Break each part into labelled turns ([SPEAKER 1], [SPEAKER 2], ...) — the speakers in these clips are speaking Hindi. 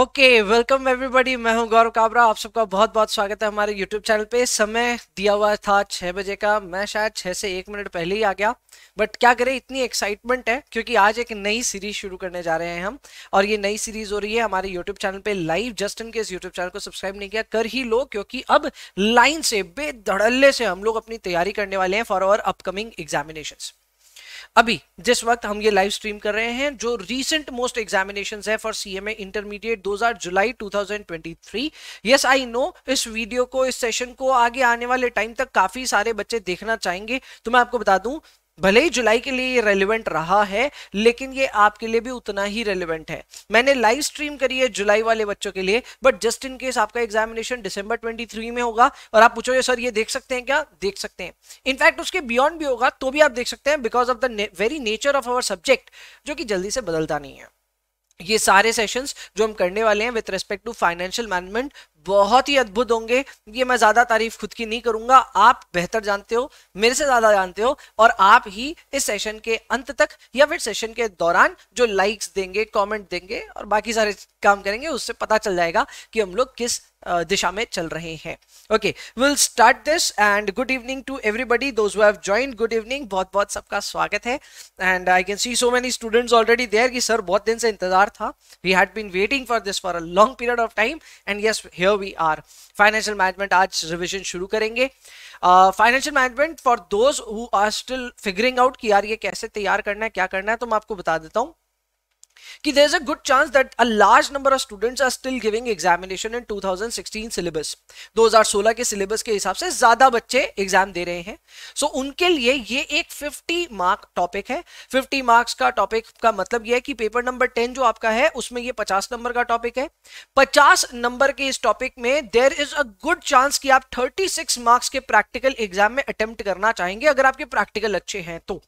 [SPEAKER 1] ओके वेलकम एवरीबॉडी मैं हूं गौरव काबरा आप सबका बहुत बहुत स्वागत है हमारे यूट्यूब चैनल पे समय दिया हुआ था छः बजे का मैं शायद छः से एक मिनट पहले ही आ गया बट क्या करें इतनी एक्साइटमेंट है क्योंकि आज एक नई सीरीज शुरू करने जा रहे हैं हम और ये नई सीरीज हो रही है हमारे यूट्यूब चैनल पे live just in case YouTube channel को सब्सक्राइब नहीं किया कर ही लो क्योंकि अब लाइन से बेधड़ल्ले से हम लोग अपनी तैयारी करने वाले हैं फॉर आवर अपकमिंग एग्जामिनेशन अभी जिस वक्त हम ये लाइव स्ट्रीम कर रहे हैं जो रीसेंट मोस्ट एग्जामिनेशन है for C M A intermediate दो हजार जुलाई थ्री यस आई नो इस वीडियो को इस सेशन को आगे आने वाले टाइम तक काफी सारे बच्चे देखना चाहेंगे तो मैं आपको बता दूं भले ही जुलाई के लिए ये रेलिवेंट रहा है लेकिन ये आपके लिए भी उतना ही रेलिवेंट है मैंने लाइव स्ट्रीम करी है जुलाई वाले बच्चों के लिए बट जस्ट इन केस आपका एग्जामिनेशन दिसंबर 23 में होगा और आप पूछोगे सर ये देख सकते हैं क्या देख सकते हैं इनफैक्ट उसके बियॉन्ड भी होगा तो भी आप देख सकते हैं because of the very nature of our subject जो कि जल्दी से बदलता नहीं है ये सारे सेशंस जो हम करने वाले हैं with respect to financial management बहुत ही अद्भुत होंगे ये मैं ज़्यादा तारीफ खुद की नहीं करूँगा आप बेहतर जानते हो मेरे से ज़्यादा जानते हो और आप ही इस सेशन के अंत तक या फिर सेशन के दौरान जो लाइक्स देंगे कमेंट देंगे और बाकी सारे काम करेंगे उससे पता चल जाएगा कि हम लोग किस दिशा में चल रहे हैं okay will start this and good evening to everybody those have joined good evening बहुत बहुत सबका स्वागत है and I can see so many students already there कि सर बहुत दिन से इंतजार था we had been waiting for this for a long period of time and yes here we are financial management आज रिविजन शुरू करेंगे financial management for those who are still figuring out कि यार ये कैसे तैयार करना है क्या करना है तो मैं आपको बता देता हूँ कि there is a good chance that a large number of students are still giving examination in 2016 syllabus 2016 के सिलेबस के हिसाब से ज्यादा बच्चे एग्जाम दे रहे हैं सो so, उनके लिए ये एक 50 मार्क टॉपिक है 50 मार्क्स का टॉपिक का मतलब यह है कि पेपर नंबर 10 जो आपका है उसमें ये 50 नंबर का टॉपिक है 50 नंबर के इस टॉपिक में there is a good chance कि आप 36 मार्क्स के प्रैक्टिकल एग्जाम में अटेम्प्ट करना चाहेंगे अगर आपके प्रैक्टिकल अच्छे हैं तो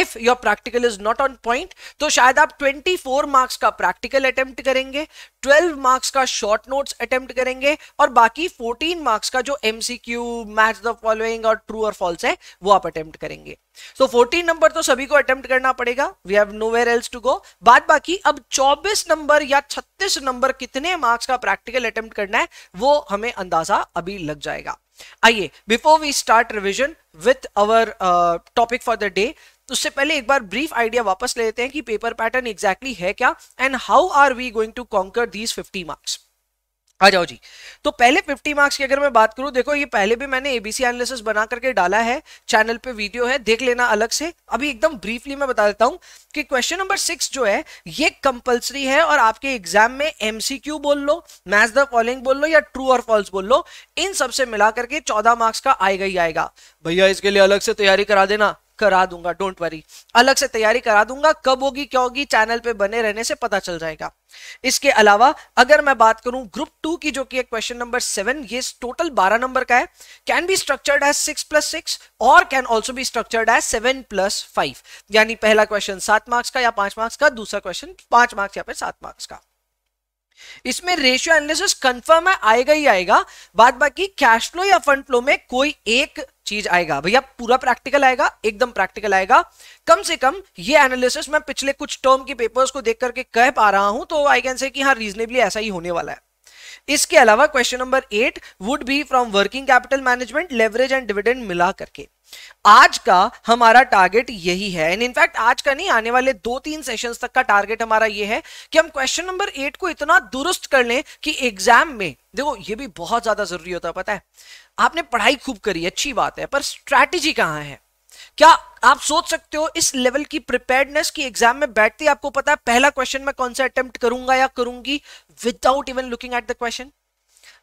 [SPEAKER 1] if your practical is not on point तो शायद आप 24 मार्क्स का प्रैक्टिकल अटेम्प्ट करेंगे 12 मार्क्स का शॉर्ट नोट्स अटेम्प्ट करेंगे और बाकी 14 मार्क्स का जो एमसीक्यू मैच द फॉलोइंग और ट्रू और फॉल्स है वो आप अटेम्प्ट करेंगे सो so, 14 नंबर तो सभी को अटेम्प्ट करना पड़ेगा we have no nowhere else to go बाद बाकी अब 24 नंबर या 36 नंबर कितने मार्क्स का प्रैक्टिकल अटेम्प्ट करना है वो हमें अंदाजा अभी लग जाएगा आइए before we start revision with our topic for the day तो उससे पहले एक बार ब्रीफ आइडिया वापस ले लेते हैं कि पेपर पैटर्न एग्जैक्टली है क्या and how are we going to conquer these fifty marks आ जाओ जी तो पहले 50 मार्क्स की अगर मैं बात करूं देखो ये पहले भी मैंने एबीसी एनालिसिस बना करके डाला है चैनल पे वीडियो है देख लेना अलग से अभी एकदम ब्रीफली मैं बता देता हूं कि क्वेश्चन नंबर सिक्स जो है ये कंपलसरी है और आपके एग्जाम में एमसीक्यू बोल लो मैच द फॉलोइंग बोल लो या ट्रू और फॉल्स बोल लो इन सबसे मिला करके चौदह मार्क्स का आएगा ही आएगा भैया इसके लिए अलग से तैयारी करा देना करा दूंगा डोंट वरी अलग से तैयारी करा दूंगा कब होगी क्या होगी चैनल पे बने रहने से पता चल जाएगा इसके अलावा अगर मैं बात करूं ग्रुप टू की जो कि क्वेश्चन नंबर सेवन ये टोटल बारह नंबर का है can be structured as six plus six और can also be structured as seven plus five यानी पहला क्वेश्चन सात मार्क्स का या पांच मार्क्स का दूसरा क्वेश्चन पांच मार्क्स या फिर सात मार्क्स का इसमें रेशियो एनालिसिस कंफर्म है आएगा ही आएगा बाद बाकी कैश फ्लो या फंड फ्लो में कोई एक चीज आएगा भैया पूरा प्रैक्टिकल आएगा एकदम प्रैक्टिकल आएगा कम से कम ये एनालिसिस मैं पिछले कुछ टर्म के पेपर्स को देख करके कह पा रहा हूं तो आई कैन से कि हाँ रीजनेबली ऐसा ही होने वाला है इसके अलावा question number eight would be from working capital management leverage and dividend मिला करके आज का हमारा टारगेट यही है एंड इनफैक्ट आज का नहीं आने वाले दो तीन सेशंस तक का टारगेट हमारा ये है कि हम क्वेश्चन नंबर एट को इतना दुरुस्त कर लें कि एग्जाम में देखो ये भी बहुत ज्यादा जरूरी होता है पता है आपने पढ़ाई खूब करी अच्छी बात है पर स्ट्रैटेजी कहाँ है क्या आप सोच सकते हो इस लेवल की प्रिपेयर्डनेस की एग्जाम में बैठती आपको पता है पहला क्वेश्चन मैं कौन सा अटेम्प्ट करूंगा या करूंगी without even looking at the question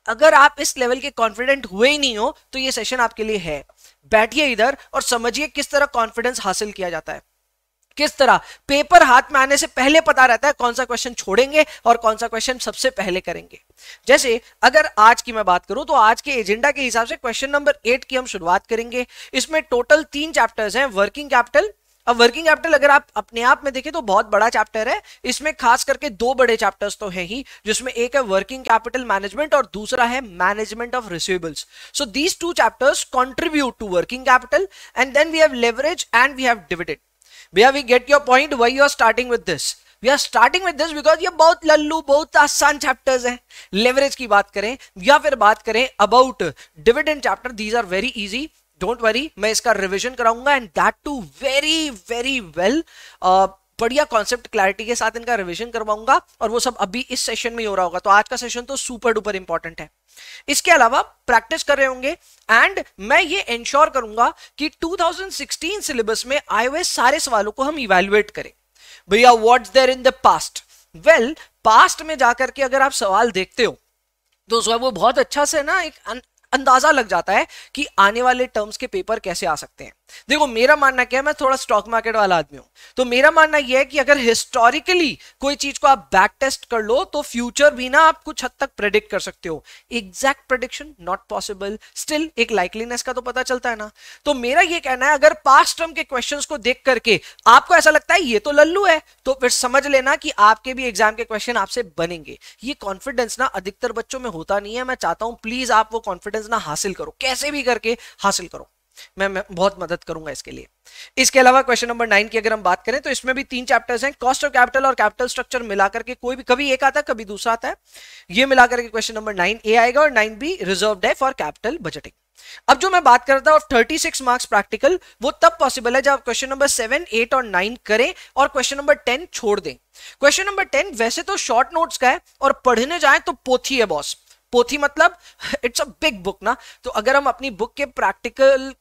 [SPEAKER 1] अगर आप इस लेवल के कॉन्फिडेंट हुए ही नहीं हो तो ये सेशन आपके लिए है बैठिए इधर और समझिए किस तरह कॉन्फिडेंस हासिल किया जाता है किस तरह पेपर हाथ में आने से पहले पता रहता है कौन सा क्वेश्चन छोड़ेंगे और कौन सा क्वेश्चन सबसे पहले करेंगे जैसे अगर आज की मैं बात करूं तो आज के एजेंडा के हिसाब से क्वेश्चन नंबर एट की हम शुरुआत करेंगे इसमें टोटल तीन चैप्टर्स हैं वर्किंग कैपिटल अब वर्किंग कैपिटल अगर आप अपने आप में देखें तो बहुत बड़ा चैप्टर है इसमें खास करके दो बड़े चैप्टर्स तो है ही जिसमें एक है वर्किंग कैपिटल मैनेजमेंट और दूसरा है management of receivables so these two chapters contribute to working capital and then we have leverage and we have dividend भैया we get your point why you are starting with this we are starting with this because ये बहुत लल्लू बहुत आसान चैप्टर्स हैं लेवरेज की बात करें या फिर बात करें about dividend chapter these are very easy don't worry मैं इसका रिविजन कराऊंगा and that too very very well बढ़िया कॉन्सेप्ट क्लैरिटी के साथ इनका रिविजन करवाऊंगा और वो सब अभी इस सेशन में ही हो रहा होगा तो आज का सेशन तो सुपर डुपर इंपॉर्टेंट है इसके अलावा प्रैक्टिस कर रहे होंगे एंड मैं ये इंश्योर करूंगा कि 2016 सिलेबस में आए हुए सारे सवालों को हम इवेल्युएट करें भैया what's there in the past well past में जाकर के अगर आप सवाल देखते हो तो वो बहुत अच्छा से ना एक अंदाजा लग जाता है कि आने वाले टर्म्स के पेपर कैसे आ सकते हैं देखो मेरा मानना क्या है मैं थोड़ा स्टॉक मार्केट वाला आदमी हूं तो मेरा मानना यह है कि अगर हिस्टोरिकली कोई चीज को आप बैक टेस्ट कर लो तो फ्यूचर भी ना आप कुछ हद तक प्रेडिक्ट कर सकते हो exact prediction not possible still एक लाइकलीनेस का तो पता चलता है ना तो मेरा यह कहना है अगर पास्ट टर्म के क्वेश्चन को देख करके आपको ऐसा लगता है ये तो लल्लू है तो फिर समझ लेना कि आपके भी एग्जाम के क्वेश्चन आपसे बनेंगे ये कॉन्फिडेंस ना अधिकतर बच्चों में होता नहीं है मैं चाहता हूं प्लीज आप वो कॉन्फिडेंस ना हासिल करो कैसे भी करके हासिल करो मैं बहुत मदद करूंगा इसके लिए इसके अलावा क्वेश्चन नंबर नाइन की अगर हम बात करें तो इसमें भी तीन चैप्टर्स हैं कॉस्ट ऑफ कैपिटल और कैपिटल स्ट्रक्चर मिलाकर के कोई भी कभी एक आता है कभी दूसरा आता है ये मिलाकर के क्वेश्चन नंबर नाइन ए आएगा और नाइन बी रिजर्व है फॉर कैपिटल बजटिंग अब जो मैं बात कर रहा था थर्टी सिक्स मार्क्स प्रैक्टिकल वो तब पॉसिबल है जब आप क्वेश्चन नंबर सेवन एट और नाइन करें और क्वेश्चन नंबर टेन छोड़ दें क्वेश्चन नंबर टेन वैसे तो शॉर्ट नोट्स का है और पढ़ने जाए तो पोथी है बॉस पोथी मतलब इट्स अ बिग बुक ना तो अगर हम अपनी बुक के प्रैक्टिकल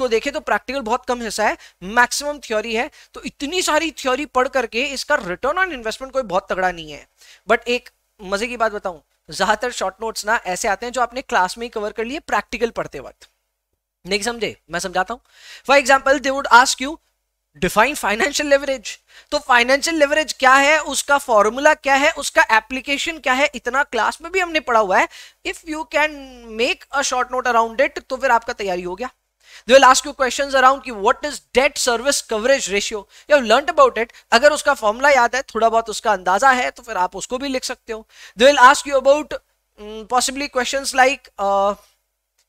[SPEAKER 1] को देखें तो प्रैक्टिकल बहुत कम हिस्सा है मैक्सिमम थ्योरी है तो इतनी सारी थ्योरी पढ़ करके इसका रिटर्न ऑन इन्वेस्टमेंट कोई बहुत तगड़ा नहीं है बट एक मजे की बात बताऊं ज्यादातर शॉर्ट नोट्स ना ऐसे आते हैं जो आपने क्लास में ही कवर कर लिए प्रैक्टिकल पढ़ते वक्त नहीं समझे मैं समझाता हूं for example they would ask you define financial leverage तो फाइनेंशियल लेवरेज क्या है उसका फॉर्मूला क्या है उसका एप्लीकेशन क्या है इतना क्लास में भी हमने पढ़ा हुआ है if you can make a short note around it तो फिर आपका तैयारी हो गया they will ask you questions around कि what is debt service coverage ratio you have learn about it अगर उसका फॉर्मूला याद है थोड़ा बहुत उसका अंदाजा है तो फिर आप उसको भी लिख सकते हो they will ask you about possibly question like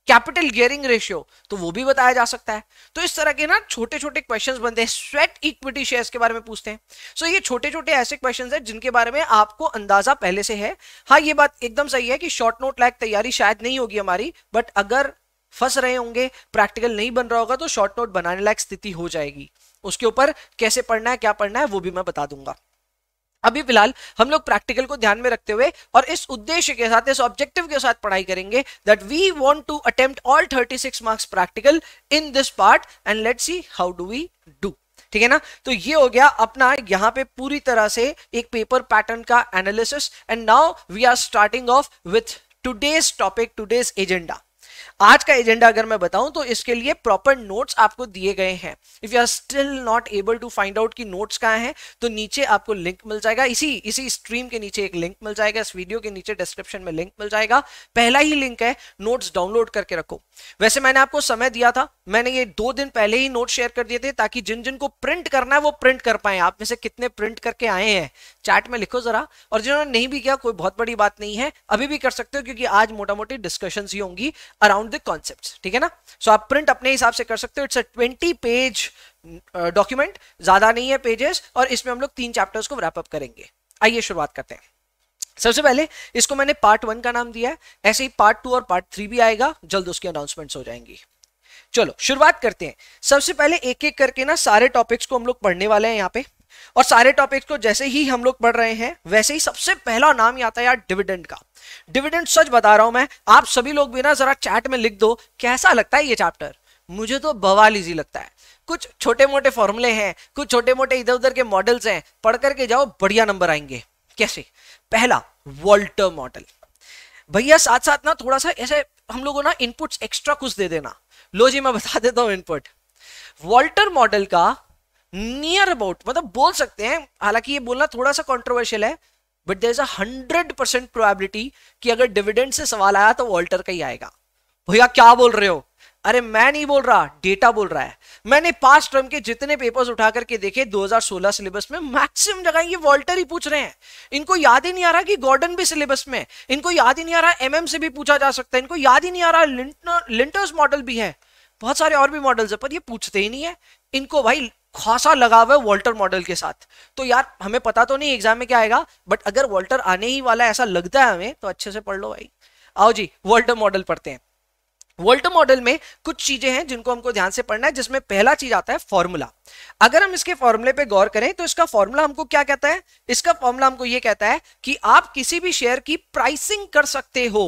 [SPEAKER 1] capital gearing ratio तो वो भी बताया जा सकता है तो इस तरह के ना छोटे छोटे क्वेश्चंस बनते हैं स्वेट इक्विटी शेयर्स के बारे में पूछते हैं सो so, ये छोटे छोटे ऐसे क्वेश्चंस हैं जिनके बारे में आपको अंदाजा पहले से है हाँ ये बात एकदम सही है कि शॉर्ट नोट लाइक तैयारी शायद नहीं होगी हमारी बट अगर फंस रहे होंगे प्रैक्टिकल नहीं बन रहा होगा तो शॉर्ट नोट बनाने लायक स्थिति हो जाएगी उसके ऊपर कैसे पढ़ना है क्या पढ़ना है वो भी मैं बता दूंगा अभी फिलहाल हम लोग प्रैक्टिकल को ध्यान में रखते हुए और इस उद्देश्य के साथ इस ऑब्जेक्टिव के साथ पढ़ाई करेंगे that we want to attempt all 36 marks practical in this part and let's see how do we do ठीक है ना तो ये हो गया अपना यहाँ पे पूरी तरह से एक पेपर पैटर्न का analysis and now we are starting off with today's topic today's agenda आज का एजेंडा अगर मैं बताऊं तो इसके लिए प्रॉपर नोट्स आपको दिए गए हैं if you are still not able to find out कि नोट्स कहाँ हैं तो नीचे आपको लिंक मिल जाएगा इसी इसी स्ट्रीम के नीचे एक लिंक मिल जाएगा इस वीडियो के नीचे डिस्क्रिप्शन में लिंक मिल जाएगा पहला ही लिंक है नोट्स डाउनलोड करके रखो वैसे मैंने आपको समय दिया था मैंने ये दो दिन पहले ही नोट शेयर कर दिए थे ताकि जिन जिन को प्रिंट करना है वो प्रिंट कर पाए आप में से कितने प्रिंट करके आए हैं चैट में लिखो जरा और जिन्होंने नहीं भी किया कोई बहुत बड़ी बात नहीं है अभी भी कर सकते हो क्योंकि आज मोटा मोटी डिस्कशन ही होंगी अराउंड द कॉन्सेप्ट ठीक है ना सो so, आप प्रिंट अपने हिसाब से कर सकते हो it's a twenty page document ज्यादा नहीं है पेजेस और इसमें हम लोग तीन चैप्टर्स को रैपअप करेंगे आइए शुरुआत करते हैं सबसे पहले इसको मैंने पार्ट वन का नाम दिया है ऐसे ही पार्ट टू और पार्ट थ्री भी आएगा जल्द उसकी अनाउंसमेंट्स हो जाएंगी चलो शुरुआत करते हैं सबसे पहले एक एक करके ना सारे टॉपिक्स को हम लोग पढ़ने वाले हैं यहाँ पे और सारे टॉपिक्स को जैसे ही हम लोग पढ़ रहे हैं वैसे ही सबसे पहला नाम ही आता है यार डिविडेंड का डिविडेंड सच बता रहा हूं मैं आप सभी लोग भी ना जरा चैट में लिख दो कैसा लगता है ये चैप्टर मुझे तो बवाल इजी लगता है कुछ छोटे मोटे फॉर्मुले हैं कुछ छोटे मोटे इधर उधर के मॉडल्स हैं पढ़ करके जाओ बढ़िया नंबर आएंगे कैसे पहला वॉल्टर मॉडल भैया साथ साथ ना थोड़ा सा ऐसे हम लोगों ना इनपुट्स एक्स्ट्रा कुछ दे देना लो जी मैं बता देता हूं इनपुट वॉल्टर मॉडल का नियर अबाउट मतलब बोल सकते हैं हालांकि ये बोलना थोड़ा सा कॉन्ट्रोवर्शियल है but there is a hundred percent probability कि अगर डिविडेंड से सवाल आया तो वॉल्टर का ही आएगा भैया क्या बोल रहे हो अरे मैं नहीं बोल रहा डेटा बोल रहा है मैंने पास टर्म के जितने पेपर्स उठा करके देखे 2016 सिलेबस में मैक्सिमम जगह ये वॉल्टर ही पूछ रहे हैं इनको याद ही नहीं आ रहा कि गॉर्डन भी सिलेबस में इनको याद ही नहीं आ रहा एम एम से भी पूछा जा सकता है इनको याद ही नहीं आ रहा लिंटर्स मॉडल भी है बहुत सारे और भी मॉडल्स है पर ये पूछते ही नहीं है इनको भाई खासा लगा हुआ है वॉल्टर मॉडल के साथ तो यार हमें पता तो नहीं एग्जाम में क्या आएगा बट अगर वॉल्टर आने ही वाला ऐसा लगता है हमें तो अच्छे से पढ़ लो भाई आओ जी वॉल्टर मॉडल पढ़ते हैं वोल्ट मॉडल में कुछ चीजें हैं जिनको हमको ध्यान से पढ़ना है जिसमें पहला चीज आता है फॉर्मूला अगर हम इसके फॉर्मूले पे गौर करें तो इसका फॉर्मूला हमको क्या कहता है इसका फॉर्मूला हमको ये कहता है कि आप किसी भी शेयर की प्राइसिंग कर सकते हो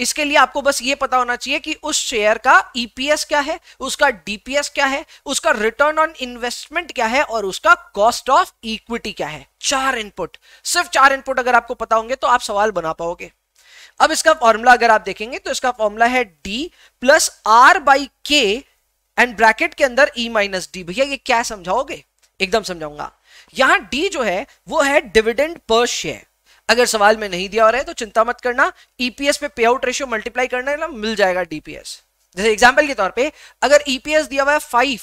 [SPEAKER 1] इसके लिए आपको बस ये पता होना चाहिए कि उस शेयर का ईपीएस e क्या है उसका डीपीएस क्या है उसका रिटर्न ऑन इन्वेस्टमेंट क्या है और उसका कॉस्ट ऑफ इक्विटी क्या है चार इनपुट सिर्फ चार इनपुट अगर आपको पता होंगे तो आप सवाल बना पाओगे अब इसका फॉर्मूला अगर आप देखेंगे तो इसका फॉर्मूला है D plus R by K and bracket के अंदर ई माइनस डी भैया ये क्या समझाओगे एकदम समझाऊंगा यहां डी जो है वो है डिविडेंड पर शेयर अगर सवाल में नहीं दिया हो रहा है तो चिंता मत करना ईपीएस e पे पे आउट रेशियो मल्टीप्लाई करना ना मिल जाएगा डीपीएस जैसे एग्जाम्पल के तौर पर अगर ईपीएस e दिया हुआ है फाइव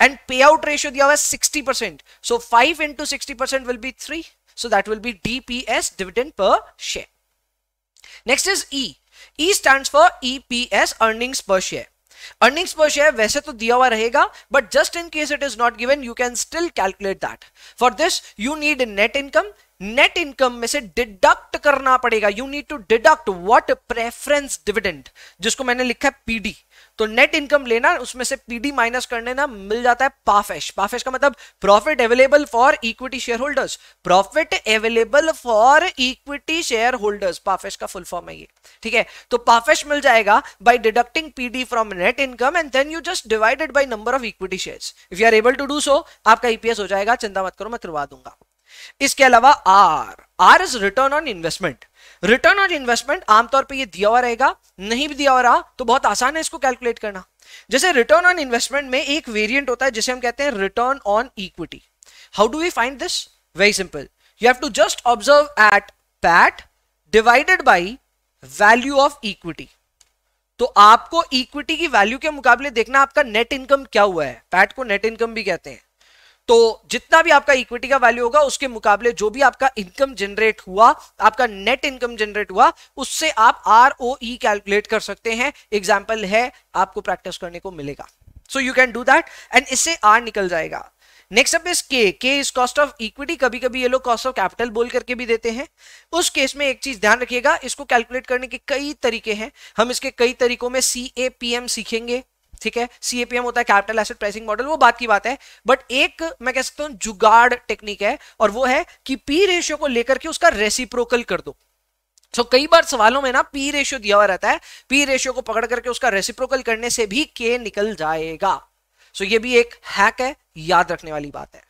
[SPEAKER 1] एंड पे आउट रेशियो दिया हुआ है sixty percent so five into sixty percent will be three so that will be DPS dividend per share next is E E stand for EPS earnings per share earnings per share वैसे तो दिया हुआ रहेगा but just in case it is not given you can still calculate that for this you need net income net income में से डिडक्ट करना पड़ेगा you need to deduct what preference dividend जिसको मैंने लिखा है पीडी तो नेट इनकम लेना उसमें से पीडी माइनस करने ना मिल जाता है पाफेश पाफेश e e का मतलब profit available for equity share holders profit available for equity share holders पाफेश का फुल फॉर्म है ये ठीक है तो पाफेश e मिल जाएगा by deducting PD from net income and then you just divided by number of equity shares if you are able to do so आपका ईपीएस हो जाएगा चिंता मत करो मैं करवा दूंगा इसके अलावा R R is return on investment return on investment आमतौर पर यह दिया हुआ रहेगा नहीं भी दिया हुआ रहा तो बहुत आसान है इसको कैलकुलेट करना जैसे रिटर्न ऑन इन्वेस्टमेंट में एक वेरियंट होता है जिसे हम कहते हैं return on equity how do we find this very simple you have to just observe at PAT divided by value of equity तो आपको इक्विटी की वैल्यू के मुकाबले देखना आपका नेट इनकम क्या हुआ है पैट को नेट इनकम भी कहते हैं तो जितना भी आपका इक्विटी का वैल्यू होगा उसके मुकाबले जो भी आपका इनकम जनरेट हुआ आपका नेट इनकम जनरेट हुआ उससे आप आर कैलकुलेट e कर सकते हैं एग्जाम्पल है आपको प्रैक्टिस करने को मिलेगा so you can do that and इससे आर निकल जाएगा नेक्स्ट अप इज के के इज कॉस्ट ऑफ इक्विटी कभी कभी ये लोग कॉस्ट ऑफ कैपिटल बोल करके भी देते हैं उस केस में एक चीज ध्यान रखिएगा इसको कैलकुलेट करने के कई तरीके हैं हम इसके कई तरीकों में सी ए पी एम सीखेंगे ठीक है सीएपीएम होता है कैपिटल एसेट प्राइसिंग मॉडल वो बात की बात है बट एक मैं कह सकता हूं जुगाड़ टेक्निक है और वो है कि पी रेशियो को लेकर के उसका रेसिप्रोकल कर दो so, कई बार सवालों में ना पी रेशियो दिया हुआ रहता है पी रेशियो को पकड़ करके उसका रेसिप्रोकल करने से भी के निकल जाएगा सो so, ये भी एक हैक है याद रखने वाली बात है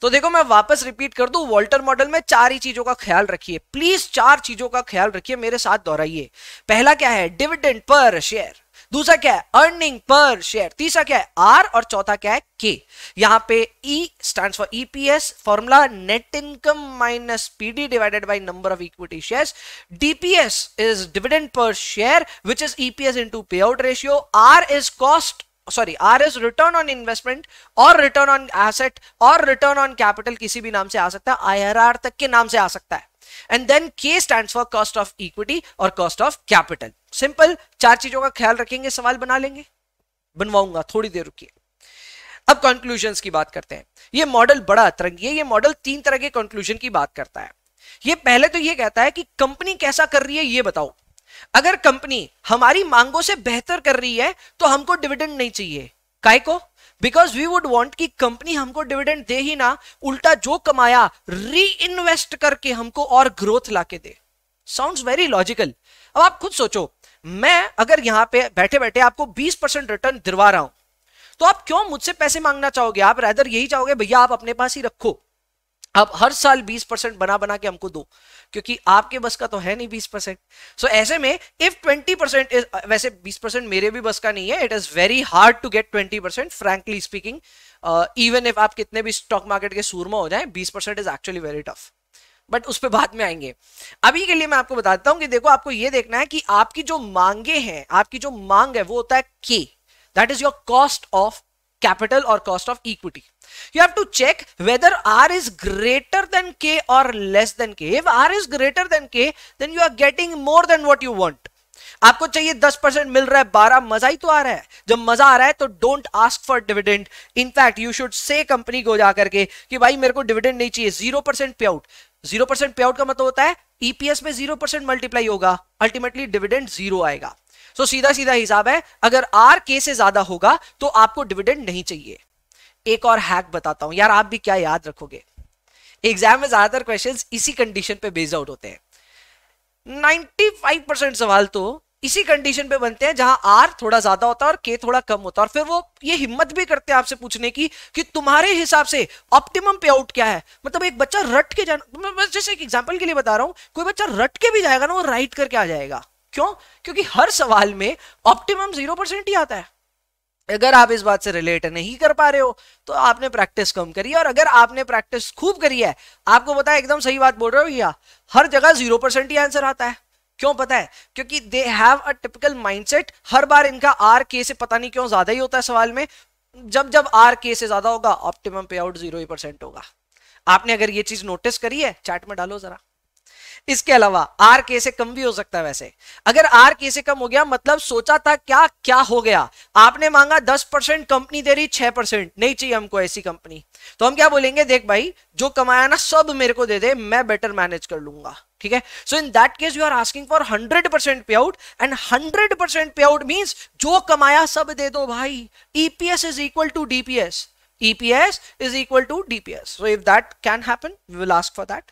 [SPEAKER 1] तो देखो मैं वापस रिपीट कर दू वॉल्टर मॉडल में चार ही चीजों का ख्याल रखिए प्लीज चार चीजों का ख्याल रखिए मेरे साथ दोहराइए पहला क्या है डिविडेंड पर शेयर दूसरा क्या है अर्निंग पर शेयर तीसरा क्या है आर और चौथा क्या है के यहां पे E stand for EPS formula net income minus PD divided by number of equity shares DPS is dividend per share which is EPS into पे out ratio R is cost sorry R is return on investment और रिटर्न ऑन एसेट और रिटर्न ऑन कैपिटल किसी भी नाम से आ सकता है आईआरआर तक के नाम से आ सकता है and then K stand for cost of equity और कॉस्ट ऑफ कैपिटल सिंपल चार चीजों का ख्याल रखेंगे सवाल बना लेंगे बनवाऊंगा थोड़ी देर रुकिए अब कंक्लूजन की बात करते हैं ये मॉडल बड़ा अतरंगी है ये मॉडल तीन तरह के कंक्लूजन की बात करता है ये पहले तो ये कहता है कि कंपनी कैसा कर रही है ये बताओ अगर कंपनी हमारी मांगों से बेहतर कर रही है तो हमको डिविडेंड नहीं चाहिए काय को बिकॉज वी वुड वॉन्ट कि कंपनी हमको डिविडेंड दे ही ना उल्टा जो कमाया री इन्वेस्ट करके हमको और ग्रोथ लाके दे साउंड वेरी लॉजिकल अब आप खुद सोचो मैं अगर यहां पे बैठे बैठे आपको 20 परसेंट रिटर्न दिलवा रहा हूं तो आप क्यों मुझसे पैसे मांगना चाहोगे आप रैदर यही चाहोगे भैया आप अपने पास ही रखो आप हर साल 20 परसेंट बना बना के हमको दो क्योंकि आपके बस का तो है नहीं 20 परसेंट सो so, ऐसे में इफ 20 परसेंट वैसे 20 परसेंट मेरे भी बस का नहीं है it is very hard to get 20 percent frankly speaking even if आप कितने भी स्टॉक मार्केट के सूरमा हो जाए 20 percent is actually very tough but उस पर बाद में आएंगे अभी के लिए मैं आपको बताता हूं कि देखो आपको ये देखना है कि आपकी जो मांगे हैं आपकी जो मांग है वो होता है के that is your cost of capital और cost of equity You have to check whether R is greater than K or less than K. If R is greater than K, then you are getting more than what you want. आपको चाहिए दस परसेंट मिल रहा है बारह मजा ही तो आ रहा है जब मजा आ रहा है तो don't ask for dividend in fact you should say company को जाकर के कि भाई मेरे को डिविडेंड नहीं चाहिए zero percent pay out zero percent pay out का मतलब होता है ईपीएस e में जीरो परसेंट मल्टीप्लाई होगा अल्टीमेटली डिविडेंड जीरो आएगा सो so, सीधा सीधा हिसाब है अगर आर के से ज्यादा होगा तो आपको डिविडेंड नहीं चाहिए एक और हैक बताता हूं यार आप भी क्या याद रखोगे एग्जाम में ज्यादातर क्वेश्चन इसी कंडीशन पे बेस्ड आउट होते हैं 95% सवाल तो इसी कंडीशन पे बनते हैं जहां आर थोड़ा ज्यादा होता है और के थोड़ा कम होता है और फिर वो ये हिम्मत भी करते हैं आपसे पूछने की कि तुम्हारे हिसाब से ऑप्टिमम पे आउट क्या है मतलब एक बच्चा रट के जाना मैं जैसे एक एग्जाम्पल के लिए बता रहा हूं कोई बच्चा रट के भी जाएगा ना वो राइट करके आ जाएगा क्यों क्योंकि हर सवाल में ऑप्टिमम जीरो परसेंट ही आता है अगर आप इस बात से रिलेट नहीं कर पा रहे हो तो आपने प्रैक्टिस कम करी है और अगर आपने प्रैक्टिस खूब करी है आपको पता है एकदम सही बात बोल रहे हो भैया हर जगह जीरो परसेंट ही आंसर आता है क्यों पता है क्योंकि they have a typical mindset हर बार इनका आर के से पता नहीं क्यों ज्यादा ही होता है सवाल में जब जब आर के से ज्यादा होगा optimum pay out zero percent होगा आपने अगर ये चीज नोटिस करी है चैट में डालो जरा इसके अलावा आर के से कम भी हो सकता है वैसे अगर आर के से कम हो गया मतलब सोचा था क्या क्या हो गया आपने मांगा दस परसेंट कंपनी दे रही छह परसेंट नहीं चाहिए हमको ऐसी कंपनी तो हम क्या बोलेंगे देख भाई जो कमाया ना सब मेरे को दे दे मैं बेटर मैनेज कर लूंगा ठीक है so in that case you are asking for hundred percent pay out and hundred percent pay out means जो कमाया सब दे दो भाई EPS is equal to DPS EPS is equal to DPS so if that can happen we will ask for that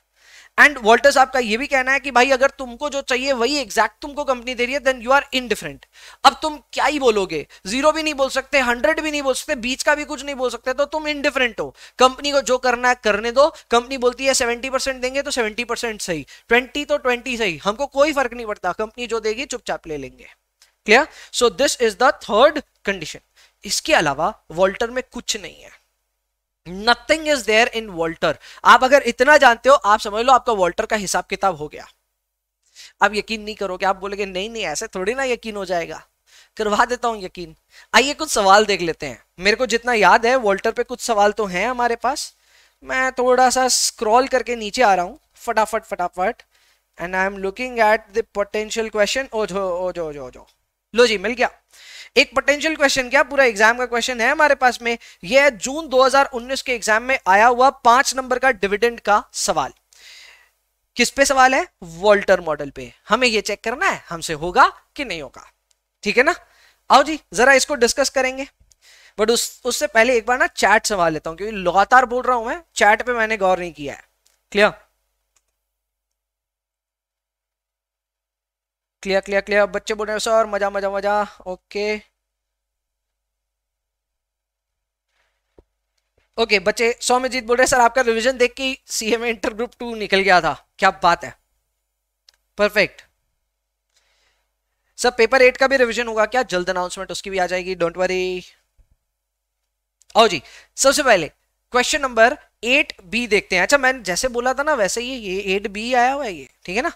[SPEAKER 1] and Walter साहब का ये भी कहना है कि भाई अगर तुमको जो चाहिए वही एग्जैक्ट तुमको कंपनी दे रही है देन यू आर इनडिफरेंट अब तुम क्या ही बोलोगे जीरो भी नहीं बोल सकते हंड्रेड भी नहीं बोल सकते बीच का भी कुछ नहीं बोल सकते तो तुम इनडिफरेंट हो कंपनी को जो करना है करने दो कंपनी बोलती है सेवेंटी परसेंट देंगे तो सेवेंटी परसेंट सही ट्वेंटी तो ट्वेंटी सही हमको कोई फर्क नहीं पड़ता कंपनी जो देगी चुपचाप ले लेंगे clear so this is the third condition इसके अलावा वॉल्टर में कुछ नहीं है nothing is there in Walter आप अगर इतना जानते हो आप समझ लो आपका वॉल्टर का हिसाब किताब हो गया आप यकीन नहीं करोगे आप बोलोगे नहीं नहीं ऐसे थोड़ी ना यकीन हो जाएगा करवा देता हूं यकीन आइए कुछ सवाल देख लेते हैं मेरे को जितना याद है वॉल्टर पे कुछ सवाल तो हैं हमारे पास मैं थोड़ा सा स्क्रॉल करके नीचे आ रहा हूँ फटाफट फटाफट and I am looking at the potential question ओ जो ओ जो ओ जो लो जी मिल गया एक पोटेंशियल क्वेश्चन क्या पूरा एग्जाम का क्वेश्चन है हमारे पास में यह है जून 2019 के एग्जाम में आया हुआ पांच नंबर का डिविडेंड का सवाल किस पे सवाल है वॉल्टर मॉडल पे हमें यह चेक करना है हमसे होगा कि नहीं होगा ठीक है ना आओ जी जरा इसको डिस्कस करेंगे बट उस उससे पहले एक बार ना चैट संभाल लेता हूं क्योंकि लगातार बोल रहा हूं मैं चैट पे मैंने गौर नहीं किया है क्लियर क्लियर क्लियर क्लियर बच्चे बोल रहे हो सर मजा मजा मजा ओके ओके बच्चे सौम्यजीत बोल रहे सर आपका रिवीजन देख के सीएम इंटर ग्रुप टू निकल गया था क्या बात है परफेक्ट सर पेपर एट का भी रिवीजन होगा क्या जल्द अनाउंसमेंट उसकी भी आ जाएगी डोंट वरी आओ जी सबसे पहले क्वेश्चन नंबर एट बी देखते हैं अच्छा मैंने जैसे बोला था ना वैसे ही ये एट बी आया हुआ है ये ठीक है ना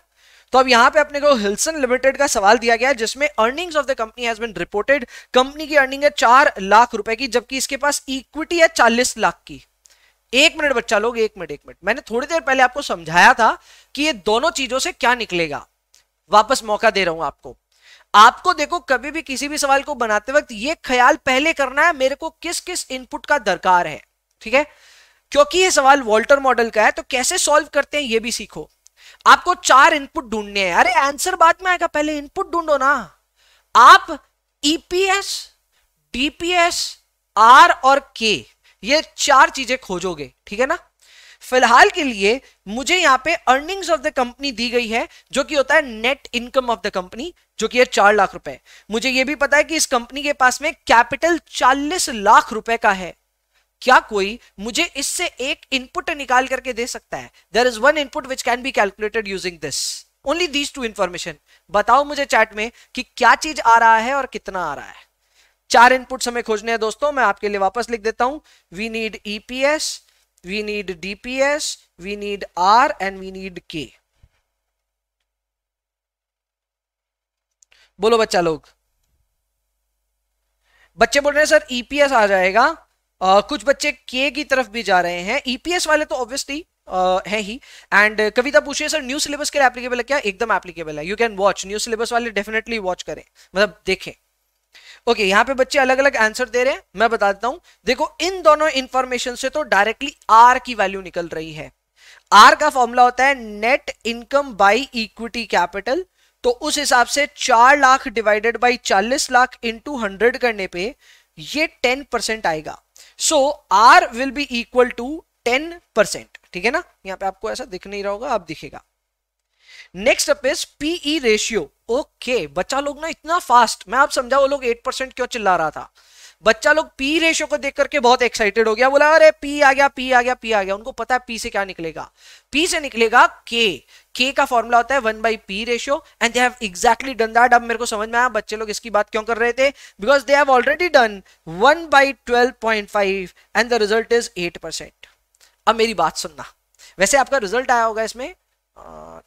[SPEAKER 1] तो अब यहां पे अपने को हिल्सन लिमिटेड का सवाल दिया गया जिसमें earnings of the company has been reported company की अर्निंग है चार लाख रुपए की जबकि इसके पास इक्विटी है चालीस लाख की एक मिनट बच्चा लोग एक मिनट एक मिनट मैंने थोड़ी देर पहले आपको समझाया था कि ये दोनों चीजों से क्या निकलेगा वापस मौका दे रहा हूं आपको आपको देखो कभी भी किसी भी सवाल को बनाते वक्त ये ख्याल पहले करना है मेरे को किस किस इनपुट का दरकार है ठीक है क्योंकि ये सवाल वॉल्टर मॉडल का है तो कैसे सॉल्व करते हैं ये भी सीखो आपको चार इनपुट ढूंढने हैं अरे आंसर बाद में आएगा पहले इनपुट ढूंढो ना आप ईपीएस डीपीएस आर और के ये चार चीजें खोजोगे ठीक है ना फिलहाल के लिए मुझे यहां पे अर्निंग्स ऑफ द कंपनी दी गई है जो कि होता है net income of the company जो कि है चार लाख रुपए मुझे यह भी पता है कि इस कंपनी के पास में कैपिटल चालीस लाख रुपए का है क्या कोई मुझे इससे एक इनपुट निकाल करके दे सकता है there is one input which can be calculated using this only these two information बताओ मुझे चैट में कि क्या चीज आ रहा है और कितना आ रहा है चार इनपुट हमें खोजने हैं दोस्तों मैं आपके लिए वापस लिख देता हूं we need EPS we need DPS we need R and we need K बोलो बच्चा लोग बच्चे बोल रहे हैं सर ईपीएस e आ जाएगा कुछ बच्चे के की तरफ भी जा रहे हैं ईपीएस e वाले तो ऑब्वियसली uh, है ही एंड uh, कविता पूछिए सर न्यू सिलेबस के लिए एप्लीकेबल है क्या एकदम एप्लीकेबल है you can watch new syllabus वाले डेफिनेटली वॉच करें मतलब देखें ओके okay, यहां पे बच्चे अलग अलग आंसर दे रहे हैं मैं बता देता हूं देखो इन दोनों इंफॉर्मेशन से तो डायरेक्टली आर की वैल्यू निकल रही है आर का फॉर्मूला होता है net income by equity capital तो उस हिसाब से चार लाख डिवाइडेड बाई चालीस लाख इंटू हंड्रेड करने पे ये टेन परसेंट आएगा so R will be equal to ten percent ठीक है ना यहां पे आपको ऐसा दिख नहीं रहा होगा आप दिखेगा next up is PE ratio okay बच्चा लोग ना इतना फास्ट मैं आप समझा वो लोग एट परसेंट क्यों चिल्ला रहा था बच्चा लोग पी रेशियो e को देख करके बहुत एक्साइटेड हो गया बोला अरे पी e आ गया पी e आ गया पी आ गया उनको पता है पी से क्या निकलेगा पी से निकलेगा के के का फॉर्मुला होता है one by P ratio and they have exactly done that अब मेरे को समझ में आया बच्चे लोग इसकी बात क्यों कर रहे थे because they have already done one by twelve point five and the result is eight percent अब मेरी बात सुनना वैसे आपका रिजल्ट आया होगा इसमें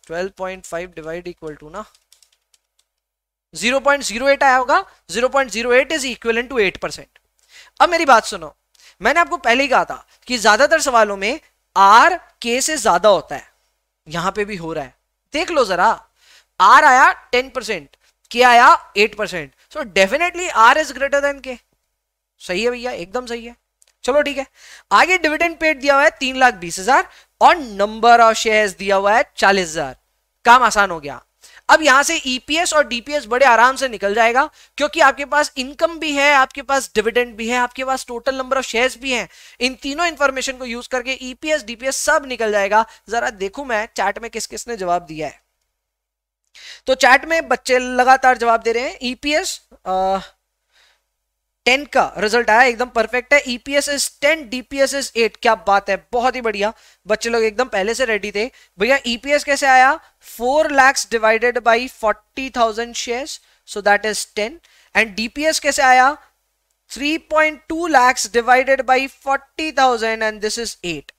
[SPEAKER 1] twelve point five divide equal to ना जीरो जीरो पॉइंट एट आया होगा zero zero point eight is equal to eight percent अब मेरी बात सुनो मैंने आपको पहले ही कहा था कि ज्यादातर सवालों में आर के से ज्यादा होता है यहां पे भी हो रहा है देख लो जरा आर आया टेन परसेंट के आया eight percent so definitely R is greater than K सही है भैया एकदम सही है चलो ठीक है आगे डिविडेंड पेड दिया हुआ है तीन लाख बीस हजार और नंबर ऑफ शेयर्स दिया हुआ है चालीस हजार काम आसान हो गया अब यहां से ईपीएस e और डीपीएस बड़े आराम से निकल जाएगा क्योंकि आपके पास इनकम भी है आपके पास डिविडेंड भी है आपके पास टोटल नंबर ऑफ शेयर्स भी हैं इन तीनों इंफॉर्मेशन को यूज करके ईपीएस e डीपीएस सब निकल जाएगा जरा देखू मैं चैट में किस किसने जवाब दिया है तो चैट में बच्चे लगातार जवाब दे रहे हैं ईपीएस e टेन का रिजल्ट आया एकदम परफेक्ट है EPS e is ten DPS is eight क्या बात है बहुत ही बढ़िया बच्चे लोग एकदम पहले से रेडी थे भैया ईपीएस e कैसे आया four lakhs divided by forty thousand share so that is ten and DPS कैसे आया 3.2 lakhs divided by 40,000 and this is eight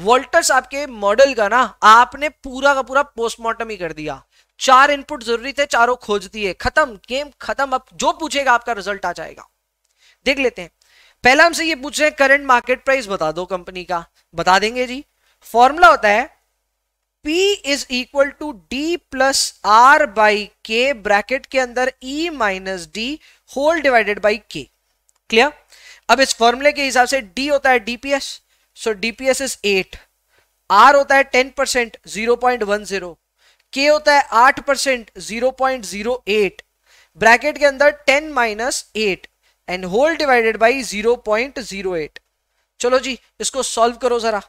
[SPEAKER 1] Walter's आपके मॉडल का ना आपने पूरा का पूरा पोस्टमार्टम ही कर दिया चार इनपुट जरूरी थे चारों खोज दिए खत्म गेम खत्म अब जो पूछेगा आपका रिजल्ट आ जाएगा देख लेते हैं पहला हमसे ये पूछ रहे हैं करंट मार्केट प्राइस बता दो कंपनी का बता देंगे जी फॉर्मूला होता है P is equal to D plus R by K bracket के अंदर E minus D whole divided by K clear अब इस फॉर्मूले के हिसाब से D होता है DPS so DPS is 8 R होता है 10 percent zero point one zero K होता है आठ percent zero point zero eight bracket के अंदर ten minus eight and whole divided by zero point zero eight चलो जी इसको सॉल्व करो जरा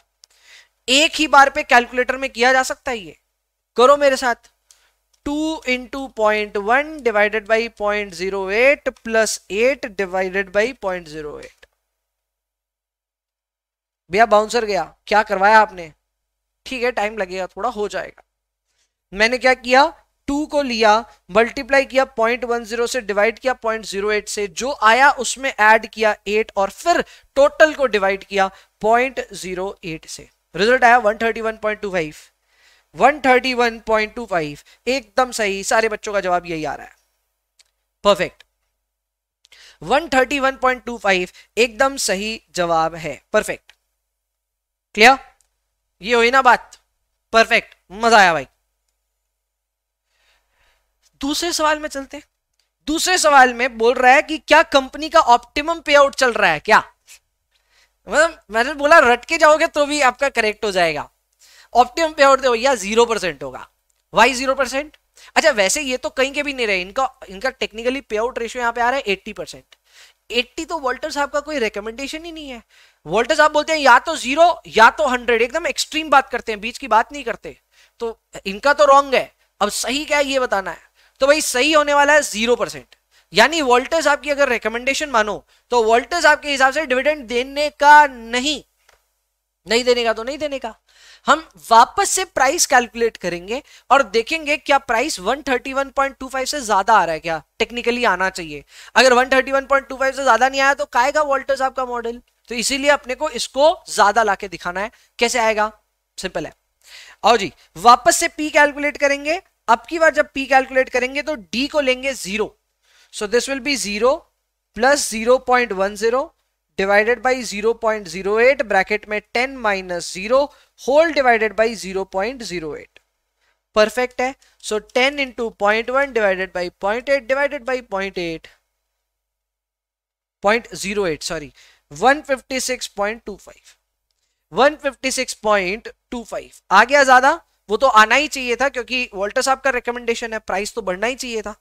[SPEAKER 1] एक ही बार पे कैलकुलेटर में किया जा सकता है ये करो मेरे साथ two into point one divided by point zero eight plus eight divided by point zero eight भैया बाउंसर गया क्या करवाया आपने ठीक है टाइम लगेगा थोड़ा हो जाएगा मैंने क्या किया टू को लिया मल्टीप्लाई किया पॉइंट वन जीरो से डिवाइड किया पॉइंट जीरो एट से जो आया उसमें ऐड किया एट और फिर टोटल को डिवाइड किया पॉइंट जीरो एट से रिजल्ट आया one thirty one point two five one thirty one point two five एकदम सही सारे बच्चों का जवाब यही आ रहा है परफेक्ट 131.25 एकदम सही जवाब है परफेक्ट क्लियर ये हुई ना बात परफेक्ट मजा आया भाई दूसरे सवाल में चलते हैं दूसरे सवाल में बोल रहा है कि क्या कंपनी का ऑप्टिमम पे आउट चल रहा है क्या मतलब मैंने बोला रट के जाओगे तो भी आपका करेक्ट हो जाएगा ऑप्टिमम पे आउट भैया जीरो परसेंट होगा वाई जीरो परसेंट अच्छा वैसे ये तो कहीं के भी नहीं रहे इनका इनका टेक्निकली पे आउट रेशियो यहाँ पे आ रहा है एट्टी परसेंट एट्टी तो वोल्टर साहब का कोई रिकमेंडेशन ही नहीं है वोल्टर साहब बोलते हैं या तो जीरो या तो हंड्रेड एकदम एक्सट्रीम बात करते हैं बीच की बात नहीं करते तो इनका तो रॉन्ग है अब सही क्या है ये बताना है तो भाई सही होने वाला है जीरो परसेंट यानी वोल्टेज आपकी अगर रिकमेंडेशन मानो तो वोल्टेज आपके हिसाब से डिविडेंड देने का नहीं नहीं देने का तो नहीं देने का हम वापस से प्राइस कैलकुलेट करेंगे और देखेंगे क्या प्राइस 131.25 से ज्यादा आ रहा है क्या टेक्निकली आना चाहिए अगर 131.25 से ज्यादा नहीं आया तो काएगा वोल्टेज आपका मॉडल तो इसीलिए अपने को इसको ज्यादा लाके दिखाना है कैसे आएगा सिंपल है और जी वापस से पी कैलकुलेट करेंगे अब की बार जब पी कैलकुलेट करेंगे तो डी को लेंगे zero so this will be zero plus zero point one zero divided by zero point zero eight bracket में ten minus zero whole divided by zero point zero eight perfect है so ten into point one divided by point eight divided by point eight point zero eight sorry one fifty six point two five one fifty six point two five आ गया ज्यादा वो तो आना ही चाहिए था क्योंकि वॉल्टर साहब का रिकमेंडेशन है प्राइस तो बढ़ना ही चाहिए था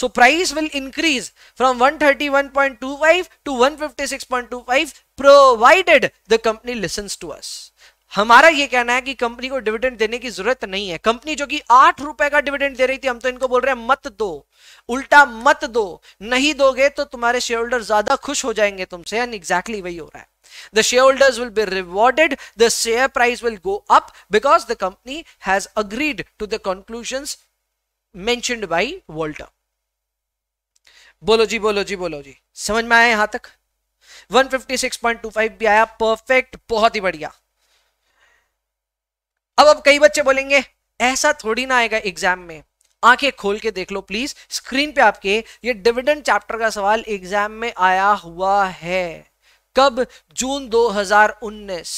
[SPEAKER 1] so price will increase from 131.25 to 156.25 provided the company listens to us हमारा ये कहना है कि कंपनी को डिविडेंड देने की जरूरत नहीं है कंपनी जो कि आठ रुपए का डिविडेंड दे रही थी हम तो इनको बोल रहे हैं मत दो उल्टा मत दो नहीं दोगे तो तुम्हारे शेयर होल्डर ज्यादा खुश हो जाएंगे तुमसे एंड एग्जैक्टली वही हो रहा है The shareholders will be rewarded, the share price will go up because the company has agreed to the conclusions mentioned by Walter. bolo ji bolo ji bolo ji samajh mein aaya yahan tak 156.25 bhi aaya perfect bahut hi badhiya अब अब कई बच्चे बोलेंगे ऐसा थोड़ी ना आएगा एग्जाम में आंखें खोल के देख लो प्लीज स्क्रीन पे आपके ये डिविडेंड चैप्टर का सवाल एग्जाम में आया हुआ है कब जून 2019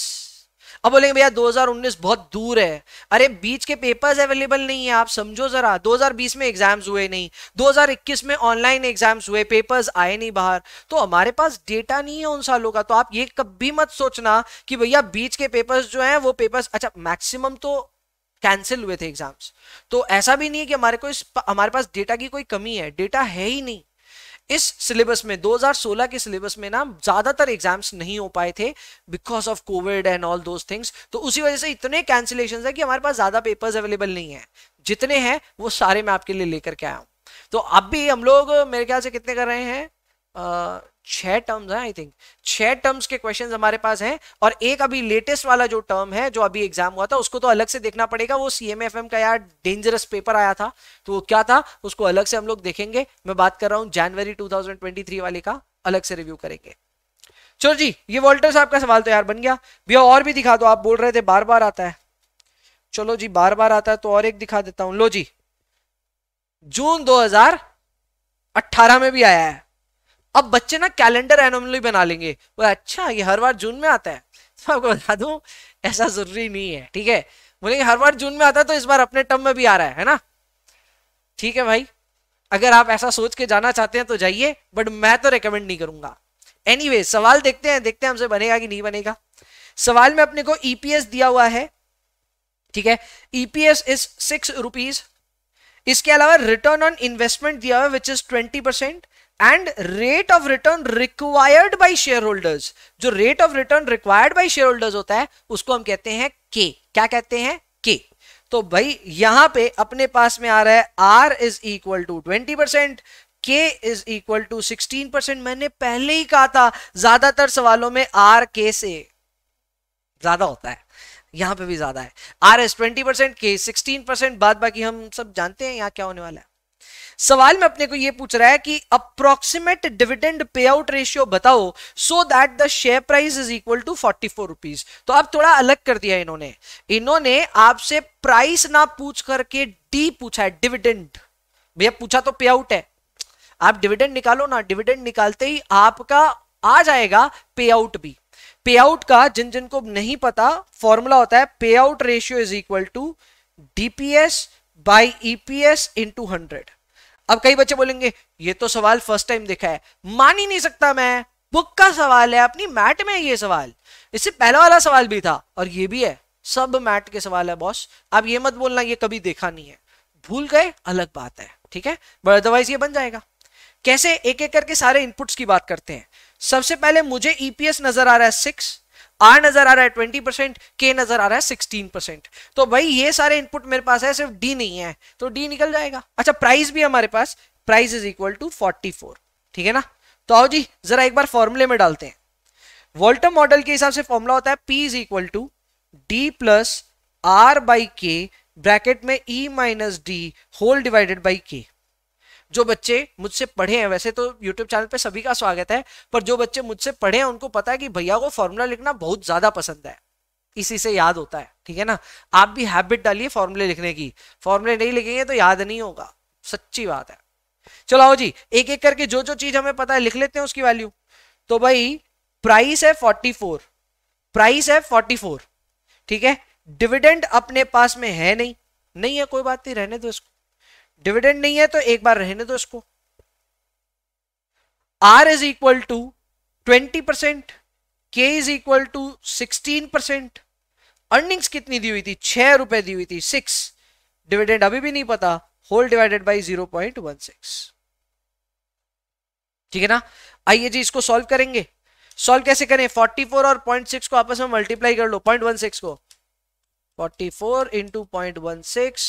[SPEAKER 1] अब बोलेंगे भैया 2019 बहुत दूर है अरे बीच के पेपर्स अवेलेबल नहीं है आप समझो जरा 2020 में एग्जाम्स हुए नहीं 2021 में ऑनलाइन एग्जाम्स हुए पेपर्स आए नहीं बाहर तो हमारे पास डेटा नहीं है उन सालों का तो आप ये कभी मत सोचना कि भैया बीच के पेपर्स जो हैं वो पेपर्स अच्छा मैक्सिमम तो कैंसिल हुए थे एग्जाम्स तो ऐसा भी नहीं है कि हमारे को इस हमारे पास डेटा की कोई कमी है डेटा है ही नहीं इस सिलेबस में 2016 के सिलेबस में ना ज्यादातर एग्जाम्स नहीं हो पाए थे because of covid and all those things तो उसी वजह से इतने कैंसिलेशन है कि हमारे पास ज्यादा पेपर्स अवेलेबल नहीं है जितने हैं वो सारे मैं आपके लिए लेकर के आया हूँ तो अब भी हम लोग मेरे ख्याल से कितने कर रहे हैं छह टर्म्स हैं आई थिंक छह टर्म्स के क्वेश्चंस हमारे पास हैं और एक अभी लेटेस्ट वाला जो टर्म है जो अभी एग्जाम हुआ था उसको तो अलग से देखना पड़ेगा वो सी का यार डेंजरस पेपर आया था तो वो क्या था उसको अलग से हम लोग देखेंगे मैं बात कर रहा हूँ जनवरी टू वाले का अलग से रिव्यू करेंगे चलो जी ये वॉल्टर साहब का सवाल तो यार बन गया भैया और भी दिखा दो आप बोल रहे थे बार बार आता है चलो जी बार बार आता है तो और एक दिखा देता हूं लो जी जून 2018 में भी आया है अब बच्चे ना कैलेंडर एनोमली बना लेंगे वो अच्छा ये हर बार जून में आता है तो आपको बता दूं ऐसा जरूरी नहीं है ठीक है बोलेंगे हर बार जून में आता है तो इस बार अपने टर्म में भी आ रहा है, है ना ठीक है भाई अगर आप ऐसा सोच के जाना चाहते हैं तो जाइए बट मैं तो रिकमेंड नहीं करूंगा एनीवे anyway, सवाल देखते हैं देखते हैं हमसे बनेगा कि नहीं बनेगा सवाल में अपने को ईपीएस e दिया हुआ है ठीक है ईपीएस इज सिक्स रुपीज इसके अलावा रिटर्न ऑन इन्वेस्टमेंट दिया हुआ है which is twenty percent and rate of return required by shareholders जो rate of return required by shareholders होता है उसको हम कहते हैं के क्या कहते हैं के तो भाई यहां पे अपने पास में आ रहा है R is equal to twenty percent K is equal to sixteen percent मैंने पहले ही कहा था ज्यादातर सवालों में आर के से ज्यादा होता है यहां पे भी ज्यादा है R is twenty percent K sixteen percent बाद बाकी हम सब जानते हैं यहाँ क्या होने वाला है सवाल में अपने को यह पूछ रहा है कि approximate dividend pay out ratio बताओ so that the share price is equal to forty four rupees तो आप थोड़ा अलग कर दिया इन्होंने इन्होंने आपसे प्राइस ना पूछ करके डी पूछा है डिविडेंड भैया पूछा तो पे आउट है आप डिविडेंड निकालो ना डिविडेंड निकालते ही आपका आ जाएगा पे आउट भी पे आउट का जिन जिनको नहीं पता फॉर्मूला होता है pay out ratio is equal to DPS by EPS into hundred अब कई बच्चे बोलेंगे ये तो सवाल फर्स्ट टाइम देखा है मान ही नहीं सकता मैं बुक का सवाल है अपनी मैट में ये सवाल इससे पहला वाला सवाल भी था और ये भी है सब मैट के सवाल है बॉस आप ये मत बोलना ये कभी देखा नहीं है भूल गए अलग बात है ठीक है बट अदरवाइज ये बन जाएगा कैसे एक एक करके सारे इनपुट्स की बात करते हैं सबसे पहले मुझे ईपीएस e नजर आ रहा है सिक्स आर नजर आ रहा है ट्वेंटी परसेंट के नजर आ रहा है सिक्सटीन परसेंट तो भाई ये सारे इनपुट मेरे पास है सिर्फ डी नहीं है तो डी निकल जाएगा अच्छा प्राइस भी हमारे पास price is equal to forty four ठीक है ना तो आओ जी जरा एक बार फॉर्मूले में डालते हैं वोल्टम मॉडल के हिसाब से फॉर्मूला होता है P is equal to D plus R by K bracket में E minus D whole divided by K जो बच्चे मुझसे पढ़े हैं वैसे तो यूट्यूब चैनल पे सभी का स्वागत है पर जो बच्चे मुझसे पढ़े हैं उनको पता है कि भैया को फॉर्मूला लिखना बहुत ज़्यादा पसंद है इसी से याद होता है ठीक है ना आप भी हैबिट डालिए फॉर्मूले लिखने की फॉर्मूले नहीं लिखेंगे तो याद नहीं होगा सच्ची बात है चलो आओ जी एक एक करके जो जो चीज हमें पता है लिख लेते हैं उसकी वैल्यू तो भाई प्राइस है फोर्टी प्राइस है फोर्टी ठीक है डिविडेंड अपने पास में है नहीं नहीं है कोई बात नहीं रहने दो इसको डिविडेंड नहीं है तो एक बार रहने दो इसको R is equal to twenty percent K is equal to sixteen percent earnings कितनी दी हुई थी छह रुपए दी हुई थी सिक्स डिविडेंड अभी भी नहीं पता whole divided by zero point one six ठीक है ना आइए जी इसको सॉल्व करेंगे सॉल्व कैसे करें 44 और 0.6 को आपस में मल्टीप्लाई कर लो 0.16 को 44 four into point one six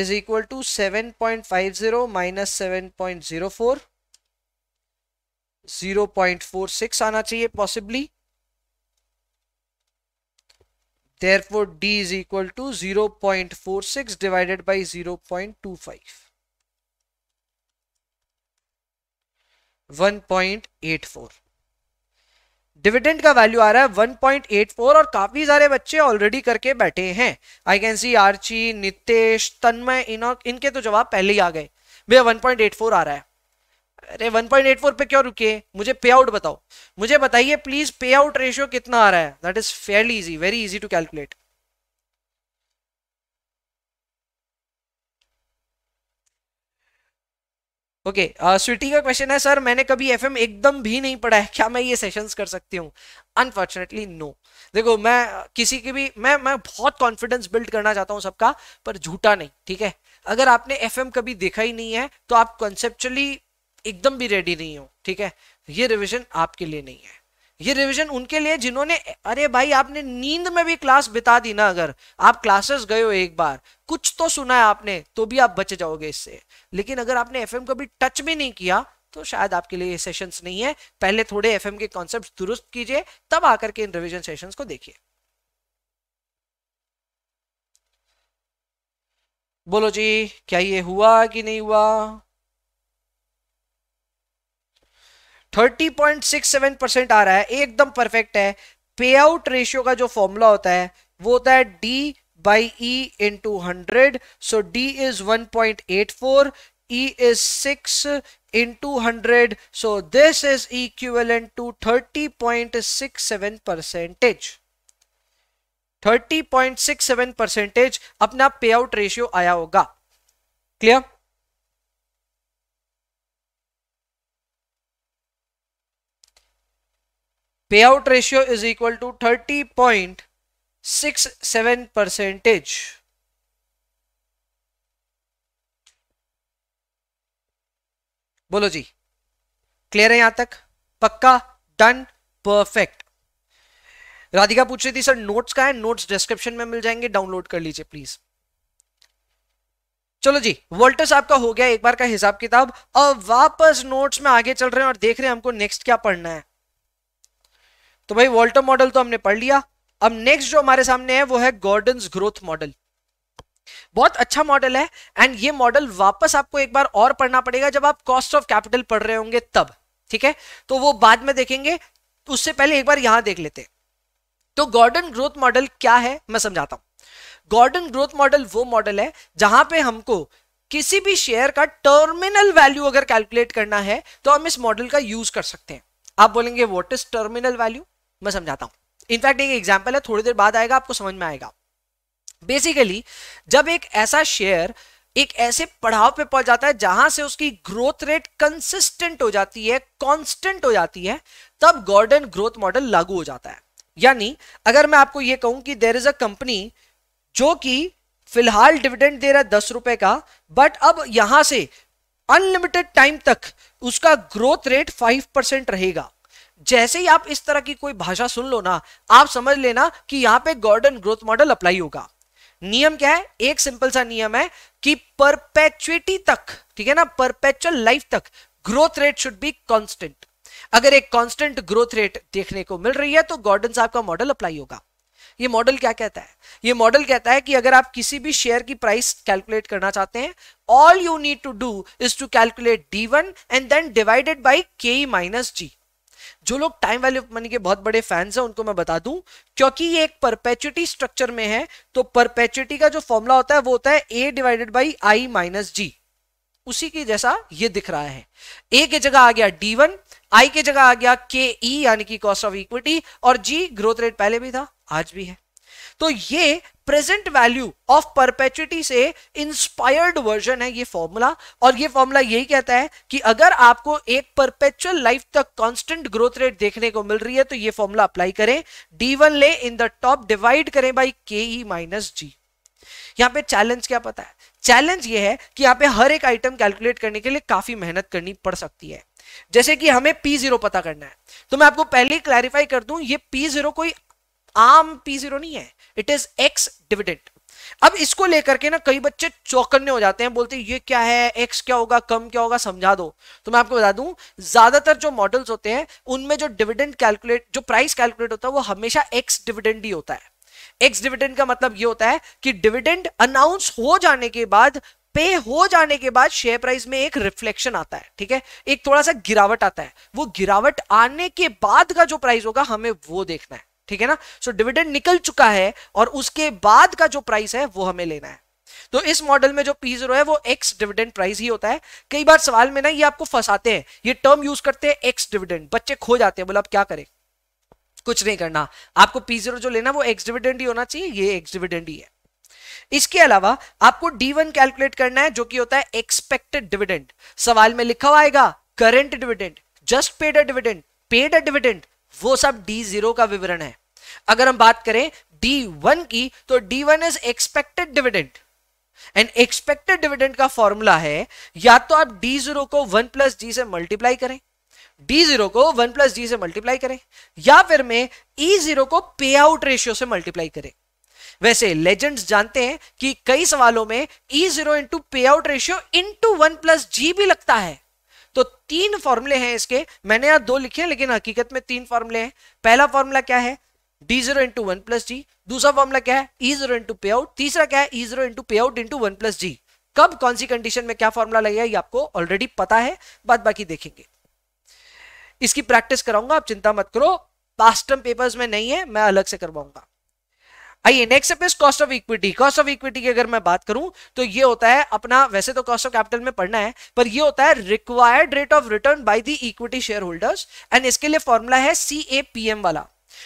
[SPEAKER 1] is equal to 7.50 minus 7.04 0.46 आना चाहिए possibly therefore d is equal to 0.46 divided by 0.25 1.84 dividend का वैल्यू आ रहा है 1.84 और काफी सारे बच्चे ऑलरेडी करके बैठे हैं I can see Archi Nitesh Tanmay इनके तो जवाब पहले ही आ गए भैया 1.84 आ रहा है अरे 1.84 पे क्यों रुके मुझे पे आउट बताओ मुझे बताइए प्लीज पे आउट रेशियो कितना आ रहा है that is fairly easy very easy to calculate okay okay, sweety uh, का क्वेश्चन है सर मैंने कभी एफएम एकदम भी नहीं पढ़ा है क्या मैं ये सेशंस कर सकती हूँ अनफॉर्चुनेटली नो देखो मैं uh, किसी की भी मैं मैं बहुत कॉन्फिडेंस बिल्ड करना चाहता हूँ सबका पर झूठा नहीं ठीक है अगर आपने एफएम कभी देखा ही नहीं है तो आप कॉन्सेप्चुअली एकदम भी रेडी नहीं हो ठीक है ये रिविजन आपके लिए नहीं है ये रिवीजन उनके लिए जिन्होंने अरे भाई आपने नींद में भी क्लास बिता दी ना अगर आप क्लासेस गए हो एक बार कुछ तो सुना है आपने तो भी आप बच जाओगे इससे लेकिन अगर आपने एफ को भी टच भी नहीं किया तो शायद आपके लिए ये सेशंस नहीं है पहले थोड़े एफ के कॉन्सेप्ट दुरुस्त कीजिए तब आकर के इन रिविजन सेशन को देखिए बोलो जी क्या ये हुआ कि नहीं हुआ 30.67 परसेंट आ रहा है एकदम परफेक्ट है पे आउट रेशियो का जो फॉर्मूला होता है वो होता है D by E into hundred so D is 1.84 point eight four E is six into hundred so this is equal to thirty point six seven percentage thirty point six seven percentage अपना पे आउट रेशियो आया होगा clear payout ratio is equal to 30.67 percentage. बोलो जी क्लियर है यहां तक पक्का डन परफेक्ट राधिका पूछ रही थी सर नोट्स का है नोट्स डिस्क्रिप्शन में मिल जाएंगे डाउनलोड कर लीजिए प्लीज चलो जी वोल्टस आपका हो गया एक बार का हिसाब किताब अब वापस नोट्स में आगे चल रहे हैं और देख रहे हैं हमको नेक्स्ट क्या पढ़ना है तो भाई वॉल्टर मॉडल तो हमने पढ़ लिया अब नेक्स्ट जो हमारे सामने है वो है गॉर्डन ग्रोथ मॉडल बहुत अच्छा मॉडल है एंड ये मॉडल वापस आपको एक बार और पढ़ना पड़ेगा जब आप कॉस्ट ऑफ कैपिटल पढ़ रहे होंगे तब ठीक है तो वो बाद में देखेंगे उससे पहले एक बार यहां देख लेते हैं तो गॉर्डन ग्रोथ मॉडल क्या है मैं समझाता हूं गॉर्डन ग्रोथ मॉडल वो मॉडल है जहां पे हमको किसी भी शेयर का टर्मिनल वैल्यू अगर कैलकुलेट करना है तो हम इस मॉडल का यूज कर सकते हैं आप बोलेंगे वॉट इज टर्मिनल वैल्यू मैं समझाता हूँ इनफैक्ट एक एग्जाम्पल है थोड़ी देर बाद आएगा आपको समझ में आएगा बेसिकली जब एक ऐसा शेयर एक ऐसे पढ़ाव पे पहुंच जाता है जहां से उसकी ग्रोथ रेट कंसिस्टेंट हो जाती है कांस्टेंट हो जाती है तब गॉर्डन ग्रोथ मॉडल लागू हो जाता है यानी अगर मैं आपको यह कहूं कि देर इज अ कंपनी जो कि फिलहाल डिविडेंड दे रहा है दस रुपए का बट अब यहां से अनलिमिटेड टाइम तक उसका ग्रोथ रेट फाइव परसेंट रहेगा जैसे ही आप इस तरह की कोई भाषा सुन लो ना आप समझ लेना कि यहां पे गॉर्डन ग्रोथ मॉडल अप्लाई होगा नियम क्या है एक सिंपल सा नियम है कि परपेचुएटी तक ठीक है ना परपेचुअल लाइफ तक growth rate should be constant अगर एक कॉन्स्टेंट ग्रोथ रेट देखने को मिल रही है तो गॉर्डन साहब का मॉडल अप्लाई होगा ये मॉडल क्या कहता है ये मॉडल कहता है कि अगर आप किसी भी शेयर की प्राइस कैलकुलेट करना चाहते हैं all you need to do is to calculate D one and then divided by के माइनस जी जो लोग टाइम वैल्यू ऑफ मनी के बहुत बड़े फैंस हैं उनको मैं बता दूं क्योंकि ये एक परपेचुटी स्ट्रक्चर में है तो परपेचुटी का जो फॉर्मूला होता है वो होता है A divided by I minus G उसी की जैसा ये दिख रहा है ए के जगह आ गया डी वन आई के जगह आ गया के ई e, यानी कि कॉस्ट ऑफ इक्विटी और जी ग्रोथ रेट पहले भी था आज भी है तो ये प्रेजेंट वैल्यू ऑफ परपेचुटी से इंस्पायर्ड वर्जन है ये फॉर्मूला और ये फॉर्मूला यही कहता है कि अगर आपको एक परपेचुअल लाइफ तक कांस्टेंट ग्रोथ रेट देखने को मिल रही है तो ये फॉर्मूला अप्लाई करें डी वन ले इन द टॉप डिवाइड करें बाई के ई माइनस जी यहां पे चैलेंज क्या पता है चैलेंज ये है कि यहां पे हर एक आइटम कैलकुलेट करने के लिए काफी मेहनत करनी पड़ सकती है जैसे कि हमें P0 पता करना है तो मैं आपको पहले क्लैरिफाई कर दूं ये P0 कोई आम पी जीरो नहीं है इट इज एक्स डिविडेंट अब इसको लेकर के ना कई बच्चे चौकन्ने हो जाते हैं बोलते हैं ये क्या है एक्स क्या होगा कम क्या होगा समझा दो तो मैं आपको बता दूं ज्यादातर जो मॉडल्स होते हैं उनमें जो डिविडेंड कैलकुलेट जो प्राइस कैलकुलेट होता है वो हमेशा एक्स डिविडेंड ही होता है एक्स डिविडेंड का मतलब ये होता है कि डिविडेंड अनाउंस हो जाने के बाद पे हो जाने के बाद शेयर प्राइस में एक रिफ्लेक्शन आता है ठीक है एक थोड़ा सा गिरावट आता है वो गिरावट आने के बाद का जो प्राइस होगा हमें वो देखना है ठीक है ना सो so, डिविडेंड निकल चुका है और उसके बाद का जो प्राइस है वो हमें लेना है तो इस मॉडल में जो पी जीरो है वो एक्स डिविडेंड प्राइस ही होता है कई बार सवाल में ना ये आपको फंसाते हैं ये टर्म यूज करते हैं एक्स डिविडेंड बच्चे खो जाते हैं बोला आप क्या करें कुछ नहीं करना आपको पी जीरो जो लेना वो एक्स डिविडेंड ही होना चाहिए ये एक्स डिविडेंड ही है इसके अलावा आपको डी वन कैलकुलेट करना है जो कि होता है एक्सपेक्टेड डिविडेंड सवाल में लिखा हुआ आएगा current dividend just paid a dividend paid a dividend वो सब डी जीरो का विवरण है अगर हम बात करें डी वन की तो D one is expected dividend and expected dividend का फॉर्मूला है या तो आप डी जीरो को वन प्लस जी से मल्टीप्लाई करें डी जीरो को वन प्लस जी से मल्टीप्लाई करें या फिर में ई जीरो को पे आउट रेशियो से मल्टीप्लाई करें वैसे लेजेंड्स जानते हैं कि कई सवालों में ई जीरो इंटू पे out ratio into one plus G भी लगता है तो तीन फॉर्मूले हैं इसके मैंने यहां दो लिखे हैं लेकिन हकीकत में तीन फॉर्मूले हैं पहला फॉर्मूला क्या है D zero into one plus G दूसरा फॉर्मूला क्या है ई जीरो इंटू पे आउट तीसरा क्या है ई जीरो इंटू पे payout into one plus G कब कौन सी कंडीशन में क्या फॉर्मूला लगेगा ये आपको ऑलरेडी पता है बाद बाकी देखेंगे इसकी प्रैक्टिस कराऊंगा आप चिंता मत करो पास्ट टर्म पेपर्स में नहीं है मैं अलग से करवाऊंगा आइए next step is cost of equity cost of equity की अगर मैं बात करूं तो ये होता है अपना वैसे तो कॉस्ट ऑफ कैपिटल में पढ़ना है पर ये होता है required rate of return by the equity share shareholders and इसके लिए फॉर्मूला है सी वाला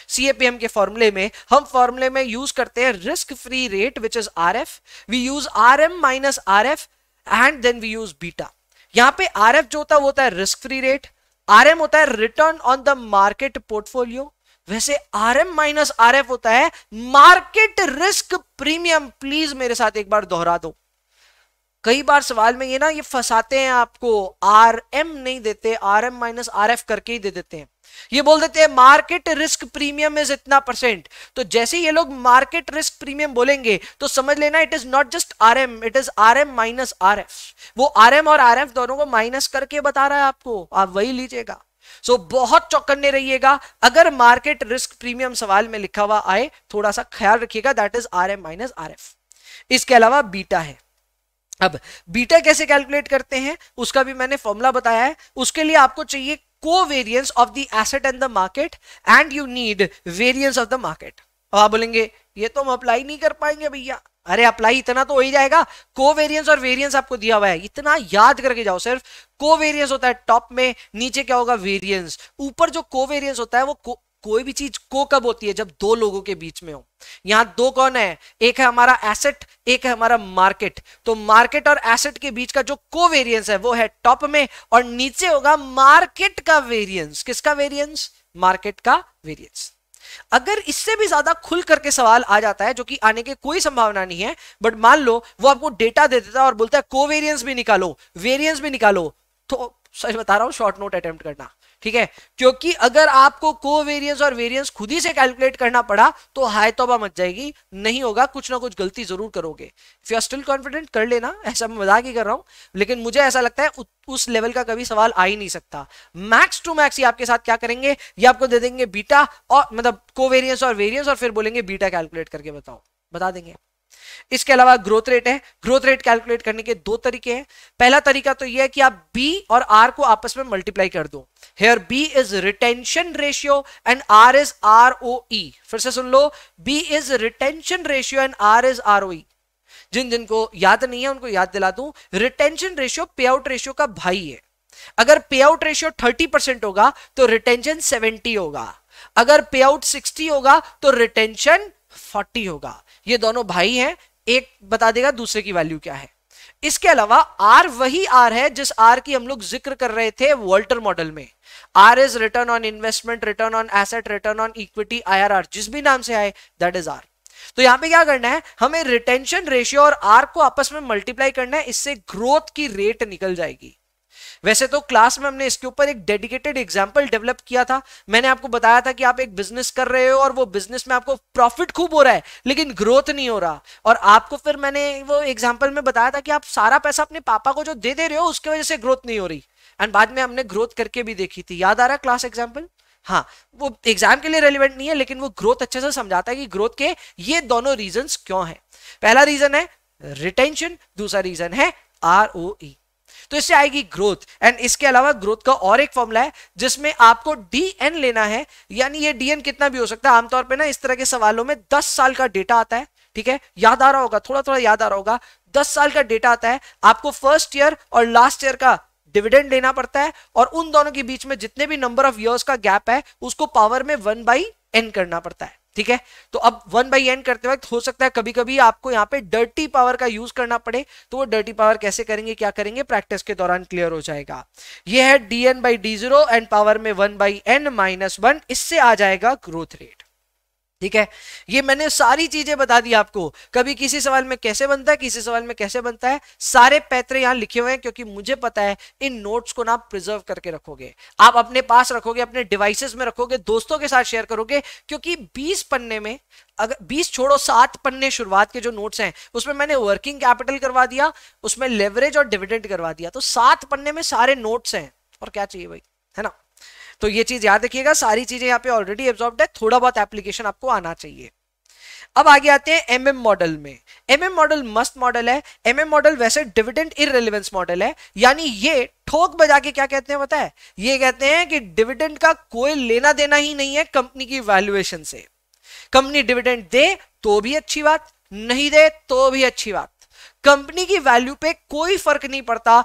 [SPEAKER 1] सीएपीएम के फॉर्मूले में हम फॉर्मूले में यूज करते हैं risk free rate which is R F we use R M minus R F and then we use beta यहां पे आर एफ जो होता है वो होता है risk free rate R M होता है return on the market portfolio वैसे R M minus R F होता है मार्केट रिस्क प्रीमियम प्लीज मेरे साथ एक बार दोहरा दो कई बार सवाल में ये ना ये फंसाते हैं आपको आर एम नहीं देते R M minus R F करके ही दे देते हैं ये बोल देते हैं मार्केट रिस्क प्रीमियम इज इतना परसेंट तो जैसे ये लोग मार्केट रिस्क प्रीमियम बोलेंगे तो समझ लेना it is not just R M it is R M minus R F वो आर एम और आर एफ दोनों को माइनस करके बता रहा है आपको आप वही लीजिएगा सो so, बहुत चौकन्ने रहिएगा अगर मार्केट रिस्क प्रीमियम सवाल में लिखा हुआ आए थोड़ा सा ख्याल रखिएगा that is R M minus R F इसके अलावा बीटा है अब बीटा कैसे कैलकुलेट करते हैं उसका भी मैंने फॉर्मूला बताया है उसके लिए आपको चाहिए को variance of the asset and the market and you need variance of the market अब आप बोलेंगे ये तो हम अप्लाई नहीं कर पाएंगे भैया अरे अप्लाई इतना तो हो ही जाएगा कोवेरियंस और वेरियंस आपको दिया हुआ है इतना याद करके जाओ सिर्फ कोवेरियंस होता है टॉप में नीचे क्या होगा वेरियंस ऊपर जो कोवेरियंस होता है वो को, कोई भी चीज को कब होती है जब दो लोगों के बीच में हो यहां दो कौन है एक है हमारा एसेट एक है हमारा मार्केट तो मार्केट और एसेट के बीच का जो कोवेरियंस है वो है टॉप में और नीचे होगा मार्केट का वेरियंस किसका वेरियंस मार्केट का वेरियंस अगर इससे भी ज्यादा खुल करके सवाल आ जाता है जो कि आने की कोई संभावना नहीं है बट मान लो वो आपको डेटा दे देता है और बोलता है कोवेरियंस भी निकालो वेरियंस भी निकालो तो सच बता रहा हूं शॉर्ट नोट अटेम्प्ट करना ठीक है क्योंकि अगर आपको को वेरियंस और वेरियंस खुद ही से कैलकुलेट करना पड़ा तो हाय तोबा मच जाएगी नहीं होगा कुछ ना कुछ गलती जरूर करोगे if you are still confident कर लेना ऐसा मैं मजाक ही कर रहा हूं लेकिन मुझे ऐसा लगता है उस लेवल का कभी सवाल आ ही नहीं सकता मैक्स टू मैक्स ये आपके साथ क्या करेंगे ये आपको दे देंगे बीटा और मतलब को वेरियंस और वेरियंस और फिर बोलेंगे बीटा कैलकुलेट करके बताओ बता देंगे इसके अलावा ग्रोथ रेट है ग्रोथ रेट कैलकुलेट करने के दो तरीके हैं पहला तरीका तो यह है कि आप बी और आर को आपस में मल्टीप्लाई कर दो here B is retention ratio and R is R O फिर से सुन लो B is retention ratio and R is R O जिन जिनको याद नहीं है उनको याद दिला दू रिटेंशन रेशियो पे आउट रेशियो का भाई है अगर पे आउट रेशियो थर्टी परसेंट होगा तो रिटेंशन सेवेंटी होगा अगर पे आउट सिक्सटी होगा तो रिटेंशन फोर्टी होगा ये दोनों भाई हैं एक बता देगा दूसरे की वैल्यू क्या है इसके अलावा आर वही आर है जिस आर की हम लोग जिक्र कर रहे थे वॉल्टर मॉडल में R is return on investment return on asset return on equity IRR जिस भी नाम से आए दैट इज आर तो यहां पे क्या करना है हमें रिटेंशन रेशियो और आर को आपस में मल्टीप्लाई करना है इससे ग्रोथ की रेट निकल जाएगी वैसे तो क्लास में हमने इसके ऊपर एक डेडिकेटेड एग्जाम्पल डेवलप किया था मैंने आपको बताया था कि आप एक बिजनेस कर रहे हो और वो बिजनेस में आपको प्रॉफिट खूब हो रहा है लेकिन ग्रोथ नहीं हो रहा और आपको फिर मैंने वो एग्जाम्पल में बताया था कि आप सारा पैसा अपने पापा को जो दे दे रहे हो उसकी वजह से ग्रोथ नहीं हो रही एंड बाद में हमने ग्रोथ करके भी देखी थी याद आ रहा क्लास एग्जाम्पल हाँ वो एग्जाम के लिए रेलिवेंट नहीं है लेकिन वो ग्रोथ अच्छे से समझाता है कि ग्रोथ के ये दोनों रीजन क्यों है पहला रीजन है रिटेंशन दूसरा रीजन है आर ओ ई तो इससे आएगी ग्रोथ एंड इसके अलावा ग्रोथ का और एक फॉर्मूला है जिसमें आपको डी एन लेना है यानी ये डी एन कितना भी हो सकता है आमतौर पर ना इस तरह के सवालों में दस साल का डेटा आता है ठीक है याद आ रहा होगा थोड़ा थोड़ा याद आ रहा होगा दस साल का डेटा आता है आपको फर्स्ट ईयर और लास्ट ईयर का डिविडेंड लेना पड़ता है और उन दोनों के बीच में जितने भी नंबर ऑफ ईयर्स का गैप है उसको पावर में वन बाई एन करना पड़ता है ठीक है तो अब वन बाई एन करते वक्त हो सकता है कभी कभी आपको यहाँ पे डर्टी पावर का यूज करना पड़े तो वो डर्टी पावर कैसे करेंगे क्या करेंगे प्रैक्टिस के दौरान क्लियर हो जाएगा ये है D N by D zero and power में one by N minus one इससे आ जाएगा ग्रोथ रेट ठीक है ये मैंने सारी चीजें बता दी आपको कभी किसी सवाल में कैसे बनता है किसी सवाल में कैसे बनता है सारे पैतरे यहां लिखे हुए हैं क्योंकि मुझे पता है इन नोट्स को ना प्रिजर्व करके रखोगे आप अपने पास रखोगे अपने डिवाइसेस में रखोगे दोस्तों के साथ शेयर करोगे क्योंकि 20 पन्ने में अगर 20 छोड़ो सात पन्ने शुरुआत के जो नोट्स हैं उसमें मैंने वर्किंग कैपिटल करवा दिया उसमें लेवरेज और डिविडेंड करवा दिया तो सात पन्ने में सारे नोट्स हैं और क्या चाहिए भाई है ना तो ये चीज याद रखिएगा सारी चीजें यहाँ पे ऑलरेडी एब्जॉर्ब है थोड़ा बहुत एप्लीकेशन आपको आना चाहिए अब आगे आते हैं एमएम मॉडल में एमएम मॉडल मस्त मॉडल है एमएम मॉडल वैसे डिविडेंड इरेलीवेंस मॉडल है यानी ये ठोक बजा के क्या कहते हैं बताए ये कहते हैं कि डिविडेंड का कोई लेना देना ही नहीं है कंपनी की वैल्यूएशन से कंपनी डिविडेंड दे तो भी अच्छी बात नहीं दे तो भी अच्छी बात कंपनी की वैल्यू पे कोई फर्क नहीं पड़ता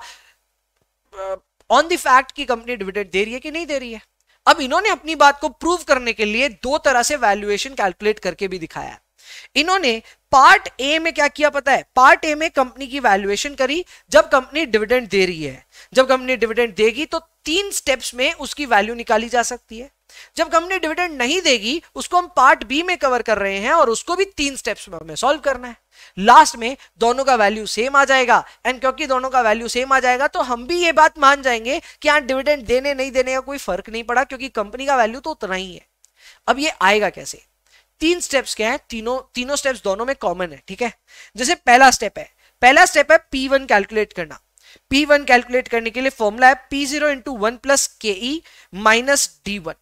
[SPEAKER 1] ऑन दी फैक्ट कि कंपनी डिविडेंड दे रही है कि नहीं दे रही है अब इन्होंने अपनी बात को प्रूव करने के लिए दो तरह से वैल्यूएशन कैलकुलेट करके भी दिखाया इन्होंने पार्ट ए में क्या किया पता है पार्ट ए में कंपनी की वैल्यूएशन करी जब कंपनी डिविडेंड दे रही है जब कंपनी डिविडेंड देगी तो तीन स्टेप्स में उसकी वैल्यू निकाली जा सकती है जब कंपनी डिविडेंड नहीं देगी उसको हम पार्ट बी में कवर कर रहे हैं और उसको भी तीन स्टेप्स में हमें सॉल्व करना है लास्ट में दोनों का वैल्यू सेम आ जाएगा एंड क्योंकि दोनों का वैल्यू सेम आ जाएगा तो हम भी ये बात मान जाएंगे कि यहां डिविडेंड देने नहीं देने का कोई फर्क नहीं पड़ा क्योंकि कंपनी का वैल्यू तो उतना ही है अब ये आएगा कैसे तीन स्टेप्स क्या है तीनों तीनों स्टेप्स दोनों में कॉमन है ठीक है जैसे पहला स्टेप है पहला स्टेप है पी वन कैलकुलेट करना पी वन कैलकुलेट करने के लिए फॉर्मूला है P zero into one plus K E minus D one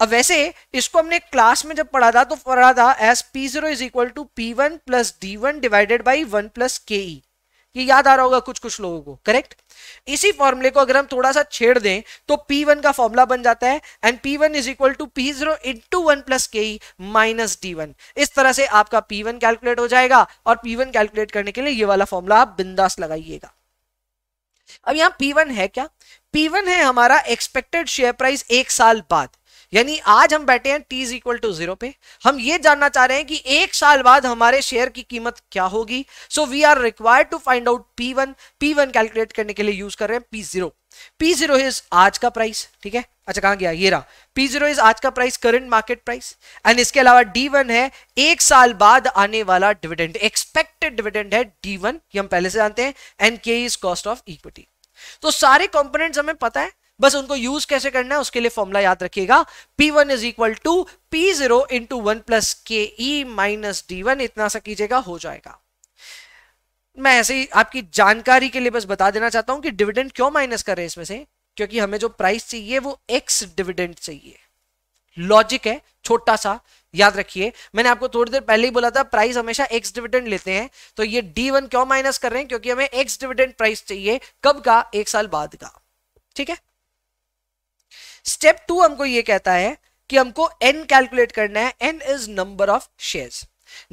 [SPEAKER 1] अब वैसे इसको हमने क्लास में जब पढ़ा था तो पढ़ा था S P zero is equal to P one plus D one divided by one plus K E ये याद आ रहा होगा कुछ कुछ लोगों को करेक्ट इसी फॉर्मूले को अगर हम थोड़ा सा छेड़ दें तो P1 का फॉर्मूला बन जाता है and P1 is equal to P zero into one plus K minus D one इस तरह से आपका P1 कैलकुलेट हो जाएगा और P1 कैलकुलेट करने के लिए ये वाला फॉर्मूला आप बिंदास लगाइएगा अब यहां P1 है क्या P1 है हमारा एक्सपेक्टेड शेयर प्राइस एक साल बाद यानी आज हम बैठे हैं T is equal to zero पे हम ये जानना चाह रहे हैं कि एक साल बाद हमारे शेयर की कीमत क्या होगी so we are required to find out P one P one calculate करने के लिए यूज कर रहे हैं P zero P zero is आज का प्राइस ठीक है अच्छा कहा गया ये रहा पी जीरो इज आज का price current market price and इसके अलावा डी वन है एक साल बाद आने वाला डिविडेंड एक्सपेक्टेड डिविडेंड है डी वन ये हम पहले से जानते हैं एंड के इज कॉस्ट ऑफ इक्विटी तो सारे कंपोनेंट्स हमें पता है बस उनको यूज कैसे करना है उसके लिए फॉर्मुला याद रखिएगा P1 one is equal to P zero into one plus K E minus D one इतना सा कीजिएगा हो जाएगा मैं ऐसे ही आपकी जानकारी के लिए बस बता देना चाहता हूं कि डिविडेंड क्यों माइनस कर रहे हैं इसमें से क्योंकि हमें जो प्राइस चाहिए वो एक्स डिविडेंड चाहिए लॉजिक है छोटा सा याद रखिए मैंने आपको थोड़ी देर पहले ही बोला था प्राइस हमेशा एक्स डिविडेंड लेते हैं तो ये डी वन क्यों माइनस कर रहे हैं क्योंकि हमें एक्स डिविडेंड प्राइस चाहिए कब का एक साल बाद का ठीक है स्टेप टू हमको ये कहता है कि हमको एन कैलकुलेट करना है N is number of share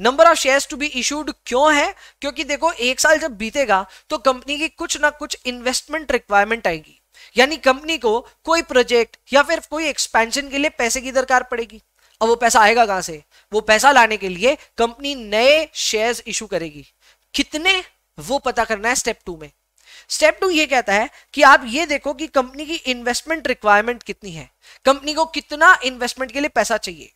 [SPEAKER 1] number of shares to be issued क्यों है क्योंकि देखो एक साल जब बीतेगा तो कंपनी की कुछ ना कुछ इन्वेस्टमेंट रिक्वायरमेंट आएगी यानी कंपनी को कोई प्रोजेक्ट या फिर कोई एक्सपेंशन के लिए पैसे की दरकार पड़ेगी अब वो पैसा आएगा कहां से वो पैसा लाने के लिए कंपनी नए शेयर्स इशू करेगी कितने वो पता करना है स्टेप टू में स्टेप टू ये कहता है कि आप ये देखो कि कंपनी की इन्वेस्टमेंट रिक्वायरमेंट कितनी है कंपनी को कितना इन्वेस्टमेंट के लिए पैसा चाहिए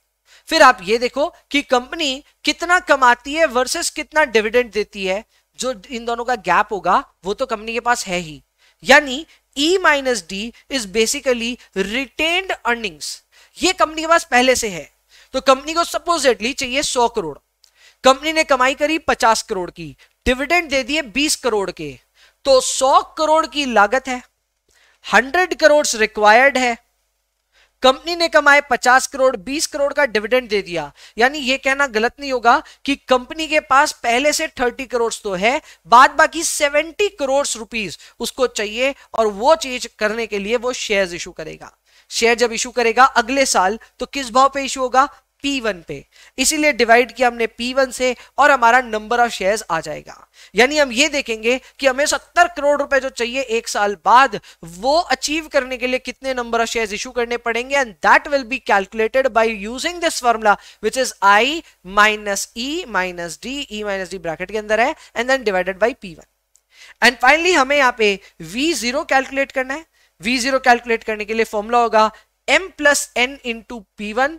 [SPEAKER 1] फिर आप ये देखो कि कंपनी कितना कमाती है वर्सेस कितना डिविडेंड देती है जो इन दोनों का गैप होगा वो तो कंपनी के पास है ही यानी E minus D is basically retained earnings ये कंपनी के पास पहले से है तो कंपनी को सपोजिटली चाहिए सौ करोड़ कंपनी ने कमाई करी पचास करोड़ की डिविडेंड दे दिए बीस करोड़ के तो 100 करोड़ की लागत है 100 करोड़ रिक्वायर्ड है कंपनी ने कमाए 50 करोड़ 20 करोड़ का डिविडेंड दे दिया यानी यह कहना गलत नहीं होगा कि कंपनी के पास पहले से 30 करोड़ तो है बाद बाकी 70 करोड़ रुपीस उसको चाहिए और वो चीज करने के लिए वो शेयर्स इशू करेगा शेयर जब इशू करेगा अगले साल तो किस भाव पे इशू होगा P1 पे इसीलिए डिवाइड किया हमने P1 से और हमारा नंबर ऑफ शेयर्स आ जाएगा यानी हम ये देखेंगे कि हमें 70 करोड़ रुपए जो चाहिए एक साल बाद वो अचीव करने के लिए कितने नंबर ऑफ शेयर्स इशू करने पड़ेंगे and that will be calculated by using this formula which is I minus E minus D E minus D bracket के अंदर है and then divided by P and finally हमें यहाँ पे वी जीरो कैलकुलेट करना है वी जीरो कैलकुलेट करने के लिए फॉर्मूला होगा M plus N into P one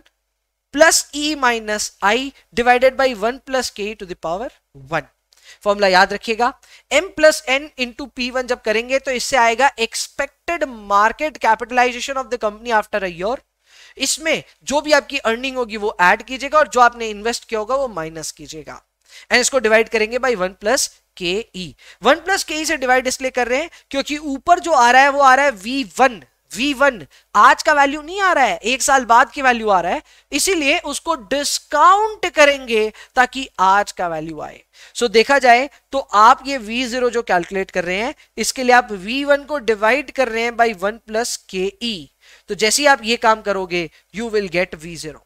[SPEAKER 1] plus E minus I divided by one plus के टू दावर वन 1. फॉर्मूला याद रखिएगा M plus N into P one जब करेंगे तो इससे आएगा expected market capitalization of the company after a इसमें जो भी आपकी अर्निंग होगी वो एड कीजिएगा और जो आपने इन्वेस्ट किया होगा वो माइनस कीजिएगा एंड इसको डिवाइड करेंगे by one plus K E one plus K ई से डिवाइड इसलिए कर रहे हैं क्योंकि ऊपर जो आ रहा है वो आ रहा है वी वन वी वन आज का वैल्यू नहीं आ रहा है एक साल बाद की वैल्यू आ रहा है इसीलिए उसको डिस्काउंट करेंगे ताकि आज का वैल्यू आए सो so, देखा जाए तो आप ये वी जीरो जो कैलकुलेट कर रहे हैं इसके लिए आप वी वन को डिवाइड कर रहे हैं बाई वन प्लस के ई तो जैसे ही आप ये काम करोगे you will get V zero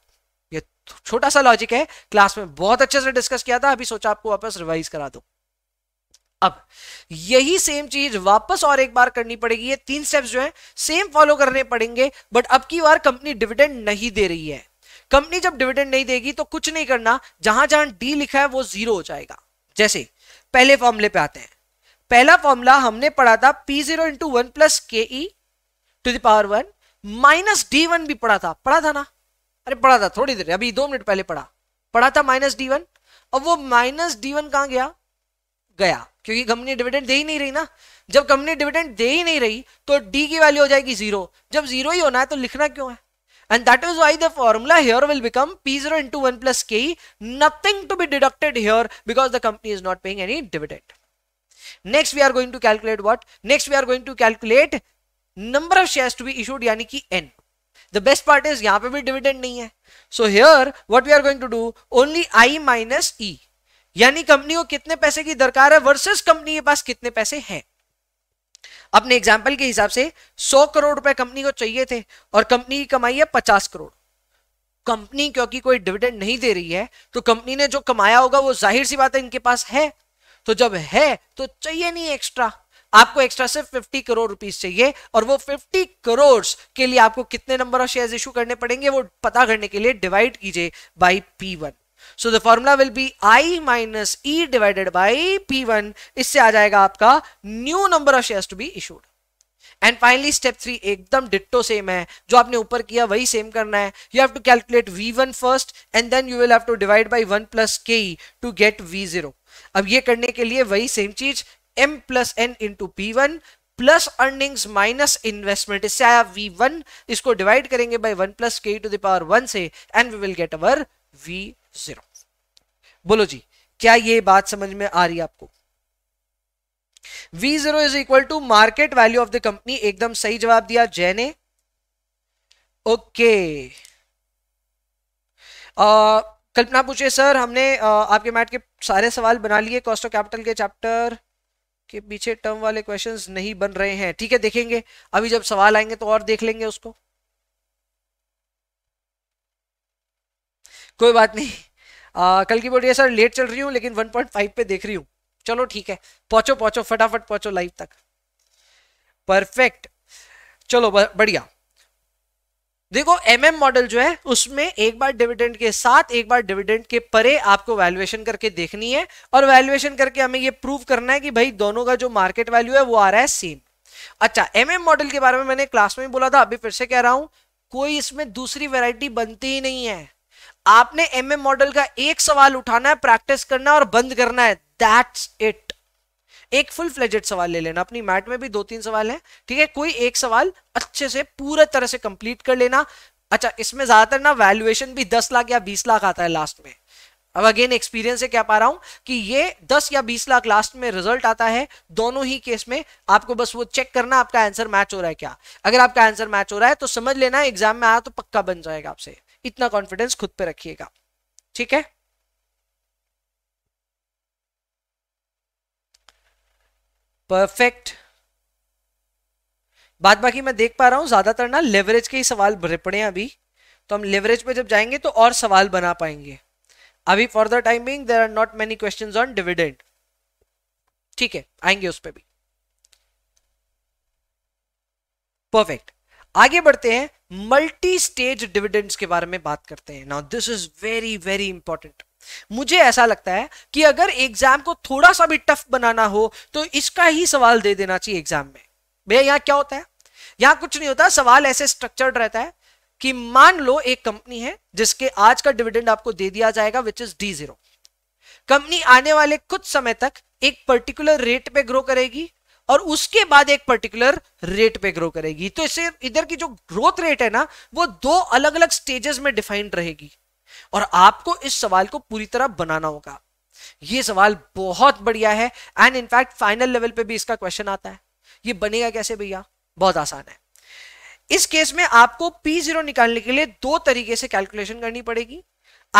[SPEAKER 1] ये छोटा सा लॉजिक है क्लास में बहुत अच्छे से डिस्कस किया था अभी सोचा आपको वापस रिवाइज करा दो अब यही सेम चीज वापस और एक बार करनी पड़ेगी ये तीन स्टेप्स जो है सेम फॉलो करने पड़ेंगे बट अब की बार कंपनी डिविडेंड नहीं दे रही है कंपनी जब डिविडेंड नहीं देगी तो कुछ नहीं करना जहां जहां डी लिखा है वो जीरो हो जाएगा जैसे पहले फॉर्मूले पे आते हैं पहला फॉर्मूला हमने पढ़ा था P zero into one plus K E to the power one minus D one भी पढ़ा था पढ़ा था ना अरे पढ़ा था थोड़ी देर अभी दो मिनट पहले पढ़ा पढ़ा था माइनस डी वन और वो माइनस डी वन कहां गया गया क्योंकि कंपनी डिविडेंड दे ही नहीं रही ना जब कंपनी डिविडेंड दे ही नहीं रही तो डी की वैल्यू हो जाएगी जीरो जब जीरो ही होना है तो लिखना क्यों है and that is why the formula here will become P zero into one plus K nothing to be deducted here because the company is not paying any dividend next we are going to calculate what next we are going to calculate number of share to be issued यानी कि N the best part is यहां पर भी डिविडेंड नहीं है so here what we are going to do only I minus E यानी कंपनी को कितने पैसे की दरकार है वर्सेस कंपनी के पास कितने पैसे हैं अपने एग्जाम्पल के हिसाब से 100 करोड़ रुपए कंपनी को चाहिए थे और कंपनी की कमाई है 50 करोड़ कंपनी क्योंकि कोई डिविडेंड नहीं दे रही है तो कंपनी ने जो कमाया होगा वो जाहिर सी बात है इनके पास है तो जब है तो चाहिए नहीं एक्स्ट्रा आपको एक्स्ट्रा सिर्फ फिफ्टी करोड़ रुपीज चाहिए और वो फिफ्टी करोड़ के लिए आपको कितने नंबर ऑफ शेयर इशू करने पड़ेंगे वो पता करने के लिए डिवाइड कीजिए by P one so the formula will be I minus E divided by P one इससे आ जाएगा आपका new number of shares to be issued and finally step three एकदम डिट्टो सेम है जो आपने ऊपर किया वही सेम करना है you have to calculate V one first and then you will have to divide by one plus के टू गेट वी जीरो अब ये करने के लिए वही सेम चीज M plus N into P one plus earnings minus investment इससे आया वी वन इसको डिवाइड करेंगे बाई वन प्लस के टू पावर वन से and we will get our V zero बोलो जी क्या ये बात समझ में आ रही है आपको V zero is equal to market value of the company एकदम सही जवाब दिया जय ने ओके कल्पना पूछे सर हमने आ, आपके मैट के सारे सवाल बना लिए कॉस्ट ऑफ कैपिटल के चैप्टर के पीछे टर्म वाले क्वेश्चंस नहीं बन रहे हैं ठीक है देखेंगे अभी जब सवाल आएंगे तो और देख लेंगे उसको कोई बात नहीं आ, कल की बोलिए सर लेट चल रही हूँ लेकिन 1.5 पे देख रही हूँ चलो ठीक है पहुंचो पहुंचो फटाफट पहुंचो लाइव तक परफेक्ट चलो बढ़िया देखो एमएम मॉडल जो है उसमें एक बार डिविडेंड के साथ एक बार डिविडेंड के परे आपको वैल्यूएशन करके देखनी है और वैल्यूएशन करके हमें ये प्रूव करना है कि भाई दोनों का जो मार्केट वैल्यू है वो आ रहा है सेम अच्छा एमएम मॉडल के बारे में मैंने क्लास में भी बोला था अभी फिर से कह रहा हूं कोई इसमें दूसरी वेराइटी बनती ही नहीं है आपने एम मॉडल का एक सवाल उठाना है प्रैक्टिस करना और बंद करना है दैट्स इट एक फुल फ्लेजेड सवाल ले लेना अपनी मैट में भी दो तीन सवाल हैं ठीक है कोई एक सवाल अच्छे से पूरे तरह से कंप्लीट कर लेना अच्छा इसमें ज्यादातर ना वैल्यूएशन भी दस लाख या बीस लाख आता है लास्ट में अब अगेन एक्सपीरियंस से क्या पा रहा हूं कि ये दस या बीस लाख लास्ट में रिजल्ट आता है दोनों ही केस में आपको बस वो चेक करना आपका आंसर मैच हो रहा है क्या अगर आपका आंसर मैच हो रहा है तो समझ लेना एग्जाम में आया तो पक्का बन जाएगा आपसे इतना कॉन्फिडेंस खुद पे रखिएगा ठीक है परफेक्ट बाद बाकी मैं देख पा रहा हूं ज्यादातर ना लेवरेज के ही सवाल रिपड़े हैं अभी तो हम लेवरेज पे जब जाएंगे तो और सवाल बना पाएंगे अभी for the time being there are not many question on dividend ठीक है आएंगे उस पर भी परफेक्ट आगे बढ़ते हैं मल्टी स्टेज डिविडेंड्स के बारे में बात करते हैं now this is very very important मुझे ऐसा लगता है कि अगर एग्जाम को थोड़ा सा भी टफ बनाना हो तो इसका ही सवाल दे देना चाहिए एग्जाम में भैया यहां क्या होता है यहां कुछ नहीं होता सवाल ऐसे स्ट्रक्चर्ड रहता है कि मान लो एक कंपनी है जिसके आज का डिविडेंड आपको दे दिया जाएगा which is D zero company आने वाले कुछ समय तक एक पर्टिकुलर रेट पे ग्रो करेगी और उसके बाद एक पर्टिकुलर रेट पे ग्रो करेगी तो इसे इधर की जो ग्रोथ रेट है ना वो दो अलग अलग स्टेजेस में डिफाइंड रहेगी और आपको इस सवाल को पूरी तरह बनाना होगा ये सवाल बहुत बढ़िया है एंड इनफैक्ट फाइनल लेवल पे भी इसका क्वेश्चन आता है ये बनेगा कैसे भैया बहुत आसान है इस केस में आपको पी जीरो निकालने के लिए दो तरीके से कैलकुलेशन करनी पड़ेगी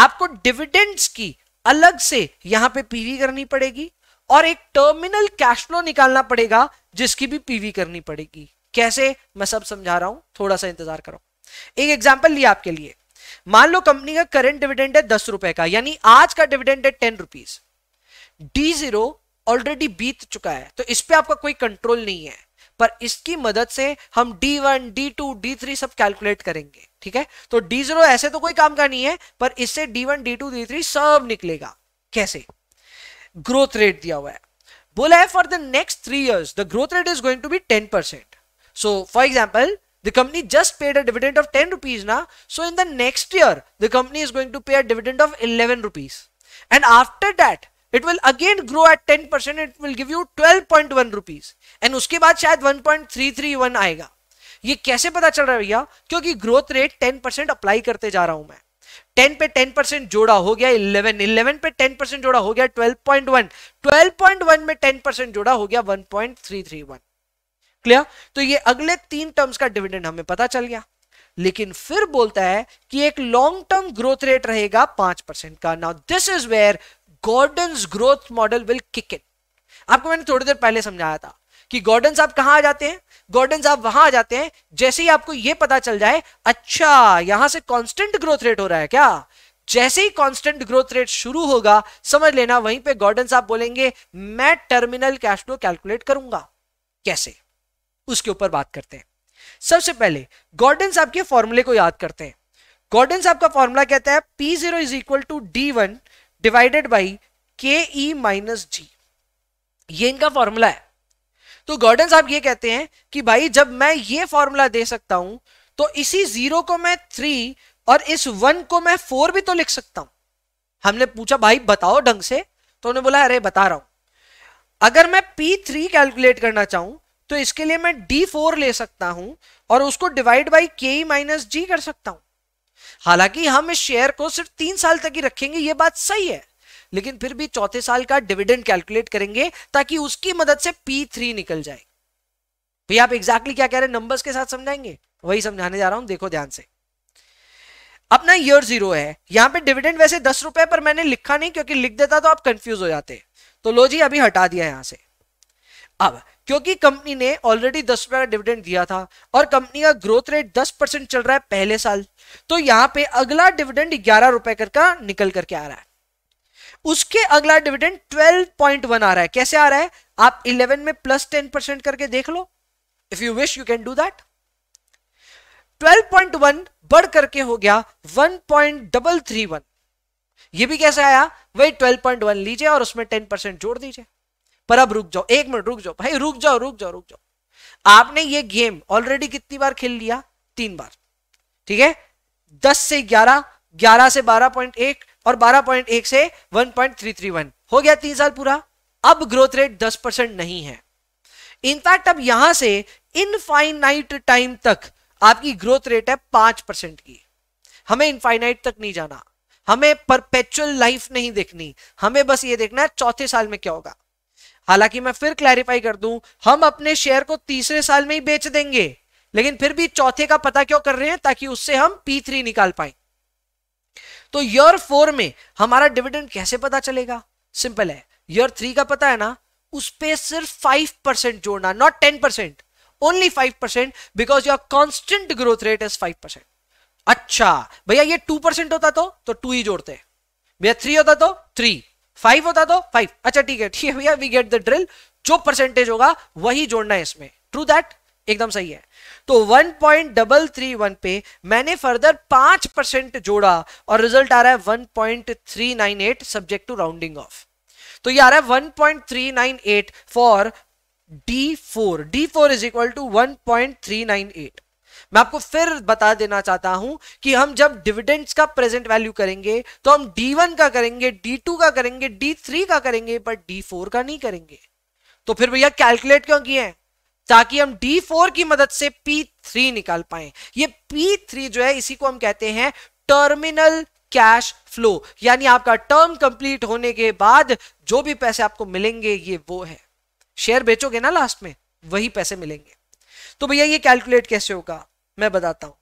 [SPEAKER 1] आपको डिविडेंड्स की अलग से यहां पे पीवी करनी पड़ेगी और एक टर्मिनल कैश फ्लो निकालना पड़ेगा जिसकी भी पीवी करनी पड़ेगी कैसे मैं सब समझा रहा हूं थोड़ा सा इंतजार करो एक एग्जाम्पल लिया आपके लिए मान लो कंपनी का करंट डिविडेंड है दस रुपए का यानी आज का डिविडेंड है ten rupees D zero already बीत चुका है तो इस पर आपका कोई कंट्रोल नहीं है पर इसकी मदद से हम D one D two D three सब कैलकुलेट करेंगे ठीक है तो डी जीरो ऐसे तो कोई काम का नहीं है पर इससे D one D two D three सब निकलेगा कैसे ग्रोथ रेट दिया हुआ है बोला है for the next three years the growth rate is going to be ten percent so for example the company just paid a dividend of ten rupees ना so in the next year the company is going to pay a dividend of eleven rupees and after that it will again grow at ten percent it will give you twelve point one rupees and उसके बाद शायद one point three three one आएगा ये कैसे पता चल रहा है भैया क्योंकि growth rate ten percent apply करते जा रहा हूं मैं टेन पे टेन परसेंट जोड़ा हो गया इलेवन इलेवन पे टेन परसेंट जोड़ा हो गया twelve point one twelve point one में टेन परसेंट जोड़ा हो गया one point three three one clear तो ये अगले तीन टर्म्स का डिविडेंड हमें पता चल गया लेकिन फिर बोलता है कि एक लॉन्ग टर्म ग्रोथ रेट रहेगा पांच परसेंट का now this is where Gordon growth model will kick in आपको मैंने थोड़ी देर पहले समझाया था कि गॉर्डन साहब कहाँ आ जाते हैं गॉर्डन साहब वहां आ जाते हैं जैसे ही आपको यह पता चल जाए अच्छा यहां से कॉन्स्टेंट ग्रोथ रेट हो रहा है क्या जैसे ही कांस्टेंट ग्रोथ रेट शुरू होगा समझ लेना वहीं पे गॉर्डन साहब बोलेंगे मैं टर्मिनल कैश फ्लो कैलकुलेट करूंगा कैसे उसके ऊपर बात करते हैं सबसे पहले गॉर्डन साहब के फॉर्मूले को याद करते हैं गॉर्डन साहब का फॉर्मूला कहता है P zero is equal to D one divided by K E minus जी ये इनका फॉर्मूला है तो गॉर्डन साहब ये कहते हैं कि भाई जब मैं ये फॉर्मूला दे सकता हूं तो इसी जीरो को मैं थ्री और इस वन को मैं फोर भी तो लिख सकता हूं हमने पूछा भाई बताओ ढंग से तो उन्होंने बोला अरे बता रहा हूं अगर मैं पी थ्री कैलकुलेट करना चाहूं तो इसके लिए मैं डी फोर ले सकता हूं और उसको डिवाइड बाई के माइनस जी कर सकता हूं हालांकि हम इस शेयर को सिर्फ तीन साल तक ही रखेंगे ये बात सही है लेकिन फिर भी चौथे साल का डिविडेंड कैलकुलेट करेंगे ताकि उसकी मदद से पी थ्री निकल जाए भैया तो आप एग्जैक्टली क्या कह रहे हैं नंबर्स के साथ समझाएंगे वही समझाने जा रहा हूं देखो ध्यान से अपना ईयर जीरो है यहां पे डिविडेंड वैसे दस रुपए पर मैंने लिखा नहीं क्योंकि लिख देता तो आप कंफ्यूज हो जाते तो लो जी अभी हटा दिया यहां से अब क्योंकि कंपनी ने ऑलरेडी दस रुपए का डिविडेंड दिया था और कंपनी का ग्रोथ रेट दस परसेंट चल रहा है पहले साल तो यहाँ पे अगला डिविडेंड ग्यारह रुपए कर का निकल करके आ रहा है उसके अगला डिविडेंड 12.1 आ रहा है कैसे आ रहा है आप 11 में प्लस 10 परसेंट करके देख लो if you wish you can do that 12.1 बढ़ करके हो गया 1.331 ये भी कैसे आया वही 12.1 लीजिए और उसमें 10 परसेंट जोड़ दीजिए पर अब रुक जाओ एक मिनट रुक जाओ भाई रुक जाओ रुक जाओ रुक जाओ आपने ये गेम ऑलरेडी कितनी बार खेल लिया तीन बार ठीक है दस से ग्यारह ग्यारह से बारह पॉइंट एक और 12.1 से 1.331 हो गया तीन साल पूरा अब ग्रोथ रेट 10 परसेंट नहीं है इनफैक्ट अब यहां से इनफाइनाइट टाइम तक आपकी ग्रोथ रेट है 5 परसेंट की हमें इनफाइनाइट तक नहीं जाना हमें परपेचुअल लाइफ नहीं देखनी हमें बस ये देखना है चौथे साल में क्या होगा हालांकि मैं फिर क्लैरिफाई कर दूं हम अपने शेयर को तीसरे साल में ही बेच देंगे लेकिन फिर भी चौथे का पता क्यों कर रहे हैं ताकि उससे हम पी निकाल पाए तो ईयर फोर में हमारा डिविडेंड कैसे पता चलेगा सिंपल है ईयर थ्री का पता है ना उस पर सिर्फ फाइव परसेंट जोड़ना not ten percent only five percent because your constant growth rate is five percent अच्छा भैया ये टू परसेंट होता तो तो टू ही जोड़ते भैया थ्री होता तो थ्री फाइव होता तो फाइव अच्छा ठीक है ठीक है भैया वी गेट द ड्रिल जो परसेंटेज होगा वही जोड़ना है इसमें ट्रू दैट एकदम सही है तो 1.331 पे मैंने फर्दर 5 परसेंट जोड़ा और रिजल्ट आ रहा है 1.398 सब्जेक्ट टू राउंडिंग ऑफ तो ये आ रहा है 1.398 for D4 D4 is equal to 1.398 मैं आपको फिर बता देना चाहता हूं कि हम जब डिविडेंड्स का प्रेजेंट वैल्यू करेंगे तो हम D1 का करेंगे D2 का करेंगे D3 का करेंगे पर D4 का नहीं करेंगे तो फिर भैया कैलकुलेट क्यों किए हैं ताकि हम D4 की मदद से P3 निकाल पाए ये P3 जो है इसी को हम कहते हैं टर्मिनल कैश फ्लो यानी आपका टर्म कंप्लीट होने के बाद जो भी पैसे आपको मिलेंगे ये वो है शेयर बेचोगे ना लास्ट में वही पैसे मिलेंगे तो भैया ये कैलकुलेट कैसे होगा मैं बताता हूं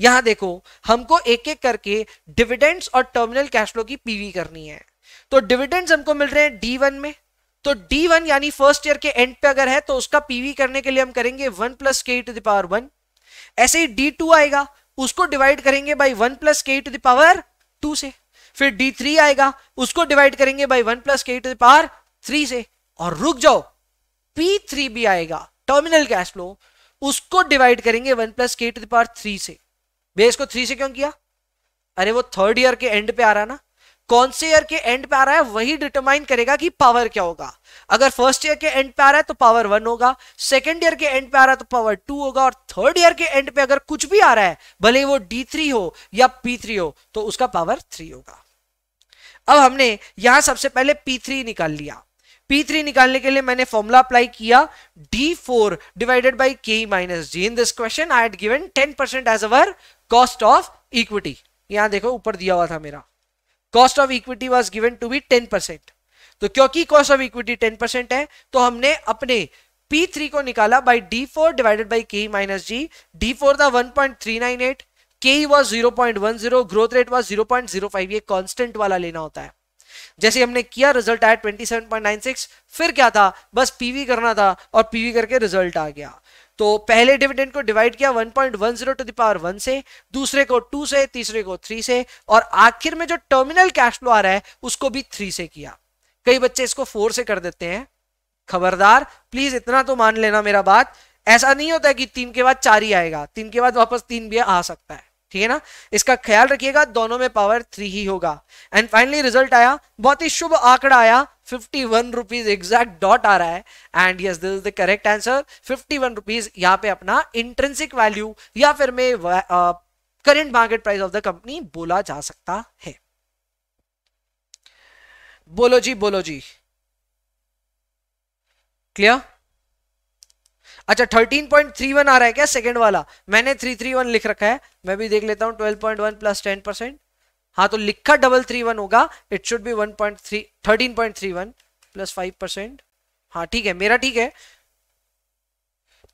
[SPEAKER 1] यहां देखो हमको एक एक करके डिविडेंड्स और टर्मिनल कैश फ्लो की पीवी करनी है तो डिविडेंड्स हमको मिल रहे हैं डी वन में तो D1 यानी फर्स्ट ईयर के एंड पे अगर है तो उसका पीवी करने के लिए हम करेंगे वन प्लस के टू दावर वन ऐसे ही D2 आएगा उसको डिवाइड करेंगे बाई वन प्लस के टू दावर टू से फिर D3 आएगा उसको डिवाइड करेंगे बाई वन प्लस के टू दावर थ्री से और रुक जाओ P3 भी आएगा टर्मिनल कैश फ्लो उसको डिवाइड करेंगे वन प्लस के टू दावर थ्री से बेस को थ्री से क्यों किया अरे वो थर्ड ईयर के एंड पे आ रहा ना कौन से ईयर के एंड पे आ रहा है वही डिटरमाइन करेगा कि पावर क्या होगा अगर फर्स्ट ईयर के एंड पे आ रहा है तो पावर वन होगा सेकेंड ईयर के एंड पे आ रहा है तो पावर टू होगा और थर्ड ईयर के एंड पे अगर कुछ भी आ रहा है भले वो डी थ्री हो या पी थ्री हो तो उसका पावर थ्री होगा अब हमने यहां सबसे पहले पी थ्री निकाल लिया पी थ्री निकालने के लिए मैंने फॉर्मूला अप्लाई किया डी फोर डिवाइडेड बाई के minus g in this question I had given ten percent as our cost of equity यहां देखो ऊपर दिया हुआ था मेरा cost of equity was given to be ten percent तो क्योंकि cost of equity ten percent है तो हमने अपने P3 को निकाला by D4 four divided by के माइनस जी डी फोर था one point three nine eight k was zero point one zero growth rate was zero point zero five ये कॉन्स्टेंट वाला लेना होता है जैसे हमने किया रिजल्ट आया twenty seven point nine six फिर क्या था बस पीवी करना था और पीवी करके रिजल्ट आ गया तो पहले डिविडेंड को डिवाइड किया 1.10 टू द पावर 1 से दूसरे को 2 से तीसरे को 3 से और आखिर में जो टर्मिनल कैश फ्लो आ रहा है उसको भी 3 से किया कई बच्चे इसको 4 से कर देते हैं खबरदार प्लीज इतना तो मान लेना मेरा बात ऐसा नहीं होता है कि तीन के बाद चार ही आएगा तीन के बाद वापस तीन भी आ सकता है ठीक है ना इसका ख्याल रखिएगा दोनों में पावर थ्री ही होगा एंड फाइनली रिजल्ट आया बहुत ही शुभ आंकड़ा आया fifty one rupees exact dot आ रहा है and yes this is the correct answer fifty one rupees यहाँ पे अपना इंट्रेंसिक वैल्यू या फिर मैं current market price of the company बोला जा सकता है बोलो जी बोलो जी क्लियर अच्छा 13.31 आ रहा है क्या सेकंड वाला मैंने 331 लिख रखा है मैं भी देख लेता हूं 12.1 प्लस 10 परसेंट हाँ तो लिखा डबल थ्री वन होगा it should be one point three thirteen point three one plus five percent हाँ ठीक है मेरा ठीक है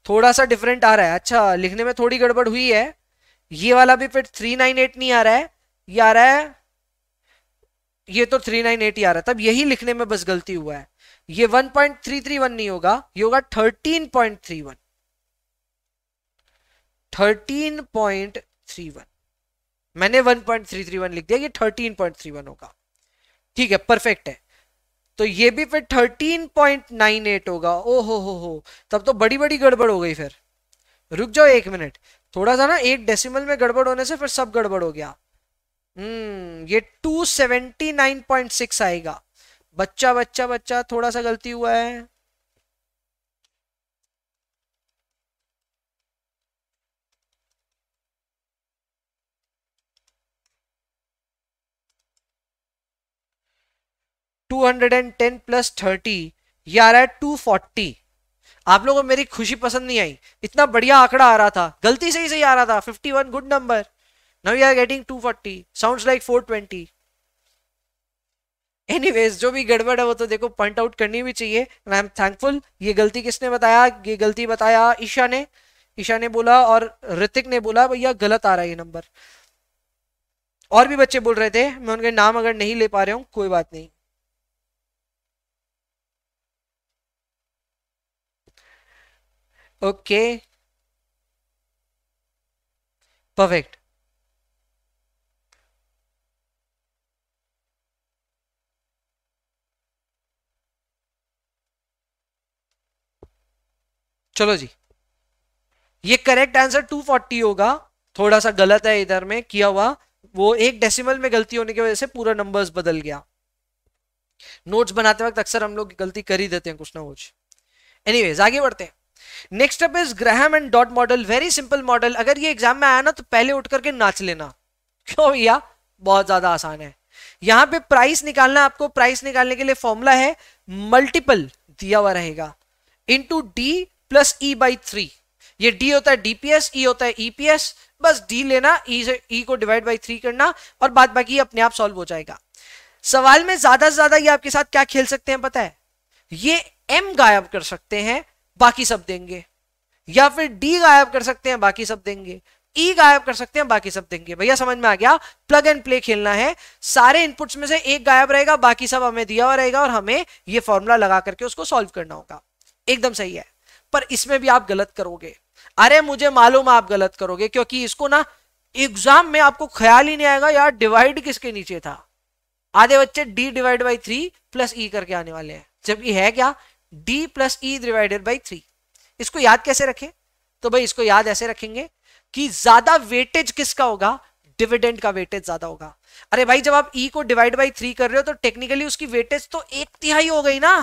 [SPEAKER 1] थोड़ा सा डिफरेंट आ रहा है अच्छा लिखने में थोड़ी गड़बड़ हुई है ये वाला भी फिर थ्री नाइन एट नहीं आ रहा है ये आ रहा है ये तो थ्री नाइन एट ही आ रहा है तब यही लिखने में बस गलती हुआ है ये one point three three one नहीं होगा ये होगा thirteen point three one thirteen point three one मैंने 1.331 लिख दिया ये 13.31 होगा ठीक है परफेक्ट है तो ये भी फिर 13.98 होगा ओ हो हो हो तब तो बड़ी बड़ी गड़बड़ हो गई फिर रुक जाओ एक मिनट थोड़ा सा ना एक डेसिमल में गड़बड़ होने से फिर सब गड़बड़ हो गया हम्म ये 279.6 आएगा बच्चा बच्चा बच्चा थोड़ा सा गलती हुआ है 210 प्लस 30 या आ रहा है 240 आप लोगों को मेरी खुशी पसंद नहीं आई इतना बढ़िया आंकड़ा आ रहा था गलती से ही सही आ रहा था 51 good number now you are getting 240 sound like four anyways जो भी गड़बड़ है वो तो देखो पॉइंट आउट करनी भी चाहिए आई एम थैंकफुल ये गलती किसने बताया ये गलती बताया ईशा ने ईशा ने बोला और ऋतिक ने बोला भैया गलत आ रहा है ये नंबर और भी बच्चे बोल रहे थे मैं उनके नाम अगर नहीं ले पा रहा हूँ कोई बात नहीं ओके परफेक्ट चलो जी ये करेक्ट आंसर 240 होगा थोड़ा सा गलत है इधर में किया हुआ वो एक डेसिमल में गलती होने की वजह से पूरा नंबर्स बदल गया नोट्स बनाते वक्त अक्सर हम लोग गलती कर ही देते हैं कुछ ना कुछ एनीवेज आगे बढ़ते हैं next up is Graham and Dodd model very simple model अगर ये एग्जाम में आया ना तो पहले उठ करके नाच लेना क्यों भैया बहुत ज्यादा आसान है यहां पे प्राइस निकालना आपको प्राइस निकालने के लिए फॉर्मूला है मल्टीपल दिया हुआ रहेगा into D plus E by three ये डी होता है डीपीएस ई e होता है ईपीएस e बस डी लेना ई e से ई e को डिवाइड बाई थ्री करना और बाद बाकी अपने आप सॉल्व हो जाएगा सवाल में ज्यादा से ज्यादा ये आपके साथ क्या खेल सकते हैं पता है ये एम गायब कर सकते हैं बाकी सब देंगे या फिर डी गायब कर सकते हैं बाकी सब देंगे ई e गायब कर सकते हैं बाकी सब देंगे भैया समझ में आ गया प्लग एंड प्ले खेलना है सारे इनपुट्स में से एक गायब रहेगा बाकी सब हमें दिया हुआ रहेगा और हमें ये फॉर्मूला लगा करके उसको सॉल्व करना होगा एकदम सही है पर इसमें भी आप गलत करोगे अरे मुझे मालूम आप गलत करोगे क्योंकि इसको ना एग्जाम में आपको ख्याल ही नहीं आएगा यार डिवाइड किसके नीचे था आधे बच्चे D divide by three plus E करके आने वाले हैं जबकि है क्या D plus E divided by three इसको याद कैसे रखें तो भाई इसको याद ऐसे रखेंगे कि ज्यादा वेटेज किसका होगा डिविडेंड का वेटेज ज्यादा होगा अरे भाई जब आप ई e को डिवाइड बाई थ्री कर रहे हो तो टेक्निकली उसकी वेटेज तो एक तिहाई हो गई ना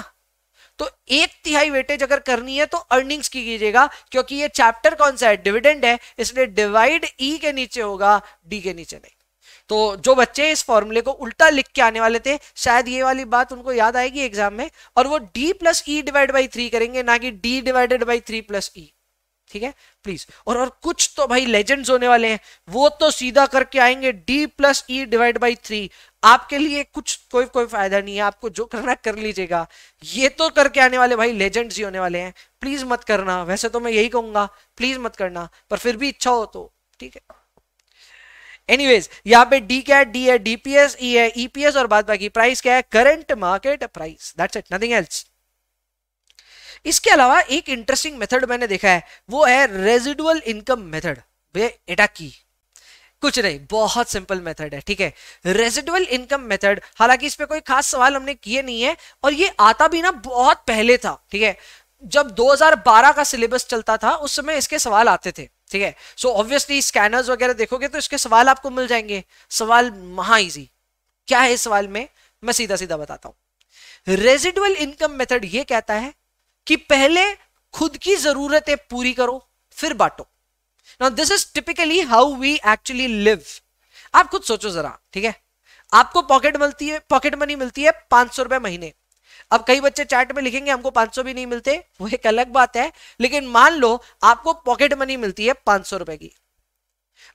[SPEAKER 1] तो एक तिहाई वेटेज अगर करनी है तो अर्निंग्स की कीजिएगा क्योंकि ये चैप्टर कौन सा है डिविडेंड है इसलिए डिवाइड ई e के नीचे होगा डी के नीचे नहीं तो जो बच्चे इस फॉर्मूले को उल्टा लिख के आने वाले थे शायद ये वाली बात उनको याद आएगी एग्जाम में और वो D plus E divide by three करेंगे ना कि D divided by three plus E ठीक है प्लीज और और कुछ तो भाई लेजेंड्स होने वाले हैं वो तो सीधा करके आएंगे D plus E divide by three आपके लिए कुछ कोई कोई फायदा नहीं है आपको जो करना कर लीजिएगा ये तो करके आने वाले भाई लेजेंड्स ही होने वाले हैं प्लीज मत करना वैसे तो मैं यही कहूंगा प्लीज मत करना पर फिर भी इच्छा हो तो ठीक है एनीवेज यहां पे डी क्या डी है डीपीएस ई है ईपीएस e e और बाद बाकी प्राइस क्या है current market price that's it nothing else इसके अलावा एक इंटरेस्टिंग मेथड मैंने देखा है वो है रेजिडुअल इनकम मेथड एटा की कुछ नहीं बहुत सिंपल मेथड है ठीक है रेजिडुअल इनकम मेथड हालांकि इस पे कोई खास सवाल हमने किए नहीं है और ये आता भी ना बहुत पहले था ठीक है जब 2012 का सिलेबस चलता था उस समय इसके सवाल आते थे ठीक है सो ऑब्वियसली स्कैनर्स वगैरह देखोगे तो इसके सवाल आपको मिल जाएंगे सवाल महा इजी क्या है इस सवाल में मैं सीधा सीधा बताता हूं रेजिडुअल इनकम मेथड ये कहता है कि पहले खुद की जरूरतें पूरी करो फिर बांटो now this is typically how we actually live आप खुद सोचो जरा ठीक है आपको पॉकेट मिलती है पॉकेट मनी मिलती है पांच सौ रुपए महीने अब कई बच्चे चैट में लिखेंगे हमको 500 भी नहीं मिलते वो एक अलग बात है लेकिन मान लो आपको पॉकेट मनी मिलती है पांच रुपए की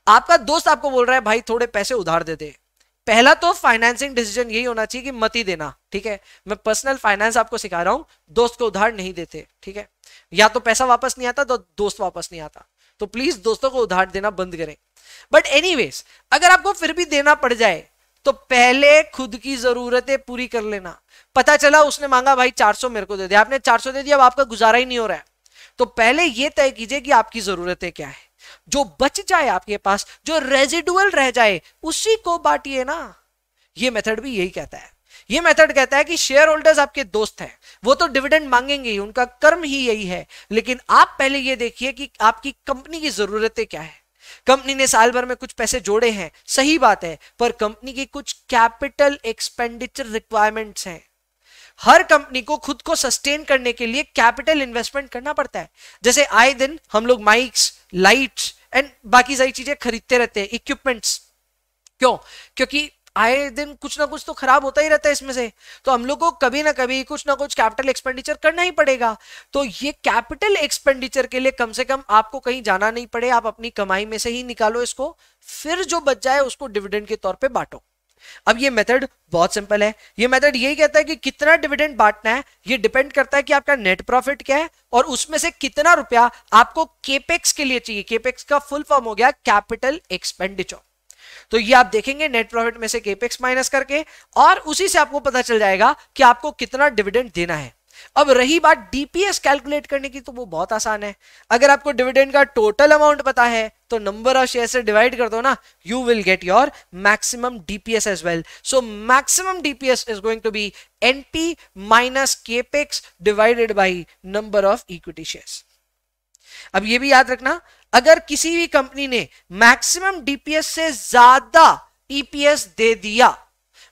[SPEAKER 1] आपका दोस्त आपको बोल रहा है भाई थोड़े पैसे उधार दे दे पहला तो फाइनेंसिंग डिसीजन यही होना चाहिए कि मत ही देना ठीक है मैं पर्सनल फाइनेंस आपको सिखा रहा हूं दोस्त को उधार नहीं देते ठीक है या तो पैसा वापस नहीं आता तो दोस्त वापस नहीं आता तो प्लीज दोस्तों को उधार देना बंद करें बट एनी अगर आपको फिर भी देना पड़ जाए तो पहले खुद की जरूरतें पूरी कर लेना पता चला उसने मांगा भाई 400 मेरे को दे दिया आपने 400 दे दिया अब आपका गुजारा ही नहीं हो रहा है तो पहले यह तय कीजिए कि आपकी जरूरतें क्या है जो बच जाए आपके पास जो रेजिडुअल रह जाए उसी को बांटिए ना ये मेथड भी यही कहता है ये मेथड कहता है कि शेयर होल्डर्स आपके दोस्त हैं वो तो डिविडेंड मांगेंगे ही उनका कर्म ही यही है लेकिन आप पहले ये देखिए कि आपकी कंपनी की जरूरतें क्या है कंपनी ने साल भर में कुछ पैसे जोड़े हैं सही बात है पर कंपनी की कुछ कैपिटल एक्सपेंडिचर रिक्वायरमेंट्स हैं हर कंपनी को खुद को सस्टेन करने के लिए कैपिटल इन्वेस्टमेंट करना पड़ता है जैसे आए दिन हम लोग माइक्स लाइट्स एंड बाकी सारी चीजें खरीदते रहते हैं इक्विपमेंट्स क्यों क्योंकि आए दिन कुछ ना कुछ तो खराब होता ही रहता है इसमें से तो हम लोग को कभी ना कभी कुछ ना कुछ कैपिटल एक्सपेंडिचर करना ही पड़ेगा तो ये कैपिटल एक्सपेंडिचर के लिए कम से कम आपको कहीं जाना नहीं पड़े आप अपनी कमाई में से ही निकालो इसको फिर जो बच जाए उसको डिविडेंड के तौर पर बांटो अब ये मेथड बहुत सिंपल है ये मेथड यही कहता है कि कितना डिविडेंड बांटना है ये डिपेंड करता है कि आपका नेट प्रॉफिट क्या है और उसमें से कितना रुपया आपको केपेक्स के लिए चाहिए केपेक्स का फुल फॉर्म हो गया कैपिटल एक्सपेंडिचर तो ये आप देखेंगे नेट प्रॉफिट में से केपेक्स माइनस करके और उसी से आपको पता चल जाएगा कि आपको कितना डिविडेंड देना है अब रही बात डीपीएस कैलकुलेट करने की तो वो बहुत आसान है अगर आपको डिविडेंड का टोटल अमाउंट पता है तो नंबर ऑफ शेयर से डिवाइड कर दो ना you will get your maximum DPS as well so maximum DPS is going to be NP minus capex divided by number of equity share अब ये भी याद रखना अगर किसी भी कंपनी ने मैक्सिमम डीपीएस से ज्यादा ईपीएस दे दिया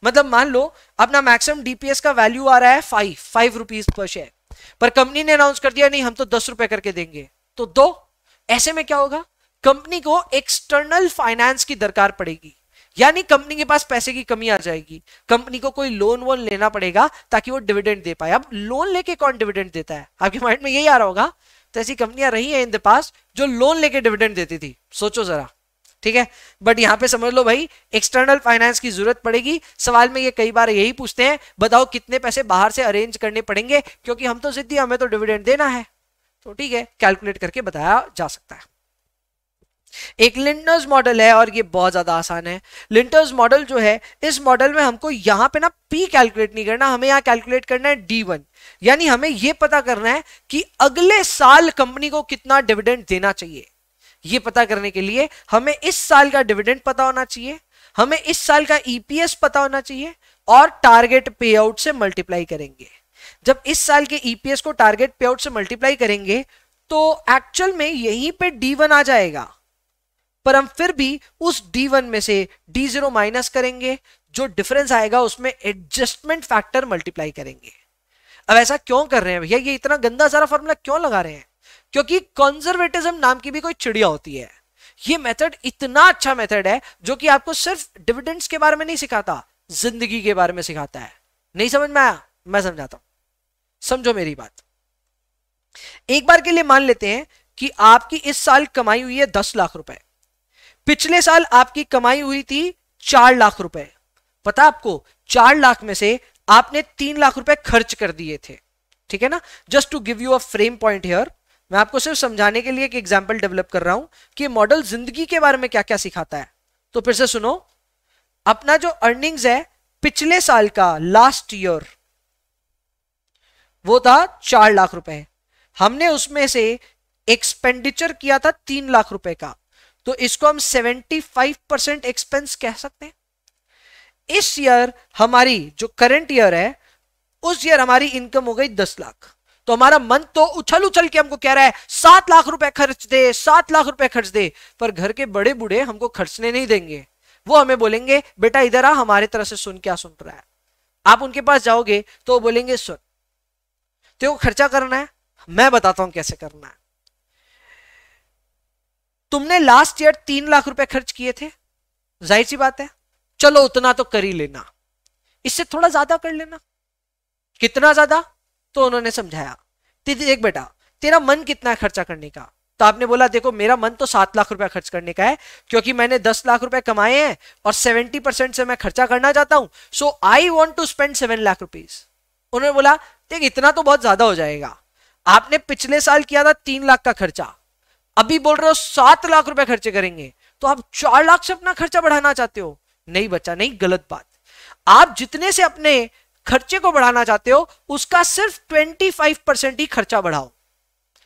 [SPEAKER 1] मतलब मान लो अपना मैक्सिमम डीपीएस का वैल्यू आ रहा है five five rupees per share पर कंपनी ने अनाउंस कर दिया नहीं हम तो दस रुपए करके देंगे तो दो ऐसे में क्या होगा कंपनी को एक्सटर्नल फाइनेंस की दरकार पड़ेगी यानी कंपनी के पास पैसे की कमी आ जाएगी कंपनी को कोई लोन वोन लेना पड़ेगा ताकि वो डिविडेंड दे पाए अब लोन लेके कौन डिविडेंड देता है आपके माइंड में यही आ रहा होगा तो ऐसी कंपनियां रही हैं इन द पास जो लोन लेके डिविडेंड देती थी सोचो जरा ठीक है बट यहां पे समझ लो भाई एक्सटर्नल फाइनेंस की जरूरत पड़ेगी सवाल में ये कई बार यही पूछते हैं बताओ कितने पैसे बाहर से अरेंज करने पड़ेंगे क्योंकि हम तो सिद्धि हमें तो डिविडेंड देना है तो ठीक है कैलकुलेट करके बताया जा सकता है एक लिंटर्स मॉडल है और ये बहुत ज़्यादा आसान है लिंटर्स मॉडल जो है इस मॉडल में हमको यहां पे ना पी कैलकुलेट नहीं करना हमें यहां कैलकुलेट करना है डी वन यानी हमें ये पता करना है कि अगले साल कंपनी को कितना डिविडेंड देना चाहिए ये पता करने के लिए हमें इस साल का डिविडेंड पता होना चाहिए हमें इस साल का ईपीएस e पता होना चाहिए और टारगेट पे आउट से मल्टीप्लाई करेंगे जब इस साल के ईपीएस e को टारगेट पे आउट से मल्टीप्लाई करेंगे तो एक्चुअल में यहीं पे डी वन आ जाएगा पर हम फिर भी उस D1 में से D0 माइनस करेंगे जो डिफरेंस आएगा उसमें एडजस्टमेंट फैक्टर मल्टीप्लाई करेंगे अब ऐसा क्यों कर रहे हैं भैया ये इतना गंदा सारा फॉर्मूला क्यों लगा रहे हैं क्योंकि कॉन्जर्वेटिज्म नाम की भी कोई चिड़िया होती है ये मेथड इतना अच्छा मेथड है जो कि आपको सिर्फ डिविडेंड्स के बारे में नहीं सिखाता जिंदगी के बारे में सिखाता है नहीं समझ में आया मैं समझाता हूं समझो मेरी बात एक बार के लिए मान लेते हैं कि आपकी इस साल कमाई हुई है दस लाख रुपए पिछले साल आपकी कमाई हुई थी चार लाख रुपए पता आपको चार लाख में से आपने तीन लाख रुपए खर्च कर दिए थे ठीक है ना just to give you a frame point here मैं आपको सिर्फ समझाने के लिए एक एग्जाम्पल डेवलप कर रहा हूं कि मॉडल जिंदगी के बारे में क्या क्या सिखाता है तो फिर से सुनो अपना जो अर्निंग्स है पिछले साल का लास्ट ईयर वो था चार लाख रुपए हमने उसमें से एक्सपेंडिचर किया था तीन लाख रुपए का तो इसको हम 75 परसेंट एक्सपेंस कह सकते हैं इस ईयर हमारी जो करंट ईयर है उस ईयर हमारी इनकम हो गई दस लाख तो हमारा मन तो उछल उछल के हमको कह रहा है सात लाख रुपए खर्च दे सात लाख रुपए खर्च दे पर घर के बड़े बूढ़े हमको खर्चने नहीं देंगे वो हमें बोलेंगे बेटा इधर आ हमारे तरह से सुन क्या सुन रहा है आप उनके पास जाओगे तो बोलेंगे सुन तेरे को खर्चा करना है मैं बताता हूं कैसे करना है तुमने लास्ट ईयर तीन लाख रुपए खर्च किए थे जाहिर सी बात है चलो उतना तो कर ही लेना इससे थोड़ा ज्यादा कर लेना कितना ज्यादा तो उन्होंने समझाया एक बेटा तेरा मन कितना है खर्चा करने का तो आपने बोला देखो मेरा मन तो सात लाख रुपया खर्च करने का है क्योंकि मैंने दस लाख रुपए कमाए हैं और सेवेंटी परसेंट से मैं खर्चा करना चाहता हूं so I want to spend seven lakh rupees उन्होंने बोला देख इतना तो बहुत ज्यादा हो जाएगा आपने पिछले साल किया था तीन लाख का खर्चा अभी बोल रहे हो सात लाख रुपए खर्चे करेंगे तो आप चार लाख से अपना खर्चा बढ़ाना चाहते हो नहीं बच्चा नहीं गलत बात आप जितने से अपने खर्चे को बढ़ाना चाहते हो उसका सिर्फ 25 परसेंट ही खर्चा बढ़ाओ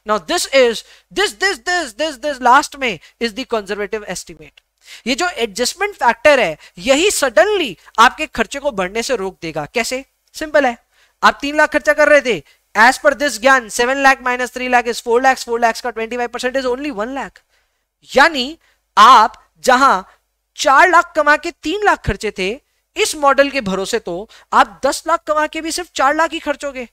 [SPEAKER 1] now this is this this this this this last में इज द कंजर्वेटिव एस्टिमेट ये जो एडजस्टमेंट फैक्टर है यही सडनली आपके खर्चे को बढ़ने से रोक देगा कैसे सिंपल है आप तीन लाख खर्चा कर रहे थे एज पर दिस ज्ञान seven lakh minus three lakh is four lakh four lakh का twenty five percent is only one lakh यानी आप जहां चार लाख कमा के तीन लाख खर्चे थे इस मॉडल के भरोसे तो आप दस लाख कमा के भी सिर्फ चार लाख ही खर्चोगे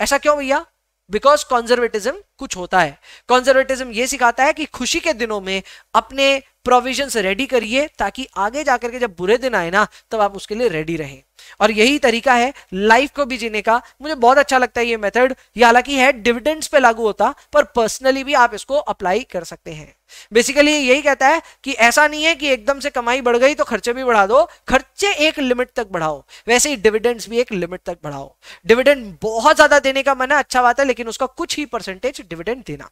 [SPEAKER 1] ऐसा क्यों भैया बिकॉज कॉन्जर्वेटिज्म कुछ होता है कॉन्जर्वेटिज्म ये सिखाता है कि खुशी के दिनों में अपने प्रोविजन रेडी करिए ताकि आगे जाकर के जब बुरे दिन आए ना तब आप उसके लिए रेडी रहें और यही तरीका है लाइफ को भी जीने का मुझे बहुत अच्छा लगता है ये मेथड ये हालांकि है डिविडेंड्स पे लागू होता पर पर्सनली भी आप इसको अप्लाई कर सकते हैं बेसिकली यही कहता है कि ऐसा नहीं है कि एकदम से कमाई बढ़ गई तो खर्चे भी बढ़ा दो खर्चे एक लिमिट तक बढ़ाओ वैसे ही डिविडेंड्स भी एक लिमिट तक बढ़ाओ डिविडेंड बहुत ज्यादा देने का मन है अच्छा बात है लेकिन उसका कुछ ही परसेंटेज डिविडेंड देना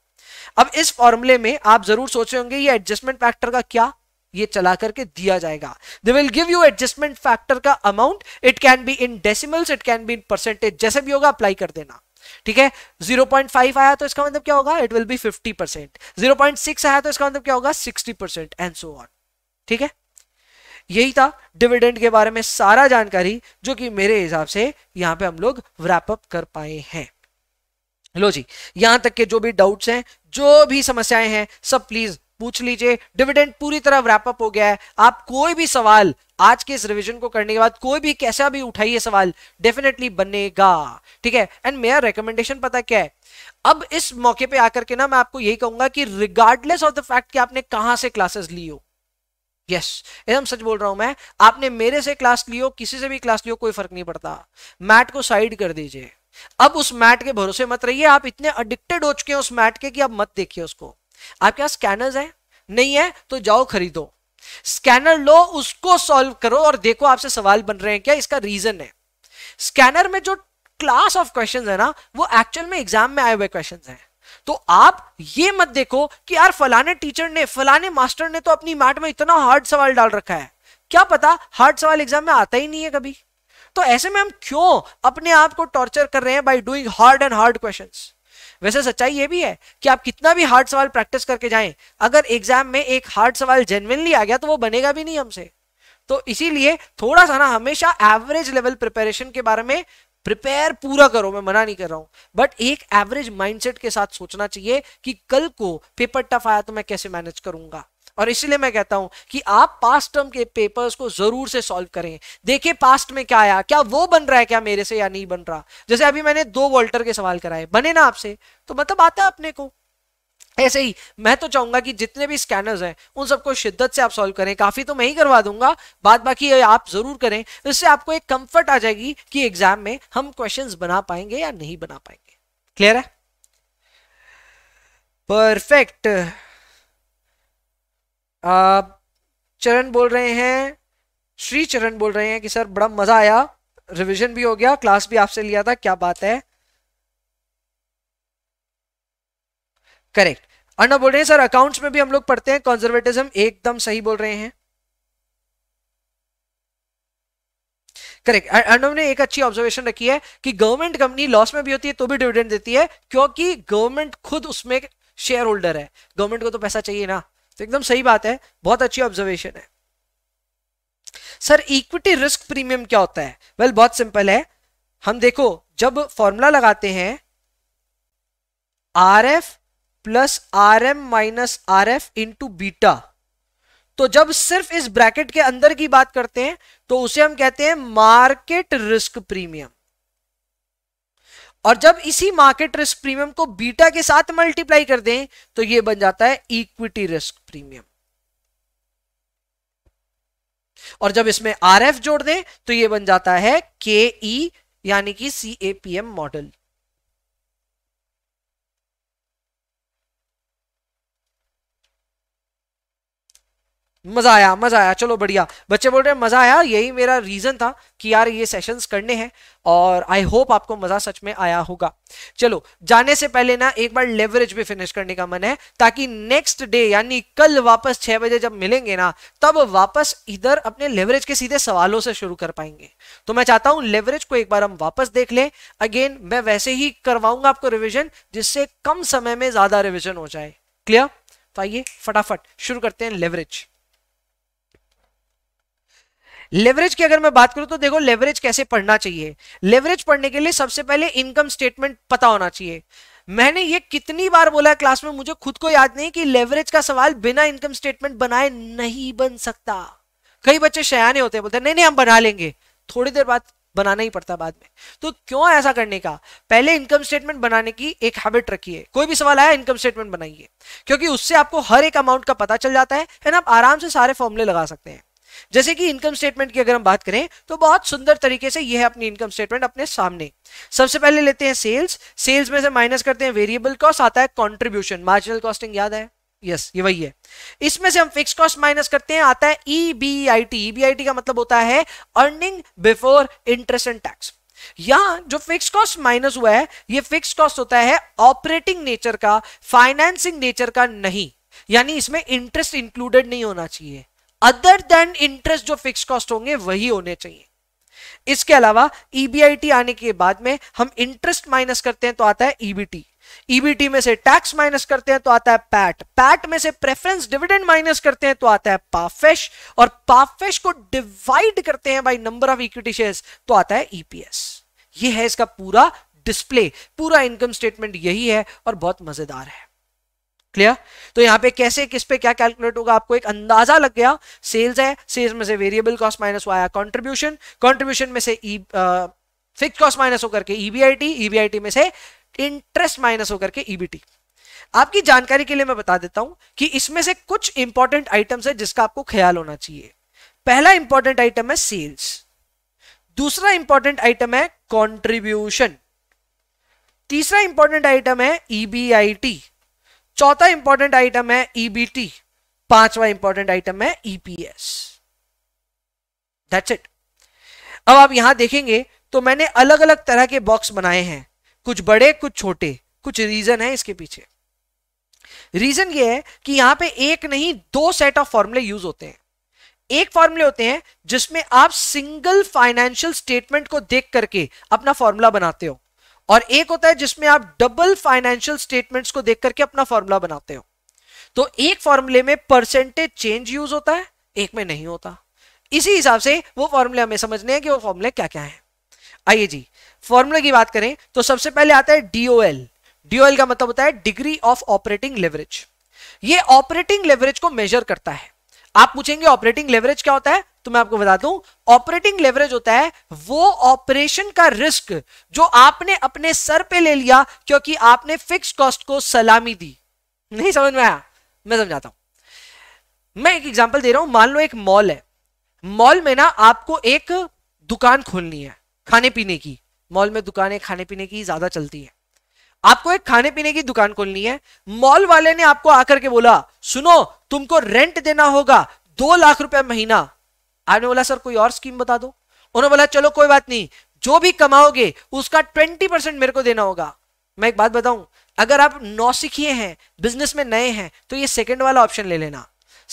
[SPEAKER 1] अब इस फॉर्मूले में आप जरूर सोचे होंगे ये एडजस्टमेंट फैक्टर का क्या ये चला करके दिया जाएगा they will give you adjustment factor का amount it can be in decimals it can be in percentage जैसे भी होगा अप्लाई कर देना ठीक है 0.5 आया तो इसका मतलब क्या होगा it will be 50 percent zero आया तो इसका मतलब क्या होगा 60 परसेंट एंड सो ऑन ठीक है यही था डिविडेंड के बारे में सारा जानकारी जो कि मेरे हिसाब से यहां पे हम लोग व्रैपअप कर पाए हैं लो जी यहां तक के जो भी डाउट्स हैं जो भी समस्याएं हैं सब प्लीज पूछ लीजिए डिविडेंड पूरी तरह व्रैपअप हो गया है आप कोई भी सवाल आज के इस रिवीजन को करने के बाद कोई भी कैसा भी उठाइए सवाल डेफिनेटली बनेगा ठीक है एंड मेरा रिकमेंडेशन पता क्या है अब इस मौके पे आकर के ना मैं आपको यही कहूंगा कि रिगार्डलेस ऑफ द फैक्ट कि आपने कहां से क्लासेस ली हो यस एकदम सच बोल रहा हूं मैं आपने मेरे से क्लास लियो किसी से भी क्लास लियो कोई फर्क नहीं पड़ता मैट को साइड कर दीजिए अब उस मैट के भरोसे मत रहिए आप इतने अडिक्टेड हो चुके हैं उस मैट के कि आप मत देखिए उसको आपके पास स्कैनर्स हैं नहीं है तो जाओ खरीदो स्कैनर लो उसको सॉल्व करो और देखो आपसे सवाल बन रहे हैं क्या इसका रीजन है स्कैनर में जो क्लास ऑफ क्वेश्चन है ना वो एक्चुअल में एग्जाम में आए हुए क्वेश्चन है तो आप ये मत देखो कि यार फलाने टीचर ने फलाने मास्टर ने तो अपनी मैट में इतना हार्ड सवाल डाल रखा है क्या पता हार्ड सवाल एग्जाम में आता ही नहीं है कभी तो ऐसे में हम क्यों अपने आप को टॉर्चर कर रहे हैं by doing hard and hard questions वैसे सच्चाई ये भी है कि आप कितना भी हार्ड सवाल प्रैक्टिस करके जाएं अगर एग्जाम में एक हार्ड सवाल जेनविनली आ गया तो वो बनेगा भी नहीं हमसे तो इसीलिए थोड़ा सा ना हमेशा एवरेज लेवल प्रिपेरेशन के बारे में प्रिपेयर पूरा करो मैं मना नहीं कर रहा हूं बट एक एवरेज माइंडसेट के साथ सोचना चाहिए कि कल को पेपर टफ आया तो मैं कैसे मैनेज करूंगा और इसलिए मैं कहता हूं कि आप पास्ट टर्म के पेपर्स को जरूर से सॉल्व करें देखिए पास्ट में क्या आया क्या वो बन रहा है क्या मेरे से या नहीं बन रहा जैसे अभी मैंने दो वोल्टर के सवाल कराए बने ना आपसे तो मतलब आता है अपने को ऐसे ही मैं तो चाहूंगा कि जितने भी स्कैनर्स हैं उन सबको शिद्दत से आप सॉल्व करें काफी तो मैं ही करवा दूंगा बाद बाकी आप जरूर करें इससे आपको एक कंफर्ट आ जाएगी कि एग्जाम में हम क्वेश्चंस बना पाएंगे या नहीं बना पाएंगे क्लियर है परफेक्ट चरण बोल रहे हैं श्री चरण बोल रहे हैं कि सर बड़ा मजा आया रिवीजन भी हो गया क्लास भी आपसे लिया था क्या बात है करेक्ट अन्ना बोल रहे हैं सर अकाउंट्स में भी हम लोग पढ़ते हैं कॉन्जर्वेटिज्म एकदम सही बोल रहे हैं करेक्ट अर्णव ने एक अच्छी ऑब्जर्वेशन रखी है कि गवर्नमेंट कंपनी लॉस में भी होती है तो भी डिविडेंड देती है क्योंकि गवर्नमेंट खुद उसमें शेयर होल्डर है गवर्नमेंट को तो पैसा चाहिए ना तो एकदम सही बात है बहुत अच्छी ऑब्जर्वेशन है सर इक्विटी रिस्क प्रीमियम क्या होता है वेल well, बहुत सिंपल है हम देखो जब फॉर्मूला लगाते हैं R F plus R M minus R F into beta तो जब सिर्फ इस ब्रैकेट के अंदर की बात करते हैं तो उसे हम कहते हैं मार्केट रिस्क प्रीमियम और जब इसी मार्केट रिस्क प्रीमियम को बीटा के साथ मल्टीप्लाई कर दें तो ये बन जाता है इक्विटी रिस्क प्रीमियम और जब इसमें आर एफ जोड़ दें तो ये बन जाता है के ई e, यानी कि सी मॉडल मज़ा आया मज़ा आया चलो बढ़िया बच्चे बोल रहे हैं मज़ा आया यही मेरा रीज़न था कि यार ये सेशंस करने हैं और आई होप आपको मज़ा सच में आया होगा चलो जाने से पहले ना एक बार लेवरेज भी फिनिश करने का मन है ताकि नेक्स्ट डे यानी कल वापस छह बजे जब मिलेंगे ना तब वापस इधर अपने लेवरेज के सीधे सवालों से शुरू कर पाएंगे तो मैं चाहता हूँ लेवरेज को एक बार हम वापस देख लें अगेन मैं वैसे ही करवाऊंगा आपको रिविजन जिससे कम समय में ज़्यादा रिविजन हो जाए क्लियर तो आइए फटाफट शुरू करते हैं लेवरेज लेवरेज की अगर मैं बात करूं तो देखो लेवरेज कैसे पढ़ना चाहिए लेवरेज पढ़ने के लिए सबसे पहले इनकम स्टेटमेंट पता होना चाहिए मैंने ये कितनी बार बोला है क्लास में मुझे खुद को याद नहीं कि लेवरेज का सवाल बिना इनकम स्टेटमेंट बनाए नहीं बन सकता कई बच्चे शयाने होते हैं बोलते नहीं नहीं हम बना लेंगे थोड़ी देर बाद बनाना ही पड़ता बाद में तो क्यों ऐसा करने का पहले इनकम स्टेटमेंट बनाने की एक हैबिट रखिए कोई भी सवाल आया इनकम स्टेटमेंट बनाइए क्योंकि उससे आपको हर एक अमाउंट का पता चल जाता है ना आप आराम से सारे फॉर्मुले लगा सकते हैं जैसे कि इनकम स्टेटमेंट की अगर हम बात करें तो बहुत सुंदर तरीके से यह है अपनी इनकम स्टेटमेंट अपने सामने सबसे पहले लेते हैं सेल्स सेल्स में से माइनस करते हैं वेरिएबल कॉस्ट आता है कॉन्ट्रीब्यूशन मार्जिनल कॉस्टिंग याद है यस ये वही है इसमें से हम फिक्स कॉस्ट माइनस करते हैं आता है ईबीआईटी e ईबीआईटी e का मतलब होता है earning before interest and tax यहां जो फिक्स कॉस्ट माइनस हुआ है ये फिक्स कॉस्ट होता है ऑपरेटिंग नेचर का फाइनेंसिंग नेचर का नहीं यानी इसमें इंटरेस्ट इंक्लूडेड नहीं होना चाहिए अदर देन इंटरेस्ट जो फिक्स कॉस्ट होंगे वही होने चाहिए इसके अलावा ईबीआईटी e आने के बाद में हम इंटरेस्ट माइनस करते हैं तो आता है ईबीटी e ईबीटी e में से टैक्स माइनस करते हैं तो आता है पैट पैट में से प्रेफरेंस डिविडेंड माइनस करते हैं तो आता है पाफेश और पाफेश को डिवाइड करते हैं by number of equity shares तो आता है ईपीएस ये है इसका पूरा डिस्प्ले पूरा इनकम स्टेटमेंट यही है और बहुत मजेदार है क्लियर तो यहाँ पे कैसे किस पे क्या कैलकुलेट होगा आपको एक अंदाजा लग गया सेल्स है सेल्स में से वेरिएबल कॉस्ट माइनस आया कॉन्ट्रीब्यूशन कॉन्ट्रीब्यूशन में से फिक्स कॉस्ट माइनस होकर के ईबीआईटी e ईबीआईटी e में से इंटरेस्ट माइनस होकर के ईबीटी e आपकी जानकारी के लिए मैं बता देता हूं कि इसमें से कुछ इंपॉर्टेंट आइटम्स है जिसका आपको ख्याल होना चाहिए पहला इंपॉर्टेंट आइटम है सेल्स दूसरा इंपॉर्टेंट आइटम है कॉन्ट्रीब्यूशन तीसरा इंपॉर्टेंट आइटम है ईबीआईटी चौथा इंपॉर्टेंट आइटम है ईबीटी e पांचवा इंपॉर्टेंट आइटम है ईपीएस दैट्स इट अब आप यहां देखेंगे तो मैंने अलग अलग तरह के बॉक्स बनाए हैं कुछ बड़े कुछ छोटे कुछ रीजन है इसके पीछे रीजन ये है कि यहां पे एक नहीं दो सेट ऑफ फॉर्मूले यूज होते हैं एक फॉर्मूले होते हैं जिसमें आप सिंगल फाइनेंशियल स्टेटमेंट को देख करके अपना फॉर्मूला बनाते हो और एक होता है जिसमें आप डबल फाइनेंशियल स्टेटमेंट्स को देख करके अपना फॉर्मूला बनाते हो तो एक फॉर्मूले में परसेंटेज चेंज यूज होता है एक में नहीं होता इसी हिसाब से वो फॉर्मूले हमें समझने हैं कि वो फॉर्मूले क्या क्या है आइए जी फॉर्मूले की बात करें तो सबसे पहले आता है डीओएल डीओएल का मतलब होता है डिग्री ऑफ ऑपरेटिंग लेवरेज ये ऑपरेटिंग लेवरेज को मेजर करता है आप पूछेंगे ऑपरेटिंग लेवरेज क्या होता है तो मैं आपको बता दूं ऑपरेटिंग लेवरेज होता है वो ऑपरेशन का रिस्क जो आपने अपने सर पे ले लिया क्योंकि आपने फिक्स कॉस्ट को सलामी दी नहीं समझ में आया मैं समझाता हूं मैं एक एग्जांपल दे रहा हूं मान लो एक मॉल है मॉल में ना आपको एक दुकान खोलनी है खाने पीने की मॉल में दुकानें खाने पीने की ज्यादा चलती है आपको एक खाने पीने की दुकान खोलनी है मॉल वाले ने आपको आकर के बोला सुनो तुमको रेंट देना होगा दो लाख रुपए महीना आपने बोला सर कोई और स्कीम बता दो उन्होंने बोला चलो कोई बात नहीं जो भी कमाओगे उसका ट्वेंटी परसेंट मेरे को देना होगा मैं एक बात बताऊं अगर आप नौ सीखिए हैं बिजनेस में नए हैं तो ये सेकंड वाला ऑप्शन ले लेना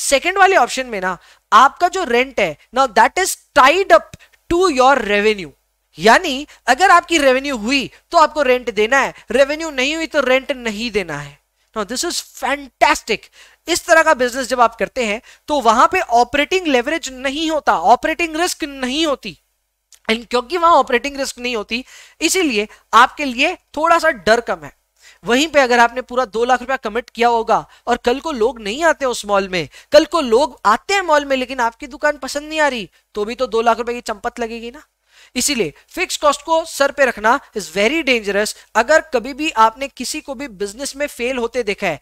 [SPEAKER 1] सेकंड वाले ऑप्शन में ना आपका जो रेंट है now that is tied up to your revenue यानी अगर आपकी रेवेन्यू हुई तो आपको रेंट देना है रेवेन्यू नहीं हुई तो रेंट नहीं देना है नाउ दिस इज फैंटेस्टिक इस तरह का बिजनेस जब आप करते हैं तो वहां पे ऑपरेटिंग लेवरेज नहीं होता ऑपरेटिंग रिस्क नहीं होती एंड क्योंकि वहां ऑपरेटिंग रिस्क नहीं होती इसीलिए आपके लिए थोड़ा सा डर कम है वहीं पे अगर आपने पूरा दो लाख रुपया कमिट किया होगा और कल को लोग नहीं आते उस मॉल में कल को लोग आते हैं मॉल में लेकिन आपकी दुकान पसंद नहीं आ रही तो भी तो दो लाख रुपए की चंपत लगेगी ना इसीलिए फिक्स कॉस्ट को सर पे रखना इज वेरी डेंजरस अगर कभी भी आपने किसी को भी बिजनेस में फेल होते देखा है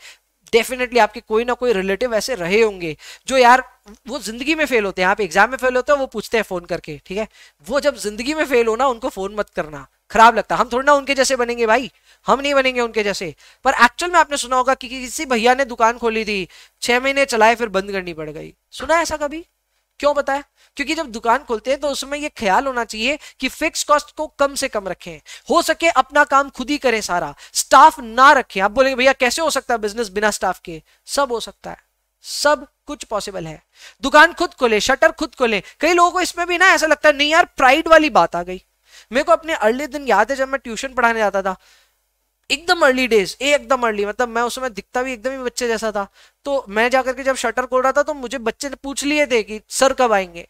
[SPEAKER 1] डेफिनेटली आपके कोई ना कोई रिलेटिव ऐसे रहे होंगे जो यार वो जिंदगी में फेल होते हैं आप एग्जाम में फेल होते हो वो पूछते हैं फोन करके ठीक है वो जब जिंदगी में फेल होना उनको फोन मत करना खराब लगता हम थोड़ी ना उनके जैसे बनेंगे भाई हम नहीं बनेंगे उनके जैसे पर एक्चुअल में आपने सुना होगा कि किसी भैया ने दुकान खोली थी छह महीने चलाए फिर बंद करनी पड़ गई सुना ऐसा कभी क्यों बताया क्योंकि जब दुकान खोलते हैं तो उसमें ये ख्याल होना चाहिए कि फिक्स कॉस्ट को कम से कम रखें हो सके अपना काम खुद ही करें सारा स्टाफ ना रखें आप बोलेंगे भैया कैसे हो सकता है बिजनेस बिना स्टाफ के सब हो सकता है सब कुछ पॉसिबल है दुकान खुद खोले शटर खुद खोले कई लोगों को इसमें भी ना ऐसा लगता है नहीं यार प्राइड वाली बात आ गई मेरे को अपने अर्ली दिन याद है जब मैं ट्यूशन पढ़ाने जाता था एकदम अर्ली डेज एकदम अर्ली मतलब मैं उस समय दिखता भी एकदम ही बच्चे जैसा था तो मैं जाकर के जब शटर खोल रहा था तो मुझे बच्चे ने पूछ लिए थे कि सर कब आएंगे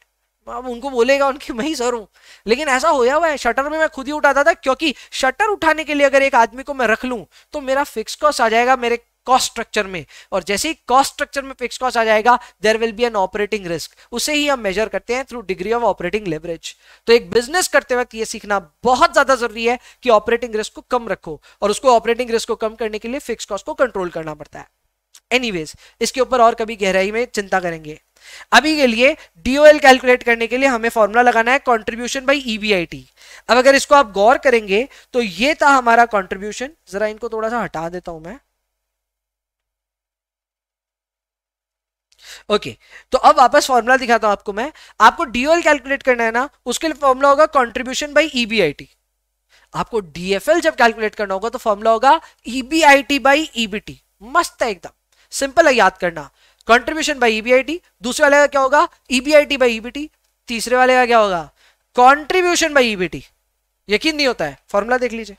[SPEAKER 1] अब उनको बोलेगा उनकी मैं ही सर हूँ लेकिन ऐसा होया हुआ है शटर में मैं खुद ही उठाता था क्योंकि शटर उठाने के लिए अगर एक आदमी को मैं रख लू तो मेरा फिक्स कॉस्ट आ जाएगा मेरे कॉस्ट स्ट्रक्चर में और जैसे ही कॉस्ट स्ट्रक्चर में फिक्स कॉस्ट आ जाएगा there will be an operating risk उसे ही हम मेजर करते हैं through degree of operating leverage तो एक बिजनेस करते वक्त ये सीखना बहुत ज्यादा जरूरी है कि ऑपरेटिंग रिस्क को कम रखो और उसको ऑपरेटिंग रिस्क को कम करने के लिए फिक्स कॉस्ट को कंट्रोल करना पड़ता है एनीवेज इसके ऊपर और कभी गहराई में चिंता करेंगे अभी के लिए डीओएल कैलकुलेट करने के लिए हमें फॉर्मूला लगाना है कंट्रीब्यूशन बाय ईबीआईटी अब अगर इसको आप गौर करेंगे तो ये था हमारा कंट्रीब्यूशन जरा इनको थोड़ा सा हटा देता हूं मैं ओके okay, तो अब वापस फॉर्मूला दिखाता हूं आपको मैं आपको डीओएल कैलकुलेट करना है ना उसके लिए फॉर्मूला होगा कंट्रीब्यूशन बाय ईबीआईटी आपको डीएफएल जब कैलकुलेट करना होगा तो फॉर्मूला होगा ईबीआईटी बाई ईबीटी मस्त है एकदम सिंपल है याद करना कॉन्ट्रीब्यूशन बाई ईबीआईटी दूसरे वाले का क्या होगा ईबीआईटी बाई ईबीटी तीसरे वाले का क्या होगा कॉन्ट्रीब्यूशन बाई ईबीटी यकीन नहीं होता है फॉर्मूला देख लीजिए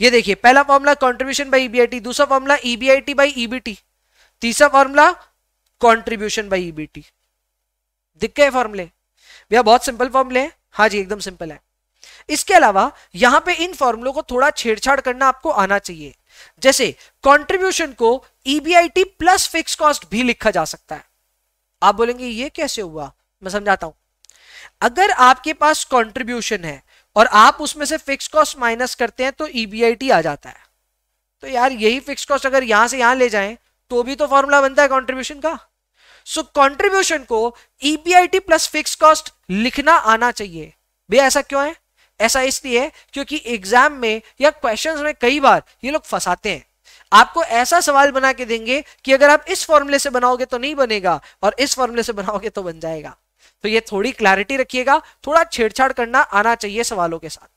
[SPEAKER 1] ये देखिए पहला फॉर्मूला कॉन्ट्रीब्यूशन बाई ईबीआईटी दूसरा फॉर्मूला ईबीआईटी बाई ईबीटी तीसरा फॉर्मूला कॉन्ट्रीब्यूशन बाई ईबीटी दिख गए फॉर्मूले भैया बहुत सिंपल फॉर्मूले हैं हाँ जी एकदम सिंपल है इसके अलावा यहां पे इन फॉर्मुलों को थोड़ा छेड़छाड़ करना आपको आना चाहिए जैसे कंट्रीब्यूशन को ईबीआईटी प्लस फिक्स कॉस्ट भी लिखा जा सकता है आप बोलेंगे ये कैसे हुआ मैं समझाता हूं अगर आपके पास कंट्रीब्यूशन है और आप उसमें से फिक्स कॉस्ट माइनस करते हैं तो ईबीआईटी e आ जाता है तो यार यही फिक्स कॉस्ट अगर यहां से यहां ले जाए तो भी तो फॉर्मूला बनता है कॉन्ट्रीब्यूशन का सो so, कॉन्ट्रीब्यूशन को ईबीआईटी प्लस फिक्स कॉस्ट लिखना आना चाहिए भैया ऐसा क्यों है ऐसा इसलिए क्योंकि एग्जाम में या क्वेश्चंस में कई बार ये लोग फंसाते हैं आपको ऐसा सवाल बना के देंगे कि अगर आप इस फॉर्मूले से बनाओगे तो नहीं बनेगा और इस फॉर्मूले से बनाओगे तो बन जाएगा तो ये थोड़ी क्लैरिटी रखिएगा थोड़ा छेड़छाड़ करना आना चाहिए सवालों के साथ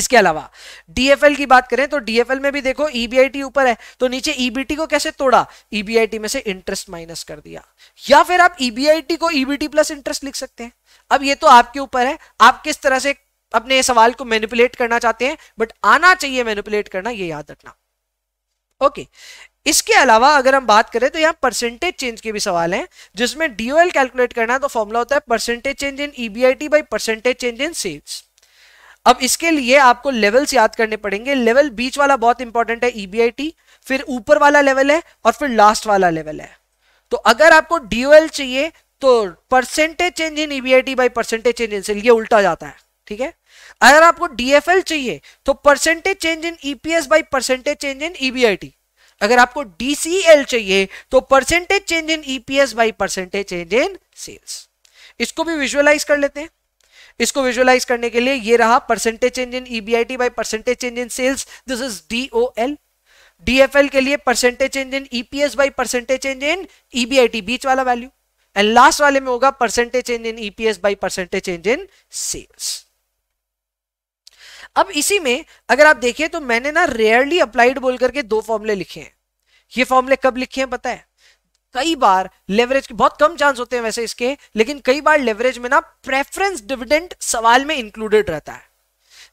[SPEAKER 1] इसके अलावा डीएफएल की बात करें तो डीएफएल में भी देखो ईबीआईटी e ऊपर है तो नीचे ईबीटी e को कैसे तोड़ा ईबीआईटी e में से इंटरेस्ट माइनस कर दिया या फिर आप ईबीआईटी को ईबीटी प्लस इंटरेस्ट लिख सकते हैं अब ये तो आपके ऊपर है आप किस तरह से अपने सवाल को मैनिपुलेट करना चाहते हैं बट आना चाहिए मैनिपुलेट करना ये याद रखना ओके इसके अलावा अगर हम बात करें तो यहाँ परसेंटेज चेंज के भी सवाल हैं जिसमें डीओएल कैलकुलेट करना है तो फॉर्मूला होता है percentage change in EBIT by percentage change in sales अब इसके लिए आपको लेवल्स याद करने पड़ेंगे लेवल बीच वाला बहुत इंपॉर्टेंट है ईबीआईटी e फिर ऊपर वाला लेवल है और फिर लास्ट वाला लेवल है तो अगर आपको डीओएल चाहिए तो percentage change in EBIT by percentage change in sale ये उल्टा जाता है ठीक है अगर आपको डीएफएल चाहिए तो percentage change in EPS by percentage change in EBIT अगर आपको डीसीएल चाहिए तो percentage change in EPS by percentage change in sales इसको भी विजुअलाइज कर लेते हैं इसको विजुअलाइज करने के लिए ये रहा percentage change in EBIT by percentage change in sales this is DOL DFL के लिए percentage change in EPS by percentage change in EBIT बीच वाला वैल्यू एंड लास्ट वाले में होगा percentage change in EPS by percentage change in sales अब इसी में अगर आप देखें तो मैंने ना रेयरली अप्लाइड बोल करके दो फॉर्मुले लिखे हैं ये फॉर्मुले कब लिखे हैं पता है कई बार लेवरेज के बहुत कम चांस होते हैं वैसे इसके लेकिन कई बार लेवरेज में ना प्रेफरेंस डिविडेंड सवाल में इंक्लूडेड रहता है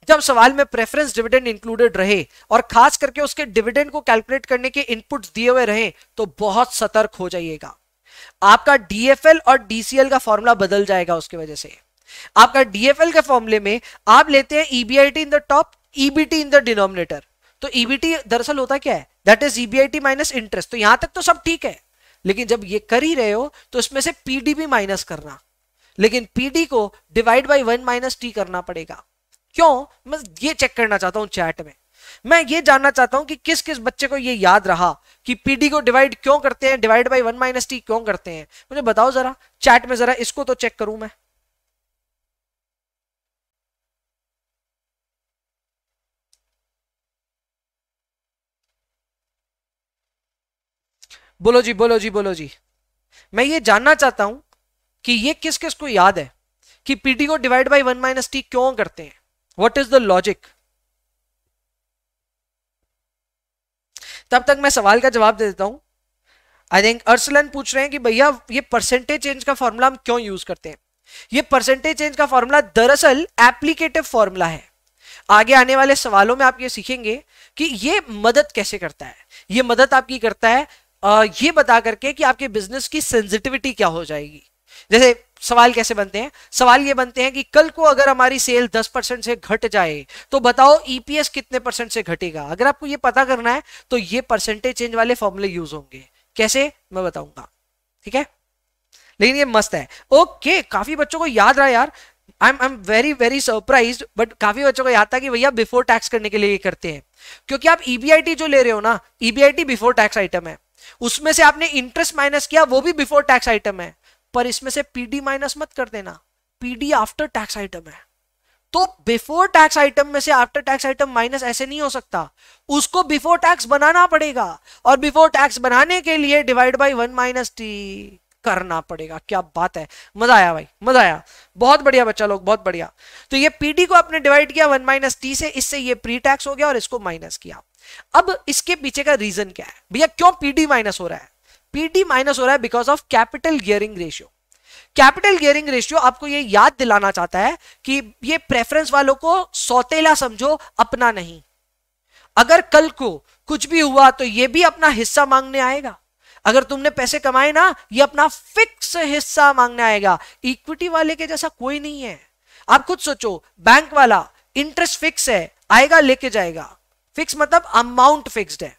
[SPEAKER 1] जब सवाल में प्रेफरेंस डिविडेंड इंक्लूडेड रहे और खास करके उसके डिविडेंड को कैलकुलेट करने के इनपुट दिए हुए रहे तो बहुत सतर्क हो जाइएगा आपका डीएफएल और डीसीएल का फॉर्मूला बदल जाएगा उसकी वजह से आपका डीएफएल के फॉर्मुले में आप लेते हैं EBIT in the top EBT in the denominator तो ईबीटी e दरअसल होता क्या है that is EBIT minus interest तो यहां तक तो सब ठीक है लेकिन जब ये कर ही रहे हो तो उसमें से पीडी भी माइनस करना लेकिन पीडी को divide by one minus T करना पड़ेगा क्यों मैं ये चेक करना चाहता हूं चैट में मैं ये जानना चाहता हूं कि किस किस बच्चे को ये याद रहा कि पीडी को डिवाइड क्यों करते हैं divide by one minus T क्यों करते हैं मुझे बताओ जरा चैट में जरा इसको तो चेक करूं मैं बोलो जी बोलो जी बोलो जी मैं ये जानना चाहता हूं कि ये किस किस को याद है कि पीटी को divide by one minus T क्यों करते हैं वट इज द लॉजिक तब तक मैं सवाल का जवाब दे देता हूं आई थिंक अर्सलन पूछ रहे हैं कि भैया ये परसेंटेज चेंज का फॉर्मूला हम क्यों यूज करते हैं ये परसेंटेज चेंज का फॉर्मूला दरअसल एप्लीकेटिव फॉर्मूला है आगे आने वाले सवालों में आप ये सीखेंगे कि ये मदद कैसे करता है ये मदद आपकी करता है ये बता करके कि आपके बिजनेस की सेंसिटिविटी क्या हो जाएगी जैसे सवाल कैसे बनते हैं सवाल ये बनते हैं कि कल को अगर हमारी सेल 10 परसेंट से घट जाए तो बताओ ईपीएस e कितने परसेंट से घटेगा अगर आपको ये पता करना है तो ये परसेंटेज चेंज वाले फॉर्मूले यूज होंगे कैसे मैं बताऊंगा ठीक है लेकिन ये मस्त है ओके काफी बच्चों को याद रहा यार I am I am very very surprise but काफी बच्चों को याद था कि भैया बिफोर टैक्स करने के लिए ये करते हैं क्योंकि आप ईबीआईटी e जो ले रहे हो ना ईबीआईटी बिफोर टैक्स आइटम है उसमें से आपने इंटरेस्ट माइनस किया वो भी बिफोर टैक्स आइटम है पर इसमें से पीडी माइनस मत कर देना पीडी आफ्टर टैक्स आइटम है तो बिफोर टैक्स आइटम में से आफ्टर टैक्स आइटम माइनस ऐसे नहीं हो सकता उसको बिफोर टैक्स बनाना पड़ेगा और बिफोर टैक्स बनाने के लिए divide by one minus T करना पड़ेगा क्या बात है मजा आया भाई मजा आया बहुत बढ़िया बच्चा लोग बहुत बढ़िया तो ये पीडी को आपने डिवाइड किया वन माइनस टी से इससे ये प्री टैक्स हो गया और इसको माइनस किया अब इसके पीछे का रीजन क्या है भैया क्यों पीडी माइनस हो रहा है पीडी माइनस हो रहा है because of capital gearing ratio capital gearing ratio आपको ये याद दिलाना चाहता है कि ये प्रेफरेंस वालों को सौतेला समझो अपना नहीं अगर कल को कुछ भी हुआ तो ये भी अपना हिस्सा मांगने आएगा अगर तुमने पैसे कमाए ना ये अपना फिक्स हिस्सा मांगने आएगा इक्विटी वाले के जैसा कोई नहीं है आप खुद सोचो बैंक वाला इंटरेस्ट फिक्स है आएगा लेके जाएगा फिक्स मतलब अमाउंट फिक्स्ड है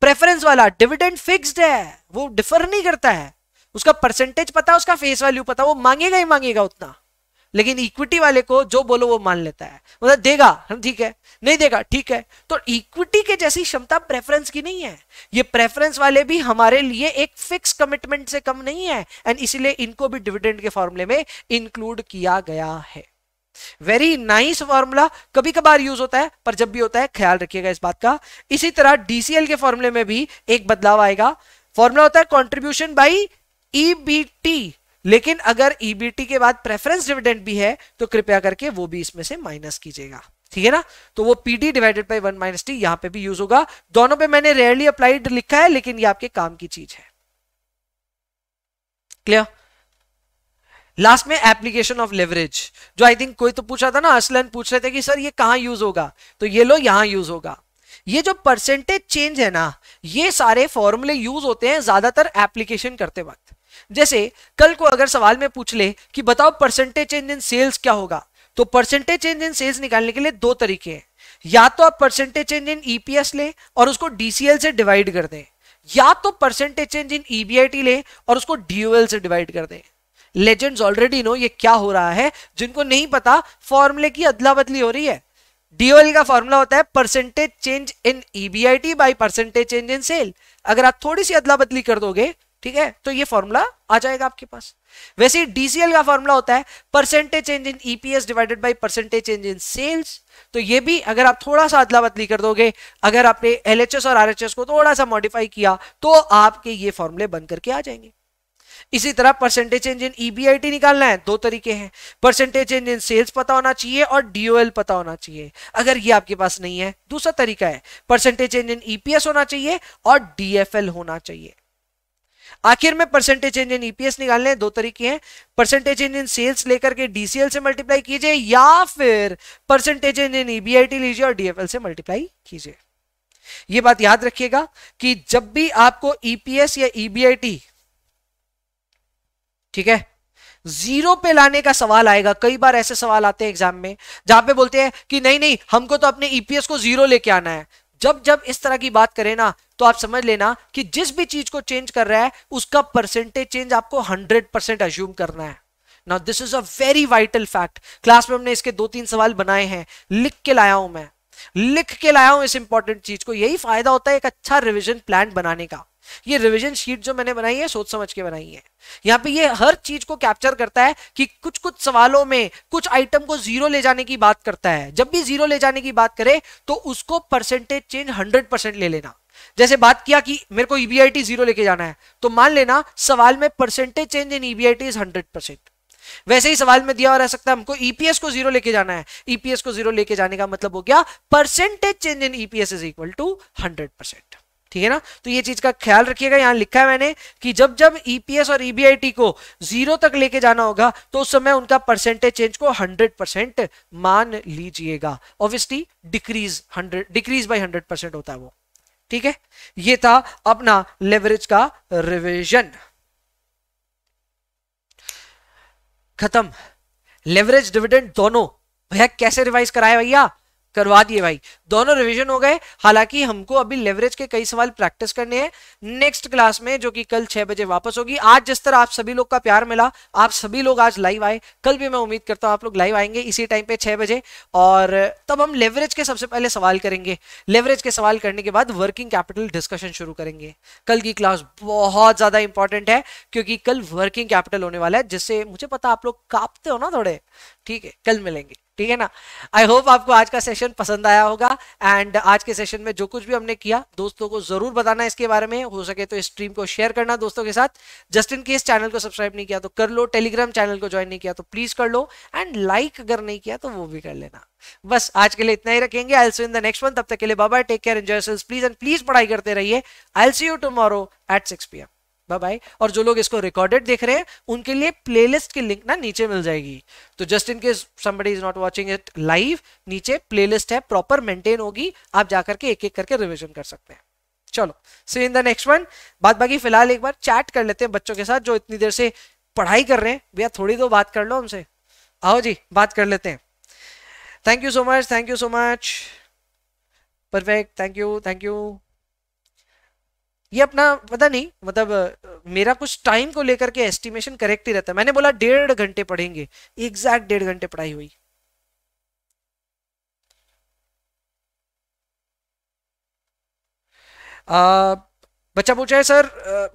[SPEAKER 1] प्रेफरेंस वाला डिविडेंड फिक्स्ड है वो डिफर नहीं करता है उसका परसेंटेज पता उसका फेस वैल्यू पता वो मांगेगा ही मांगेगा उतना लेकिन इक्विटी वाले को जो बोलो वो मान लेता है मतलब देगा ठीक है नहीं देगा ठीक है तो इक्विटी के जैसी क्षमता प्रेफरेंस की नहीं है ये प्रेफरेंस वाले भी हमारे लिए एक फिक्स कमिटमेंट से कम नहीं है एंड इसलिए इनको भी डिविडेंड के फॉर्मूले में इंक्लूड किया गया है वेरी नाइस फॉर्मूला कभी कभार यूज होता है पर जब भी होता है ख्याल रखिएगा इस बात का इसी तरह डीसीएल के फॉर्मूले में भी एक बदलाव आएगा फॉर्मूला होता है कॉन्ट्रीब्यूशन बाई ई लेकिन अगर ईबीटी e के बाद प्रेफरेंस डिविडेंड भी है तो कृपया करके वो भी इसमें से माइनस कीजिएगा ठीक है ना तो वो PD divided by one minus T यहां पे भी यूज होगा दोनों पे मैंने रेयरली अप्लाइड लिखा है लेकिन ये आपके काम की चीज है क्लियर लास्ट में एप्लीकेशन ऑफ लेवरेज जो आई थिंक कोई तो पूछा था ना असलन पूछ रहे थे कि सर ये कहां यूज होगा तो ये लो यहाँ यूज होगा ये जो परसेंटेज चेंज है ना ये सारे फॉर्मूले यूज होते हैं ज्यादातर एप्लीकेशन करते वक्त जैसे कल को अगर सवाल में पूछ ले कि बताओ परसेंटेज चेंज इन सेल्स क्या होगा तो परसेंटेज चेंज इन सेल्स निकालने के लिए दो तरीके हैं या तो आप परसेंटेज चेंज इन ईपीएस ले और उसको डीसीएल से डिवाइड कर दें या तो परसेंटेज चेंज इन ईबीआईटी ले और उसको डीओएल से डिवाइड कर दें लेजेंड्स ऑलरेडी नो ये क्या हो रहा है जिनको नहीं पता फॉर्मूले की अदला बदली हो रही है डीओएल का फॉर्मूला होता है percentage change in EBIT by percentage change in sale अगर आप थोड़ी सी अदला बदली कर दोगे ठीक है तो ये फॉर्मूला आ जाएगा आपके पास वैसे ही डीसीएल का फॉर्मूला होता है percentage change in EPS divided by percentage change in sales तो ये भी अगर आप थोड़ा सा अदला बदली कर दोगे अगर आपने एलएचएस और आरएचएस को थोड़ा सा मॉडिफाई किया तो आपके ये फॉर्मूले बन करके आ जाएंगे इसी तरह परसेंटेज चेंज इन ईबीआईटी निकालना है दो तरीके हैं परसेंटेज चेंज इन सेल्स पता होना चाहिए और डीओएल पता होना चाहिए अगर ये आपके पास नहीं है दूसरा तरीका है परसेंटेज चेंज इन ईपीएस होना चाहिए और डीएफएल होना चाहिए आखिर में परसेंटेज चेंज इन ईपीएस निकालने दो तरीके हैं परसेंटेज चेंज इन सेल्स लेकर के डीसीएल से मल्टीप्लाई कीजिए या फिर परसेंटेज चेंज इन ईबीआईटी लीजिए और डीएफएल से मल्टीप्लाई कीजिए ये बात याद रखिएगा कि जब भी आपको ईपीएस e या ईबीआईटी e ठीक है जीरो पे लाने का सवाल आएगा कई बार ऐसे सवाल आते हैं एग्जाम में जहां पे बोलते हैं कि नहीं नहीं हमको तो अपने ईपीएस e को जीरो लेके आना है जब जब इस तरह की बात करें ना तो आप समझ लेना कि जिस भी चीज को चेंज कर रहा है उसका परसेंटेज चेंज आपको हंड्रेड परसेंट अज्यूम करना है now this is a very vital fact class में हमने इसके दो तीन सवाल बनाए हैं लिख के लाया हूं मैं लिख के लाया हूं इस इंपॉर्टेंट चीज को यही फायदा होता है एक अच्छा रिविजन प्लान बनाने का ये रिविजन शीट जो मैंने बनाई है सोच समझ के बनाई है यहाँ पे ये हर चीज को कैप्चर करता है कि कुछ कुछ सवालों में कुछ आइटम को जीरो ले जाने की बात करता है जब भी जीरो ले जाने की बात करे तो उसको परसेंटेज चेंज हंड्रेड ले लेना जैसे बात किया कि मेरे को ईबीआईटी e जीरो लेके जाना है तो मान लेना सवाल में percentage change in EBIT hundred percent वैसे ही सवाल में दिया और रह सकता है हमको ईपीएस e को जीरो लेके जाना है ईपीएस e को जीरो लेके जाने का मतलब हो गया percentage change in EPS is equal to hundred percent ठीक है ना तो ये चीज का ख्याल रखिएगा यहां लिखा है मैंने कि जब जब ईपीएस e और ईबीआईटी e को जीरो तक लेके जाना होगा तो उस समय उनका परसेंटेज चेंज को 100 परसेंट मान लीजिएगा obviously decrease 100 decrease by 100 percent होता है वो ठीक है ये था अपना लेवरेज का रिविजन खत्म लेवरेज डिविडेंड दोनों भैया कैसे रिवाइज कराया भैया करवा दिए भाई दोनों रिवीजन हो गए हालांकि हमको अभी लेवरेज के कई सवाल प्रैक्टिस करने हैं नेक्स्ट क्लास में जो कि कल छह बजे वापस होगी आज जिस तरह आप सभी लोग का प्यार मिला आप सभी लोग आज लाइव आए कल भी मैं उम्मीद करता हूँ आप लोग लाइव आएंगे इसी टाइम पे छह बजे और तब हम लेवरेज के सबसे पहले सवाल करेंगे लेवरेज के सवाल करने के बाद वर्किंग कैपिटल डिस्कशन शुरू करेंगे कल की क्लास बहुत ज्यादा इंपॉर्टेंट है क्योंकि कल वर्किंग कैपिटल होने वाला है जिससे मुझे पता आप लोग कांपते हो ना थोड़े ठीक है कल मिलेंगे ठीक है ना आई होप आपको आज का सेशन पसंद आया होगा एंड आज के सेशन में जो कुछ भी हमने किया दोस्तों को जरूर बताना इसके बारे में हो सके तो इस स्ट्रीम को शेयर करना दोस्तों के साथ जस्ट इन केस चैनल को सब्सक्राइब नहीं किया तो कर लो टेलीग्राम चैनल को ज्वाइन नहीं किया तो प्लीज कर लो एंड लाइक अगर नहीं किया तो वो भी कर लेना बस आज के लिए इतना ही रखेंगे I see in the next one तब तक के लिए बाबा take care enjoy please and please पढ़ाई करते रहिए I see you tomorrow at six P M bye bye और जो लोग इसको रिकॉर्डेड देख रहे हैं उनके लिए प्लेलिस्ट की लिंक ना नीचे मिल जाएगी तो जस्ट इनके somebody is not watching it live नीचे प्लेलिस्ट है प्रॉपर मेंटेन होगी आप जाकर के एक एक करके रिविजन कर सकते हैं चलो see in the next one बात बाकी फिलहाल एक बार चैट कर लेते हैं बच्चों के साथ जो इतनी देर से पढ़ाई कर रहे हैं भैया थोड़ी दो बात कर लो हमसे आओ जी बात कर लेते हैं thank you so much thank you so much perfect thank you thank you ये अपना पता नहीं मतलब मेरा कुछ टाइम को लेकर के एस्टिमेशन करेक्ट ही रहता है मैंने बोला डेढ़ घंटे पढ़ेंगे एग्जैक्ट डेढ़ घंटे पढ़ाई हुई आ, बच्चा पूछा है सर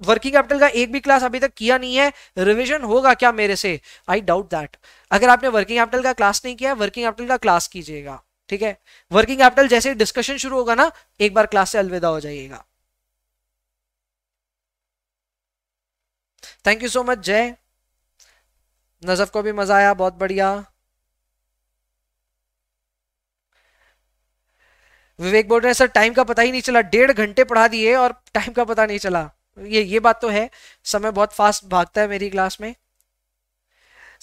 [SPEAKER 1] वर्किंग कैपिटल का एक भी क्लास अभी तक किया नहीं है रिवीजन होगा क्या मेरे से आई डाउट दैट अगर आपने वर्किंग कैपिटल का क्लास नहीं किया वर्किंग कैपिटल का क्लास कीजिएगा ठीक है वर्किंग कैपिटल जैसे डिस्कशन शुरू होगा ना एक बार क्लास से अलविदा हो जाइएगा थैंक यू सो मच जय नजफ को भी मजा आया बहुत बढ़िया विवेक बोल रहे हैं सर टाइम का पता ही नहीं चला डेढ़ घंटे पढ़ा दिए और टाइम का पता नहीं चला ये ये बात तो है समय बहुत फास्ट भागता है मेरी क्लास में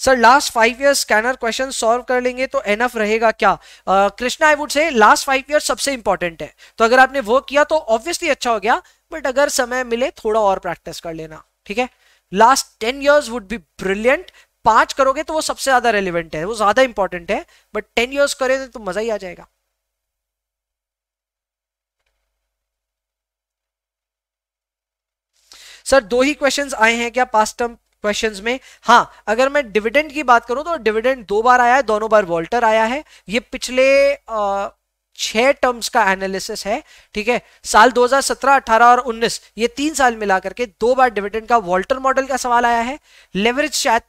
[SPEAKER 1] sir last five year scanner question solve कर लेंगे तो एनफ रहेगा क्या Krishna I would say last five year सबसे इंपॉर्टेंट है तो अगर आपने वो किया तो ऑब्वियसली अच्छा हो गया बट अगर समय मिले थोड़ा और प्रैक्टिस कर लेना ठीक है last ten years would be brilliant पांच करोगे तो वो सबसे ज्यादा रेलिवेंट है वो ज्यादा इंपॉर्टेंट है बट टेन ईयर्स करें तो मजा ही आ जाएगा सर दो ही क्वेश्चंस आए हैं क्या पास्ट टर्म क्वेश्चंस में हाँ अगर मैं डिविडेंड की बात करूं तो डिविडेंड दो बार आया है दोनों बार वॉल्टर आया है ये पिछले आ, छह टर्म्स का एनालिसिस है ठीक है साल 2017, 18 और 19 ये तीन साल मिला करके दो बार डिविडेंड का वॉल्टर मॉडल का सवाल आया है लेवरेज शायद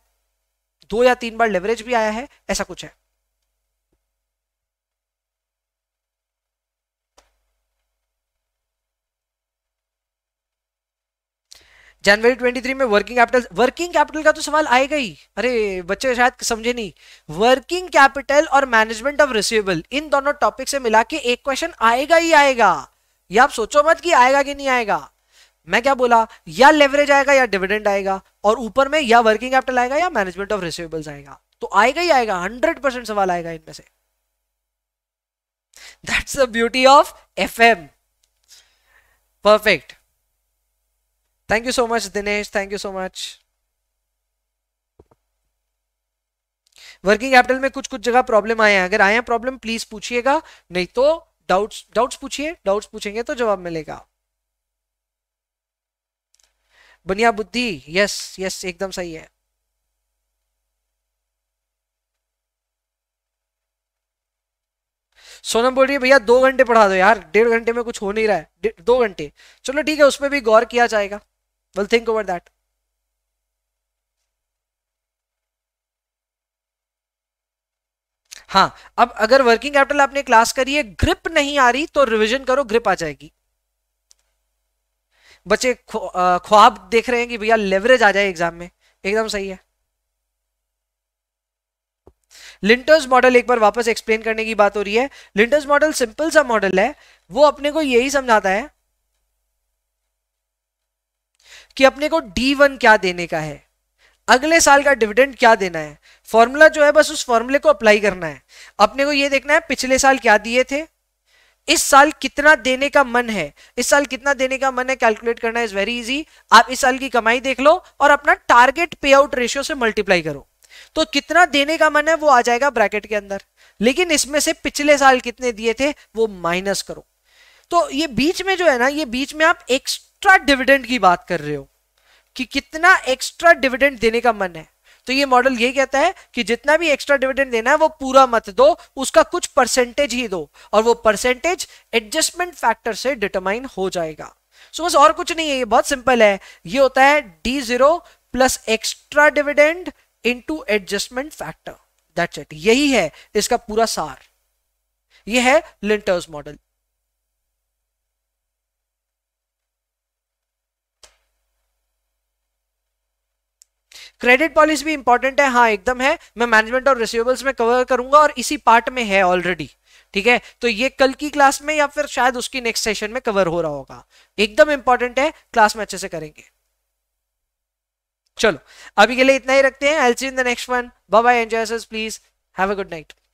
[SPEAKER 1] दो या तीन बार लेवरेज भी आया है ऐसा कुछ है जनवरी 23 में वर्किंग कैपिटल वर्किंग कैपिटल का तो सवाल आएगा ही अरे बच्चे शायद समझे नहीं वर्किंग कैपिटल और मैनेजमेंट ऑफ रिसीवेबल इन दोनों टॉपिक से मिला के एक क्वेश्चन आएगा ही आएगा या आप सोचो मत कि आएगा कि नहीं आएगा मैं क्या बोला या लेवरेज आएगा या डिविडेंड आएगा और ऊपर में या वर्किंग कैपिटल आएगा या मैनेजमेंट ऑफ रिसीवेबल्स आएगा तो आएगा ही आएगा हंड्रेड परसेंट सवाल आएगा इनमें से that's the beauty of F M perfect thank you so much Dinesh thank you so much working capital में कुछ कुछ जगह प्रॉब्लम आए हैं अगर आए हैं प्रॉब्लम प्लीज पूछिएगा नहीं तो डाउट्स डाउट्स पूछिए डाउट्स पूछेंगे तो जवाब मिलेगा बनिया बुद्धि यस यस एकदम सही है सोनम बोल रही है भैया दो घंटे पढ़ा दो यार डेढ़ घंटे में कुछ हो नहीं रहा है दो घंटे चलो ठीक है उसमें भी गौर किया जाएगा Well, think over that. हाँ अब अगर वर्किंग कैपिटल आपने क्लास करी है ग्रिप नहीं आ रही तो रिवीजन करो ग्रिप आ जाएगी बच्चे ख्वाब देख रहे हैं कि भैया लेवरेज आ जाए एग्जाम में एकदम सही है लिंटर्स मॉडल एक बार वापस एक्सप्लेन करने की बात हो रही है लिंटर्स मॉडल सिंपल सा मॉडल है वो अपने को यही समझाता है कि अपने को डी वन क्या देने का है अगले साल का डिविडेंड क्या देना है फॉर्मूला जो है बस उस फॉर्मूले को अप्लाई करना है अपने को ये देखना है पिछले साल क्या दिए थे इस साल कितना देने का मन है इस साल कितना देने का मन है कैलकुलेट करना इज वेरी इजी आप इस साल की कमाई देख लो और अपना टारगेट पे आउट रेशियो से मल्टीप्लाई करो तो कितना देने का मन है वो आ जाएगा ब्रैकेट के अंदर लेकिन इसमें से पिछले साल कितने दिए थे वो माइनस करो तो ये बीच में जो है ना ये बीच में आप एक एक्स्ट्रा डिविडेंड की बात कर रहे हो कि कितना एक्स्ट्रा डिविडेंड देने का मन है तो ये मॉडल ये कहता है कि जितना भी एक्स्ट्रा डिविडेंड देना है वो पूरा मत दो उसका कुछ परसेंटेज ही दो और वो परसेंटेज एडजस्टमेंट फैक्टर से डिटरमाइन हो जाएगा सो बस और कुछ नहीं है ये बहुत सिंपल है ये होता है D zero plus extra dividend into adjustment factor that's it यही है इसका पूरा सार ये है लिंटर्स मॉडल क्रेडिट पॉलिसी भी इंपॉर्टेंट है हाँ एकदम है मैं मैनेजमेंट और रिसीवेबल्स में कवर करूंगा और इसी पार्ट में है ऑलरेडी ठीक है तो ये कल की क्लास में या फिर शायद उसकी नेक्स्ट सेशन में कवर हो रहा होगा एकदम इंपॉर्टेंट है क्लास में अच्छे से करेंगे चलो अभी के लिए इतना ही रखते हैं I see in the next one bye bye enjoy please have a good night